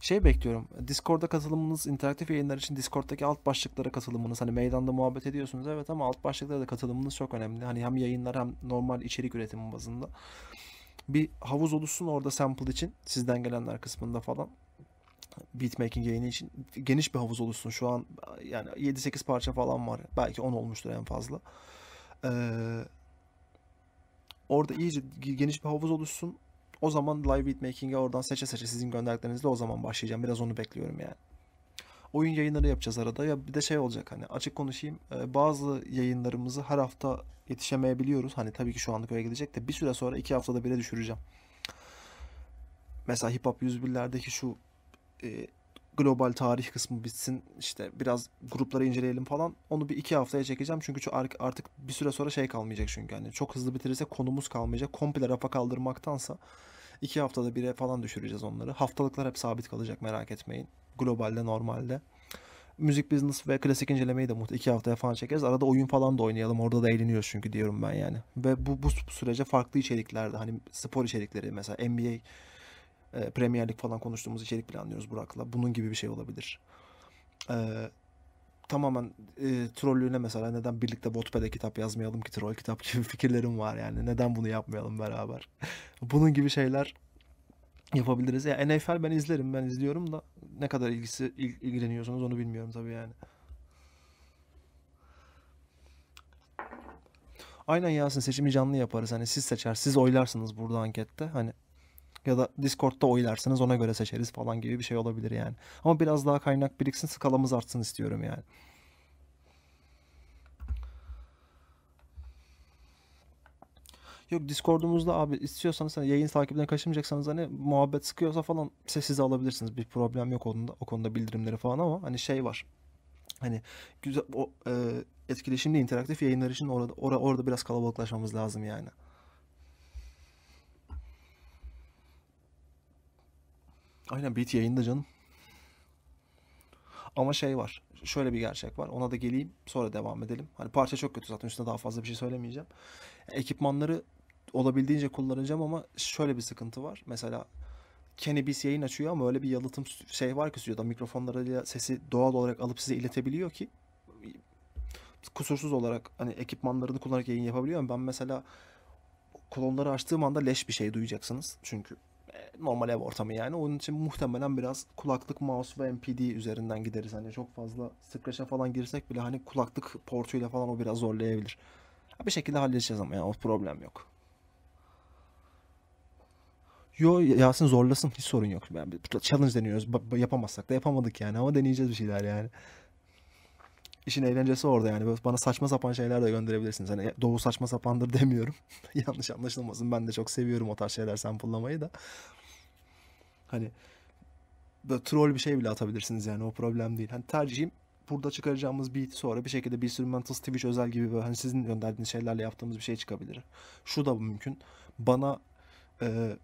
şey bekliyorum. Discord'a katılımınız, interaktif yayınlar için Discord'daki alt başlıklara katılımınız. Hani meydanda muhabbet ediyorsunuz evet ama alt başlıklara da katılımınız çok önemli. Hani hem yayınlar hem normal içerik üretimi bazında. Bir havuz oluşsun orada sample için sizden gelenler kısmında falan beatmaking yayını için geniş bir havuz oluşsun. Şu an yani 7-8 parça falan var. Belki 10 olmuştur en fazla. Ee, orada iyice geniş bir havuz oluşsun. O zaman live beat making'e oradan seçe seçe sizin gönderdiklerinizle o zaman başlayacağım. Biraz onu bekliyorum yani. Oyun yayınları yapacağız arada. Ya bir de şey olacak hani açık konuşayım. Ee, bazı yayınlarımızı her hafta yetişemeyebiliyoruz. Hani tabii ki şu anlık öyle gidecek de bir süre sonra iki haftada bire düşüreceğim. Mesela hip hop 101'lerdeki şu e, global tarih kısmı bitsin işte biraz grupları inceleyelim falan onu bir iki haftaya çekeceğim çünkü şu artık bir süre sonra şey kalmayacak çünkü yani çok hızlı bitirirse konumuz kalmayacak komple rafa kaldırmaktansa iki haftada bire falan düşüreceğiz onları haftalıklar hep sabit kalacak merak etmeyin globalde normalde müzik business ve klasik incelemeyi de muhtemelen iki haftaya falan çekeriz. Arada oyun falan da oynayalım. Orada da eğleniyoruz çünkü diyorum ben yani. Ve bu, bu sürece farklı içeriklerde hani spor içerikleri mesela NBA e, Premier Lig falan konuştuğumuz içerik planlıyoruz Burak'la. Bunun gibi bir şey olabilir. E, tamamen e, trollüğüne mesela neden birlikte Botped'e kitap yazmayalım ki troll kitap gibi [laughs] fikirlerim var yani. Neden bunu yapmayalım beraber? [laughs] Bunun gibi şeyler yapabiliriz. Ya yani NFL ben izlerim, ben izliyorum da ne kadar ilgisi il, ilgileniyorsunuz onu bilmiyorum tabii yani. Aynen Yasin seçimi canlı yaparız. Hani siz seçer, siz oylarsınız burada ankette. Hani ya da Discord'da oylarsınız ona göre seçeriz falan gibi bir şey olabilir yani. Ama biraz daha kaynak biriksin skalamız artsın istiyorum yani. Yok Discord'umuzda abi istiyorsanız hani yayın takibinden kaçırmayacaksanız hani muhabbet sıkıyorsa falan sessize alabilirsiniz. Bir problem yok onda, o konuda bildirimleri falan ama hani şey var. Hani güzel o e, etkileşimli interaktif yayınlar için orada, orada orada biraz kalabalıklaşmamız lazım yani. Aynen beat yayında canım. Ama şey var. Şöyle bir gerçek var. Ona da geleyim. Sonra devam edelim. Hani parça çok kötü zaten. Üstüne daha fazla bir şey söylemeyeceğim. Ekipmanları olabildiğince kullanacağım ama şöyle bir sıkıntı var. Mesela Kenny Beats yayın açıyor ama öyle bir yalıtım şey var ki stüdyoda mikrofonlarıyla sesi doğal olarak alıp size iletebiliyor ki kusursuz olarak hani ekipmanlarını kullanarak yayın yapabiliyor. Ben mesela kolonları açtığım anda leş bir şey duyacaksınız. Çünkü normal ev ortamı yani. Onun için muhtemelen biraz kulaklık, mouse ve MPD üzerinden gideriz. Hani çok fazla scratch'e falan girsek bile hani kulaklık portuyla falan o biraz zorlayabilir. Bir şekilde halledeceğiz ama ya o problem yok. Yo Yasin zorlasın hiç sorun yok. Yani challenge deniyoruz. yapamazsak da yapamadık yani ama deneyeceğiz bir şeyler yani. İşin eğlencesi orada yani. bana saçma sapan şeyler de gönderebilirsiniz. Hani Doğu saçma sapandır [laughs] demiyorum. Yanlış anlaşılmasın. Ben de çok seviyorum o tarz şeyler sample'lamayı da. Hani böyle troll bir şey bile atabilirsiniz yani o problem değil. Hani tercihim burada çıkaracağımız beat sonra bir şekilde bir instrumental Twitch özel gibi böyle hani sizin gönderdiğiniz şeylerle yaptığımız bir şey çıkabilir. Şu da mümkün. Bana e,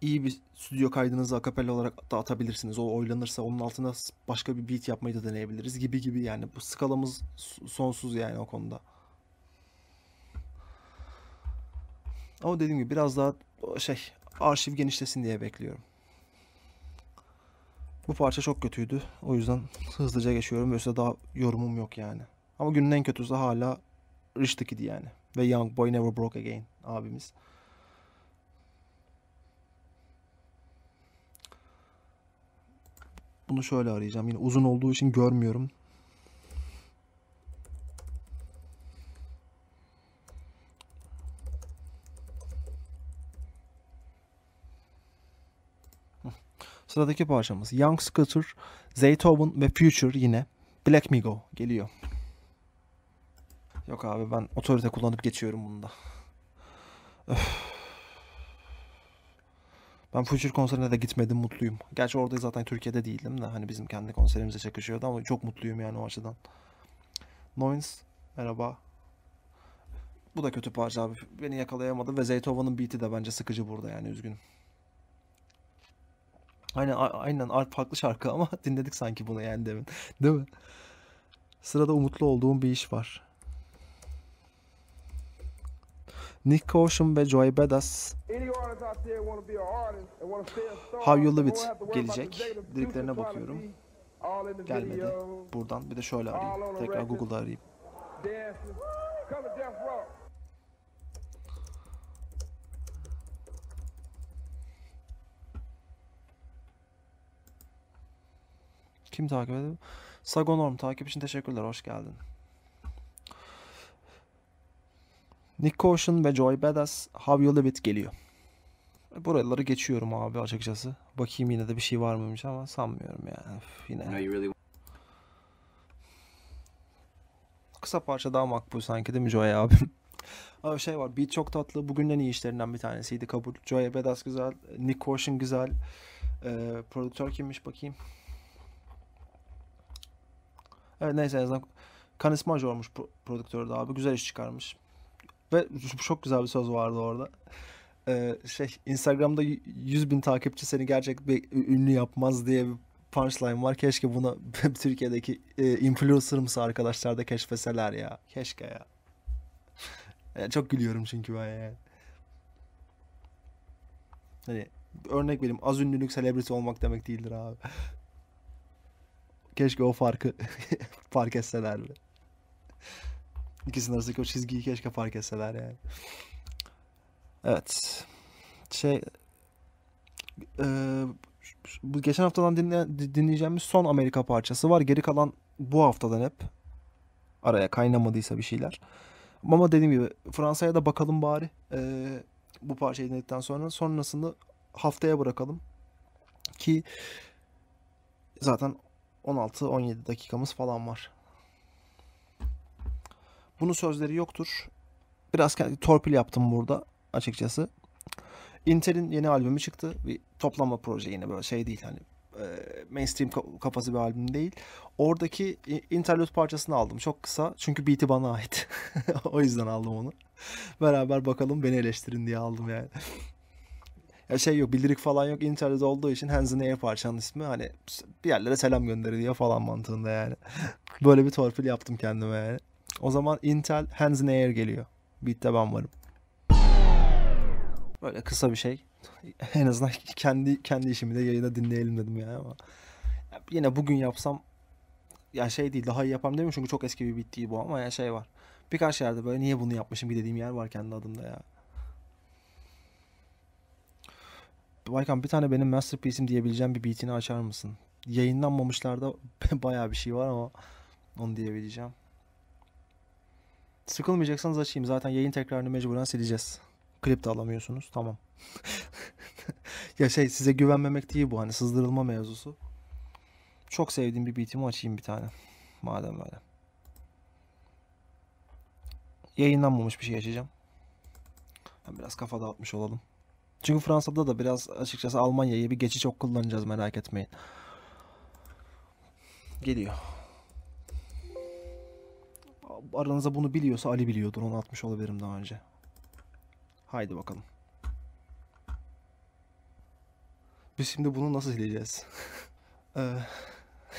iyi bir stüdyo kaydınızı akapella olarak da atabilirsiniz. O oylanırsa onun altına başka bir beat yapmayı da deneyebiliriz gibi gibi yani bu skalamız sonsuz yani o konuda. Ama dediğim gibi biraz daha şey arşiv genişlesin diye bekliyorum. Bu parça çok kötüydü. O yüzden hızlıca geçiyorum. Yoksa daha yorumum yok yani. Ama günün en kötüsü hala Rich Dick'idi yani. Ve Young Boy Never Broke Again abimiz. Bunu şöyle arayacağım. Yine uzun olduğu için görmüyorum. Sıradaki parçamız Young Scooter, Zaytoven ve Future yine. Black Migo geliyor. Yok abi ben otorite kullanıp geçiyorum bunda. Öf. Ben Future konserine de gitmedim mutluyum. Gerçi orada zaten Türkiye'de değildim de hani bizim kendi konserimize çakışıyordu ama çok mutluyum yani o açıdan. Noins merhaba. Bu da kötü parça abi. Beni yakalayamadı ve Zaytova'nın beat'i de bence sıkıcı burada yani üzgünüm. Hani aynen, aynen farklı şarkı ama [laughs] dinledik sanki bunu yani demin. Değil mi? Sırada umutlu olduğum bir iş var. Nick Ocean ve Joy Badass How You Live It gelecek. Liriklerine bakıyorum. Gelmedi. Buradan bir de şöyle arayayım. Tekrar Google'da arayayım. Kim takip ediyor? Sagonorm takip için teşekkürler. Hoş geldin. Nick Caution ve Joy Badass How You Live It geliyor. Buraları geçiyorum abi açıkçası. Bakayım yine de bir şey var mıymış ama sanmıyorum yani. Öf, yine. Kısa parça daha makbul sanki değil mi Joy [laughs] abi? Ama şey var bir çok tatlı. Bugünden iyi işlerinden bir tanesiydi kabul. Joy Badass güzel. Nick Caution güzel. Ee, prodüktör kimmiş bakayım. Evet neyse en azından Canis Major'muş prodüktörü de abi. Güzel iş çıkarmış. Ve [laughs] çok güzel bir söz vardı orada. Ee, şey Instagram'da 100 bin takipçi seni gerçek bir ünlü yapmaz diye bir punchline var. Keşke bunu [laughs] Türkiye'deki e, influencer'ımsı arkadaşlar da keşfeseler ya. Keşke ya. [laughs] yani çok gülüyorum çünkü ben yani. Hani örnek vereyim az ünlülük selebriti olmak demek değildir abi. Keşke o farkı [laughs] fark etselerdi. İkisinin arasındaki o çizgiyi keşke fark etseler yani. Evet. Şey e, bu geçen haftadan dinle, dinleyeceğimiz son Amerika parçası var. Geri kalan bu haftadan hep araya kaynamadıysa bir şeyler. Ama dediğim gibi Fransa'ya da bakalım bari. E, bu parçayı dinledikten sonra sonrasını haftaya bırakalım. Ki zaten 16-17 dakikamız falan var. Bunun sözleri yoktur. Biraz kendi torpil yaptım burada açıkçası. Intel'in yeni albümü çıktı. Bir toplama proje yine böyle şey değil hani e, mainstream kafası bir albüm değil. Oradaki interlude parçasını aldım. Çok kısa. Çünkü beat'i bana ait. [laughs] o yüzden aldım onu. Beraber bakalım beni eleştirin diye aldım yani. Ya şey yok bildirik falan yok. İnternette olduğu için Hands'ın E parçanın ismi hani bir yerlere selam gönderiliyor falan mantığında yani. [laughs] Böyle bir torpil yaptım kendime yani. O zaman Intel Hands'ın Air geliyor. Bitte ben varım. Böyle kısa bir şey. [laughs] En azından kendi kendi işimi de yayına dinleyelim dedim yani ama. Ya yine bugün yapsam ya şey değil daha iyi değil mi? çünkü çok eski bir bittiği bu ama ya şey var. Birkaç yerde böyle niye bunu yapmışım bir dediğim yer var kendi adımda ya. Baykan bir tane benim masterpiece'im diyebileceğim bir beatini açar mısın? Yayınlanmamışlarda [laughs] baya bir şey var ama onu diyebileceğim. Sıkılmayacaksanız açayım. Zaten yayın tekrarını mecburen sileceğiz. Klip de alamıyorsunuz. Tamam. [laughs] ya şey size güvenmemek değil bu hani sızdırılma mevzusu. Çok sevdiğim bir beatimi açayım bir tane. Madem öyle. Yayınlanmamış bir şey açacağım. Biraz kafa dağıtmış olalım. Çünkü Fransa'da da biraz açıkçası Almanya'yı bir geçiş çok kullanacağız merak etmeyin. Geliyor. Aranızda bunu biliyorsa Ali biliyordur. Onu atmış olabilirim daha önce. Haydi bakalım. Biz şimdi bunu nasıl sileceğiz? [laughs] Ee,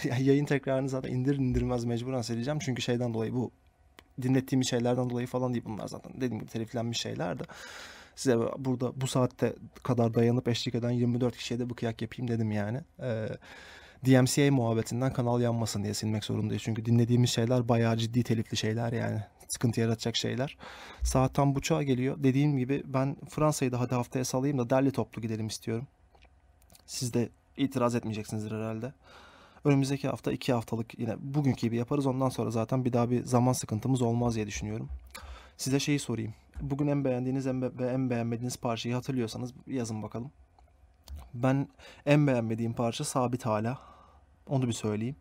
yayın tekrarını zaten indir indirmez mecburen sileceğim. Çünkü şeyden dolayı bu dinlettiğimiz şeylerden dolayı falan değil bunlar zaten. Dediğim gibi teliflenmiş şeyler de size burada bu saatte kadar dayanıp eşlik eden 24 kişiye de bu kıyak yapayım dedim yani. Ee, DMCA muhabbetinden kanal yanmasın diye silmek zorundayız. Çünkü dinlediğimiz şeyler bayağı ciddi telifli şeyler yani. Sıkıntı yaratacak şeyler. Saat tam buçuğa geliyor. Dediğim gibi ben Fransa'yı da hadi haftaya salayım da derli toplu gidelim istiyorum. Siz de itiraz etmeyeceksinizdir herhalde. Önümüzdeki hafta iki haftalık yine bugünkü gibi yaparız. Ondan sonra zaten bir daha bir zaman sıkıntımız olmaz diye düşünüyorum. Size şeyi sorayım. Bugün en beğendiğiniz en ve en beğenmediğiniz parçayı hatırlıyorsanız yazın bakalım. Ben en beğenmediğim parça sabit hala. Onu bir söyleyeyim.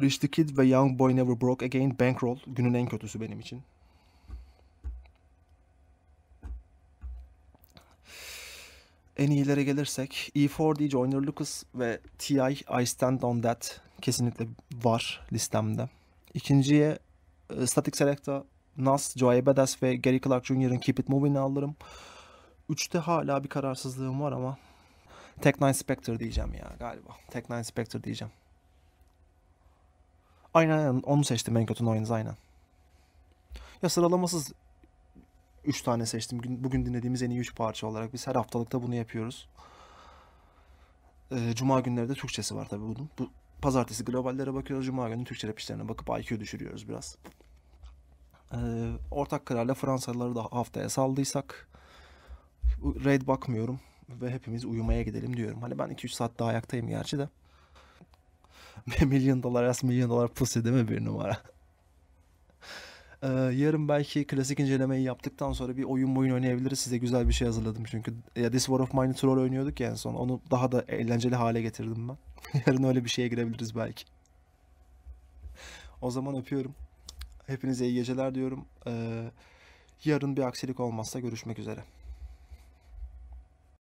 Rich the Kid ve Young Boy Never Broke Again Bankroll günün en kötüsü benim için. En iyilere gelirsek E4D, Joyner Lucas ve T.I. I Stand On That kesinlikle var listemde. İkinciye ee, Static Select'a Nas, Joey Badass ve Gary Clark Jr.'ın Keep It Moving'i alırım. Üçte hala bir kararsızlığım var ama Tech Nine Spectre diyeceğim ya galiba. Tech Nine Spectre diyeceğim. Aynen aynen onu seçtim en kötü noise aynen. Ya sıralamasız 3 tane seçtim. Bugün dinlediğimiz en iyi 3 parça olarak. Biz her haftalıkta bunu yapıyoruz. Ee, Cuma günleri de Türkçesi var tabii bunun. Bu, Pazartesi globallere bakıyoruz. Cuma günü Türkçe rap işlerine bakıp IQ düşürüyoruz biraz. Ee, ortak kararla Fransalıları da haftaya saldıysak raid bakmıyorum ve hepimiz uyumaya gidelim diyorum. Hani ben 2-3 saat daha ayaktayım gerçi de. [laughs] milyon dolar yaz milyon dolar pussy değil mi bir numara? [laughs] Ee, yarın belki klasik incelemeyi yaptıktan sonra bir oyun boyun oynayabiliriz. Size güzel bir şey hazırladım çünkü. Ya This War of Mine troll oynuyorduk ya en son. Onu daha da eğlenceli hale getirdim ben. [laughs] Yarın öyle bir şeye girebiliriz belki. O zaman öpüyorum. Hepinize iyi geceler diyorum. Ee, yarın bir aksilik olmazsa görüşmek üzere.